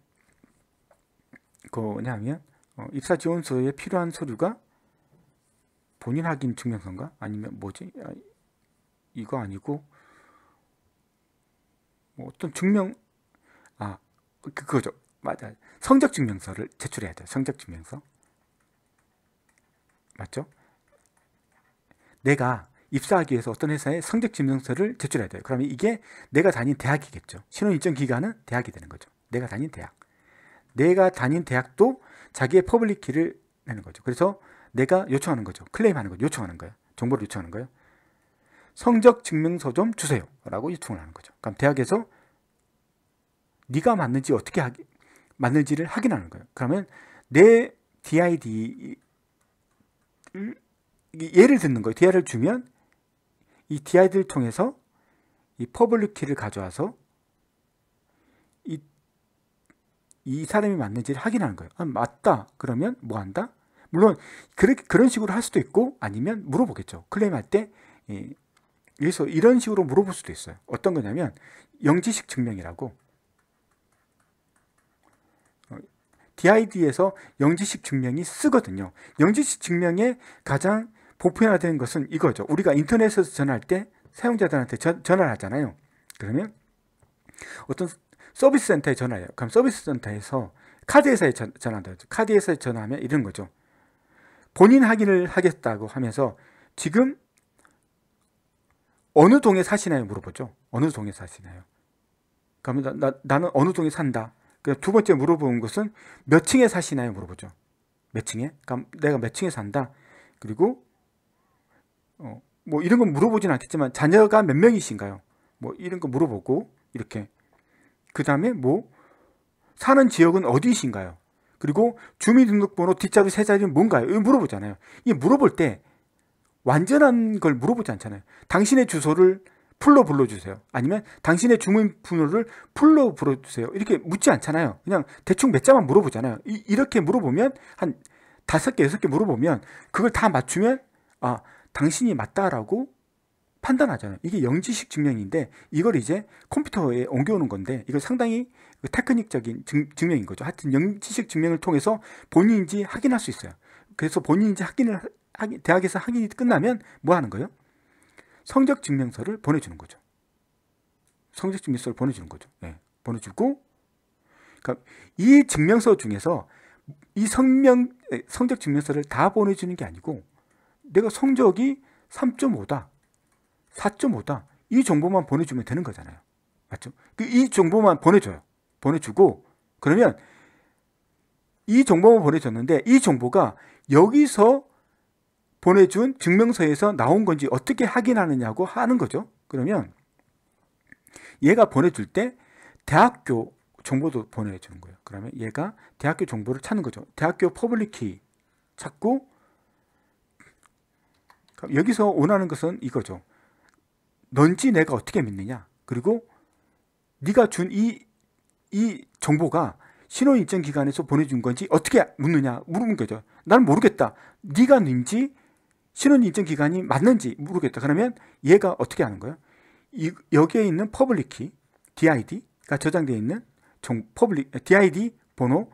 거냐면 그 어, 입사 지원서에 필요한 서류가 본인 확인 증명서인가 아니면 뭐지 아, 이거 아니고 뭐 어떤 증명 아 그, 그거죠 맞아 성적 증명서를 제출해야 돼요 성적 증명서 맞죠? 내가 입사하기 위해서 어떤 회사에 성적 증명서를 제출해야 돼요 그러면 이게 내가 다닌 대학이겠죠 신원 일정 기간은 대학이 되는 거죠 내가 다닌 대학 내가 다닌 대학도 자기의 퍼블릭 키를 내는 거죠 그래서 내가 요청하는 거죠 클레임하는 거 요청하는 거예요 정보를 요청하는 거예요 성적 증명서 좀 주세요. 라고 요청을 하는 거죠. 그럼 대학에서 네가 맞는지 어떻게 하기, 맞는지를 확인하는 거예요. 그러면 내 d i d 예를 듣는 거예요. DID를 주면 이 DID를 통해서 이 퍼블릭 키를 가져와서 이, 이 사람이 맞는지를 확인하는 거예요. 아, 맞다. 그러면 뭐 한다? 물론 그렇게 그런 식으로 할 수도 있고 아니면 물어보겠죠. 클레임할 때 이, 여기서 이런 식으로 물어볼 수도 있어요. 어떤 거냐면 영지식 증명이라고 어, DID에서 영지식 증명이 쓰거든요. 영지식 증명에 가장 보편화된 것은 이거죠. 우리가 인터넷에서 전화할 때 사용자들한테 전, 전화를 하잖아요. 그러면 어떤 서비스 센터에 전화해요. 그럼 서비스 센터에서 카드 회사에 전화한다. 카드 회사에 전화하면 이런 거죠. 본인 확인을 하겠다고 하면서 지금 어느 동에 사시나요? 물어보죠. 어느 동에 사시나요? 그러면 그러니까 나, 나, 는 어느 동에 산다. 그러니까 두 번째 물어보 것은 몇 층에 사시나요? 물어보죠. 몇 층에? 그러 그러니까 내가 몇 층에 산다. 그리고 어, 뭐 이런 건 물어보진 않겠지만 자녀가 몇 명이신가요? 뭐 이런 거 물어보고 이렇게 그 다음에 뭐 사는 지역은 어디이신가요? 그리고 주민등록번호 뒷자리 세 자리는 뭔가요? 물어보잖아요. 이 물어볼 때 완전한 걸 물어보지 않잖아요. 당신의 주소를 풀로 불러주세요. 아니면 당신의 주문 번호를 풀로 불러주세요. 이렇게 묻지 않잖아요. 그냥 대충 몇 자만 물어보잖아요. 이, 렇게 물어보면 한 다섯 개, 여섯 개 물어보면 그걸 다 맞추면 아, 당신이 맞다라고 판단하잖아요. 이게 영지식 증명인데 이걸 이제 컴퓨터에 옮겨오는 건데 이걸 상당히 그 테크닉적인 증, 증명인 거죠. 하여튼 영지식 증명을 통해서 본인인지 확인할 수 있어요. 그래서 본인인지 확인을 학위, 대학에서 학위이 끝나면 뭐 하는 거예요? 성적 증명서를 보내주는 거죠. 성적 증명서를 보내주는 거죠. 네. 보내주고, 그러니까 이 증명서 중에서 이 성명, 성적 증명서를 다 보내주는 게 아니고, 내가 성적이 3.5다, 4.5다, 이 정보만 보내주면 되는 거잖아요. 맞죠? 그 이 정보만 보내줘요. 보내주고, 그러면 이 정보만 보내줬는데, 이 정보가 여기서 보내준 증명서에서 나온 건지 어떻게 확인하느냐고 하는 거죠. 그러면 얘가 보내줄 때 대학교 정보도 보내주는 거예요. 그러면 얘가 대학교 정보를 찾는 거죠. 대학교 퍼블릭키 찾고 여기서 원하는 것은 이거죠. 넌지 내가 어떻게 믿느냐. 그리고 네가 준 이 이 정보가 신원인증기관에서 보내준 건지 어떻게 묻느냐 물은 거죠. 나는 모르겠다. 네가 는지 신혼 일정 기간이 맞는지 모르겠다. 그러면 얘가 어떻게 하는 거예요? 이, 여기에 있는 퍼블릭 키, DID가 저장되어 있는 정, 퍼블릭, 아, DID 번호,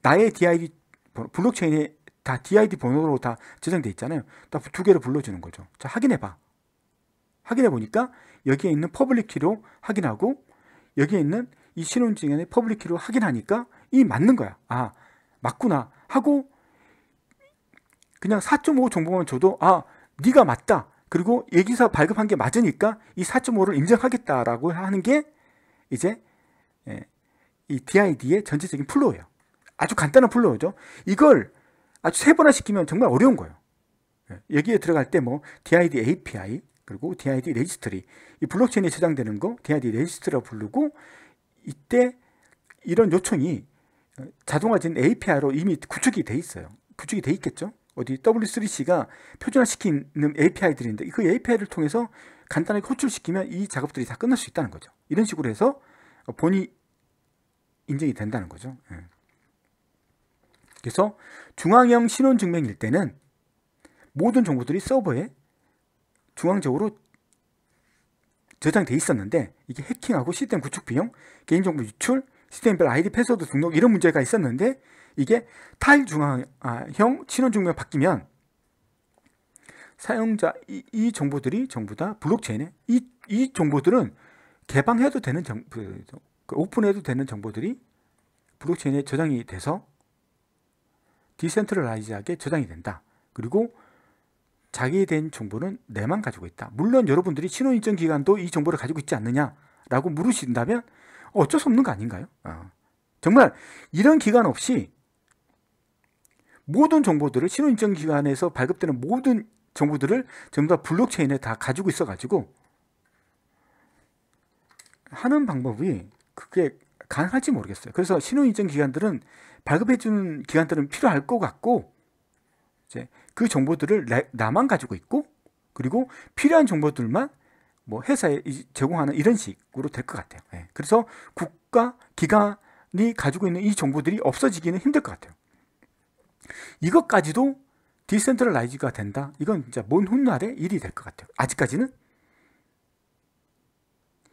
나의 DID 번호, 블록체인에 다 DID 번호로 다 저장되어 있잖아요. 딱 두 개를 불러주는 거죠. 자, 확인해봐. 확인해 보니까 여기에 있는 퍼블릭 키로 확인하고 여기에 있는 이 신혼증의 퍼블릭 키로 확인하니까 이 맞는 거야. 아, 맞구나 하고 그냥 4.5 정보만 줘도 아 네가 맞다. 그리고 예기사 발급한 게 맞으니까 이 4.5를 인정하겠다라고 하는 게 이제 예, 이 DID의 전체적인 플로우예요. 아주 간단한 플로우죠. 이걸 아주 세분화 시키면 정말 어려운 거예요. 예, 여기에 들어갈 때 뭐 DID API 그리고 DID 레지스트리 이 블록체인에 저장되는 거 DID 레지스트리라 부르고 이때 이런 요청이 어, 자동화된 API로 이미 구축이 돼 있어요. 구축이 돼 있겠죠. 어디 W3C가 표준화시키는 API들인데 그 API를 통해서 간단하게 호출시키면 이 작업들이 다 끝날 수 있다는 거죠. 이런 식으로 해서 본이 인정이 된다는 거죠. 예. 그래서 중앙형 신원증명일 때는 모든 정보들이 서버에 중앙적으로 저장돼 있었는데 이게 해킹하고 시스템 구축 비용, 개인정보 유출, 시스템별 아이디 패스워드 등록 이런 문제가 있었는데 이게 탈중앙형 아, 신원증명 바뀌면 사용자 이, 이, 정보들이 전부 다 블록체인에 이, 이 정보들은 개방해도 되는 정, 그, 그, 오픈해도 되는 정보들이 블록체인에 저장이 돼서 디센트럴라이즈하게 저장이 된다. 그리고 자기에 대한 정보는 내만 가지고 있다. 물론 여러분들이 신원인증 기관도 이 정보를 가지고 있지 않느냐라고 물으신다면 어쩔 수 없는 거 아닌가요? 어. 정말 이런 기간 없이 모든 정보들을 신호인증 기관에서 발급되는 모든 정보들을 전부 다 블록체인에 다 가지고 있어 가지고 하는 방법이 그게 가능할지 모르겠어요. 그래서 신호인증 기관들은 발급해 주는 기관들은 필요할 것 같고 이제 그 정보들을 나만 가지고 있고 그리고 필요한 정보들만 뭐 회사에 제공하는 이런 식으로 될 것 같아요. 예. 그래서 국가 기관이 가지고 있는 이 정보들이 없어지기는 힘들 것 같아요. 이것까지도 디센트럴라이즈가 된다. 이건 진짜 먼 훗날의 일이 될 것 같아요. 아직까지는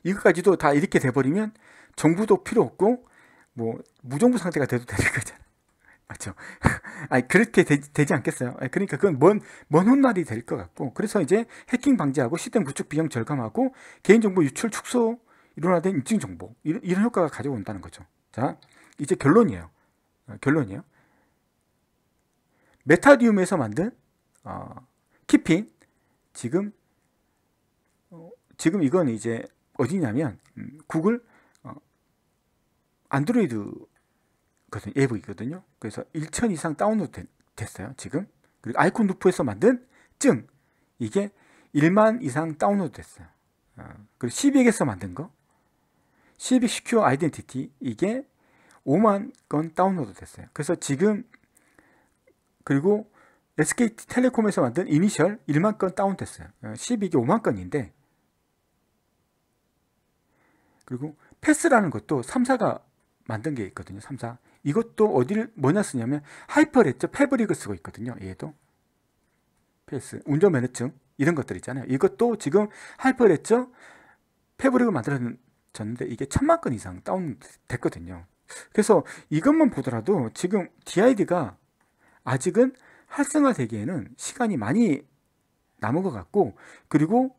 이것까지도 다 이렇게 돼버리면 정부도 필요 없고 뭐 무정부 상태가 돼도 되는 거잖아. 요 맞죠? 아니 그렇게 되, 지 않겠어요? 그러니까 그건 먼, 먼 훗날이 될 것 같고 그래서 이제 해킹 방지하고 시스템 구축 비용 절감하고 개인정보 유출 축소 일원화된 인증 정보 이런, 이런 효과가 가져온다는 거죠. 자 이제 결론이에요. 어, 결론이에요. 메타디움에서 만든 어, 키핀 지금 어, 지금 이건 이제 어디냐면 음, 구글 어, 안드로이드 앱이거든요. 그래서 1천 이상 다운로드 됐어요. 지금 그리고 아이콘 루프에서 만든 증 이게 1만 이상 다운로드 됐어요. 어, 그리고 시빅에서 만든 거 시빅 시큐어 아이덴티티 이게 5만 건 다운로드 됐어요. 그래서 지금 그리고 SK텔레콤에서 만든 이니셜 1만 건 다운됐어요. 12개 어, 5만 건인데 그리고 패스라는 것도 3사가 만든 게 있거든요. 3사. 이것도 어디를 뭐냐 쓰냐면 하이퍼레저 패브릭을 쓰고 있거든요. 얘도 패스, 운전 면허증 이런 것들 있잖아요. 이것도 지금 하이퍼레저 패브릭을 만들어졌는데 이게 천만 건 이상 다운됐거든요. 그래서 이것만 보더라도 지금 DID가 아직은 활성화되기에는 시간이 많이 남은 것 같고 그리고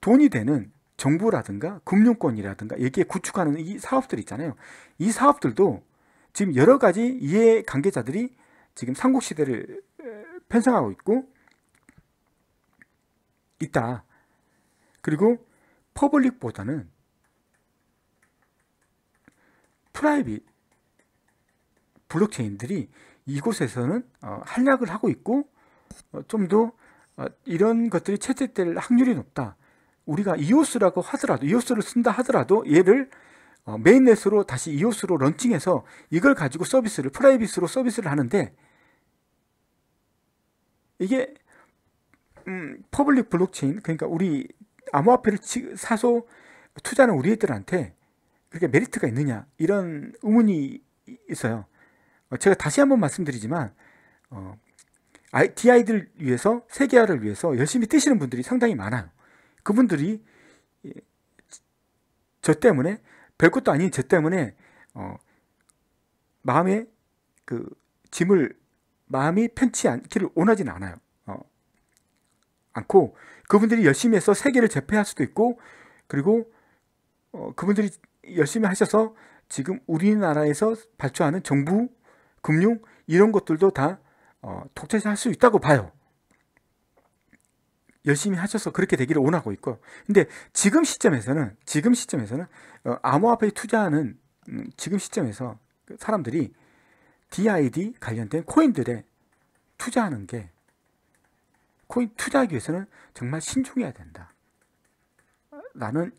돈이 되는 정부라든가 금융권이라든가 여기에 구축하는 이 사업들 있잖아요. 이 사업들도 지금 여러 가지 이해 관계자들이 지금 삼국시대를 편성하고 있고 있다. 그리고 퍼블릭보다는 프라이빗 블록체인들이 이곳에서는 한약을 어, 하고 있고 어, 좀더 어, 이런 것들이 채택될 확률이 높다. 우리가 이오스라고 하더라도 이오스를 쓴다 하더라도 얘를 메인넷으로 다시 이오스로 런칭해서 이걸 가지고 서비스를 프라이빗으로 서비스를 하는데 이게 음, 퍼블릭 블록체인 그러니까 우리 암호화폐를 사서 투자하는 우리 애들한테 그렇게 메리트가 있느냐 이런 의문이 있어요. 어, 제가 다시 한번 말씀드리지만 어, DI들 위해서 세계화를 위해서 열심히 뛰시는 분들이 상당히 많아요. 그분들이 저 때문에 별것도 아닌 저 때문에 어, 마음에 그 짐을 마음이 편치 않기를 원하진 않아요. 어, 않고 그분들이 열심히 해서 세계를 제패할 수도 있고 그리고 어, 그분들이 열심히 하셔서 지금 우리나라에서 발표하는 정부 금융 이런 것들도 다 어, 독차지할 수 있다고 봐요. 열심히 하셔서 그렇게 되기를 원하고 있고 근데 지금 시점에서는 지금 시점에서는 어, 암호화폐에 투자하는 음, 지금 시점에서 그 사람들이 DID 관련된 코인들에 투자하는 게 코인 투자하기 위해서는 정말 신중해야 된다 라는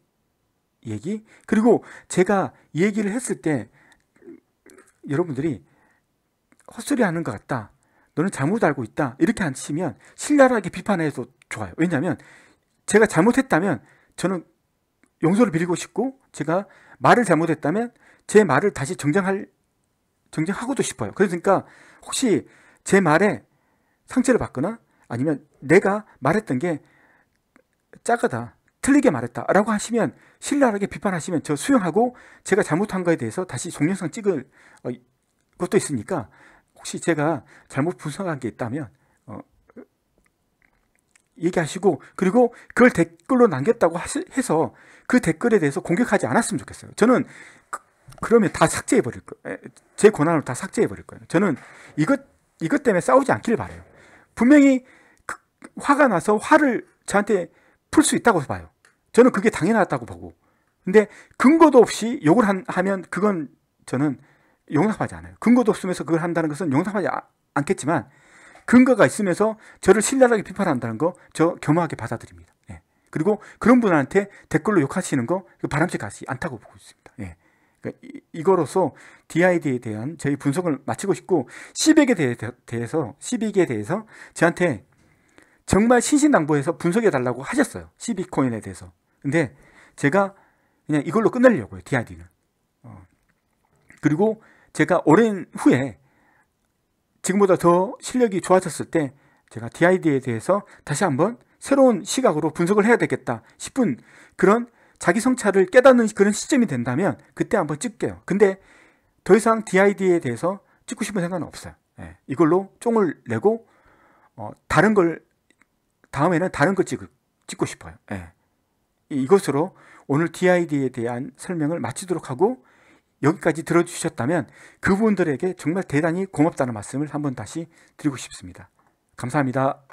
얘기 그리고 제가 얘기를 했을 때 여러분들이 헛소리 하는 것 같다. 너는 잘못 알고 있다. 이렇게 안 치면 신랄하게 비판해도 좋아요. 왜냐하면 제가 잘못했다면 저는 용서를 빌고 싶고 제가 말을 잘못했다면 제 말을 다시 정정할 정정하고도 싶어요. 그러니까 혹시 제 말에 상처를 받거나 아니면 내가 말했던 게 작아다 틀리게 말했다 라고 하시면 신랄하게 비판하시면 저 수용하고 제가 잘못한 거에 대해서 다시 종영상 찍을 어, 것도 있으니까 혹시 제가 잘못 분석한 게 있다면 어, 얘기하시고 그리고 그걸 댓글로 남겼다고 하시, 해서 그 댓글에 대해서 공격하지 않았으면 좋겠어요. 저는 그, 러면다 삭제해 버릴 거예요. 제 권한으로 다 삭제해 버릴 거예요. 저는 이것 이것 때문에 싸우지 않길 바래요. 분명히 그, 화가 나서 화를 저한테 풀 수 있다고 봐요. 저는 그게 당연하다고 보고. 근데 근거도 없이 욕을 한, 하면 그건 저는 용납하지 않아요. 근거도 없으면서 그걸 한다는 것은 용납하지 아- 않겠지만 근거가 있으면서 저를 신랄하게 비판한다는 거 저 겸허하게 받아들입니다. 예. 그리고 그런 분한테 댓글로 욕하시는 거 그 바람직하지 않다고 보고 있습니다. 예. 그러니까 이, 거로서 DID에 대한 저희 분석을 마치고 싶고 시백에 대해, 대해서 시백에 대해서 저한테 정말 신신당부해서 분석해 달라고 하셨어요. 시비코인에 e 대해서. 근데 제가 그냥 이걸로 끝내려고요. DID는. 어. 그리고 제가 오랜 후에 지금보다 더 실력이 좋아졌을 때 제가 DID에 대해서 다시 한번 새로운 시각으로 분석을 해야 되겠다 싶은 그런 자기 성찰을 깨닫는 그런 시점이 된다면 그때 한번 찍게요. 근데 더 이상 DID에 대해서 찍고 싶은 생각은 없어요. 예, 이걸로 쫑을 내고 어, 다른 걸 다음에는 다른 걸 찍, 찍고 싶어요. 예. 이것으로 오늘 DID에 대한 설명을 마치도록 하고 여기까지 들어주셨다면 그분들에게 정말 대단히 고맙다는 말씀을 한번 다시 드리고 싶습니다. 감사합니다.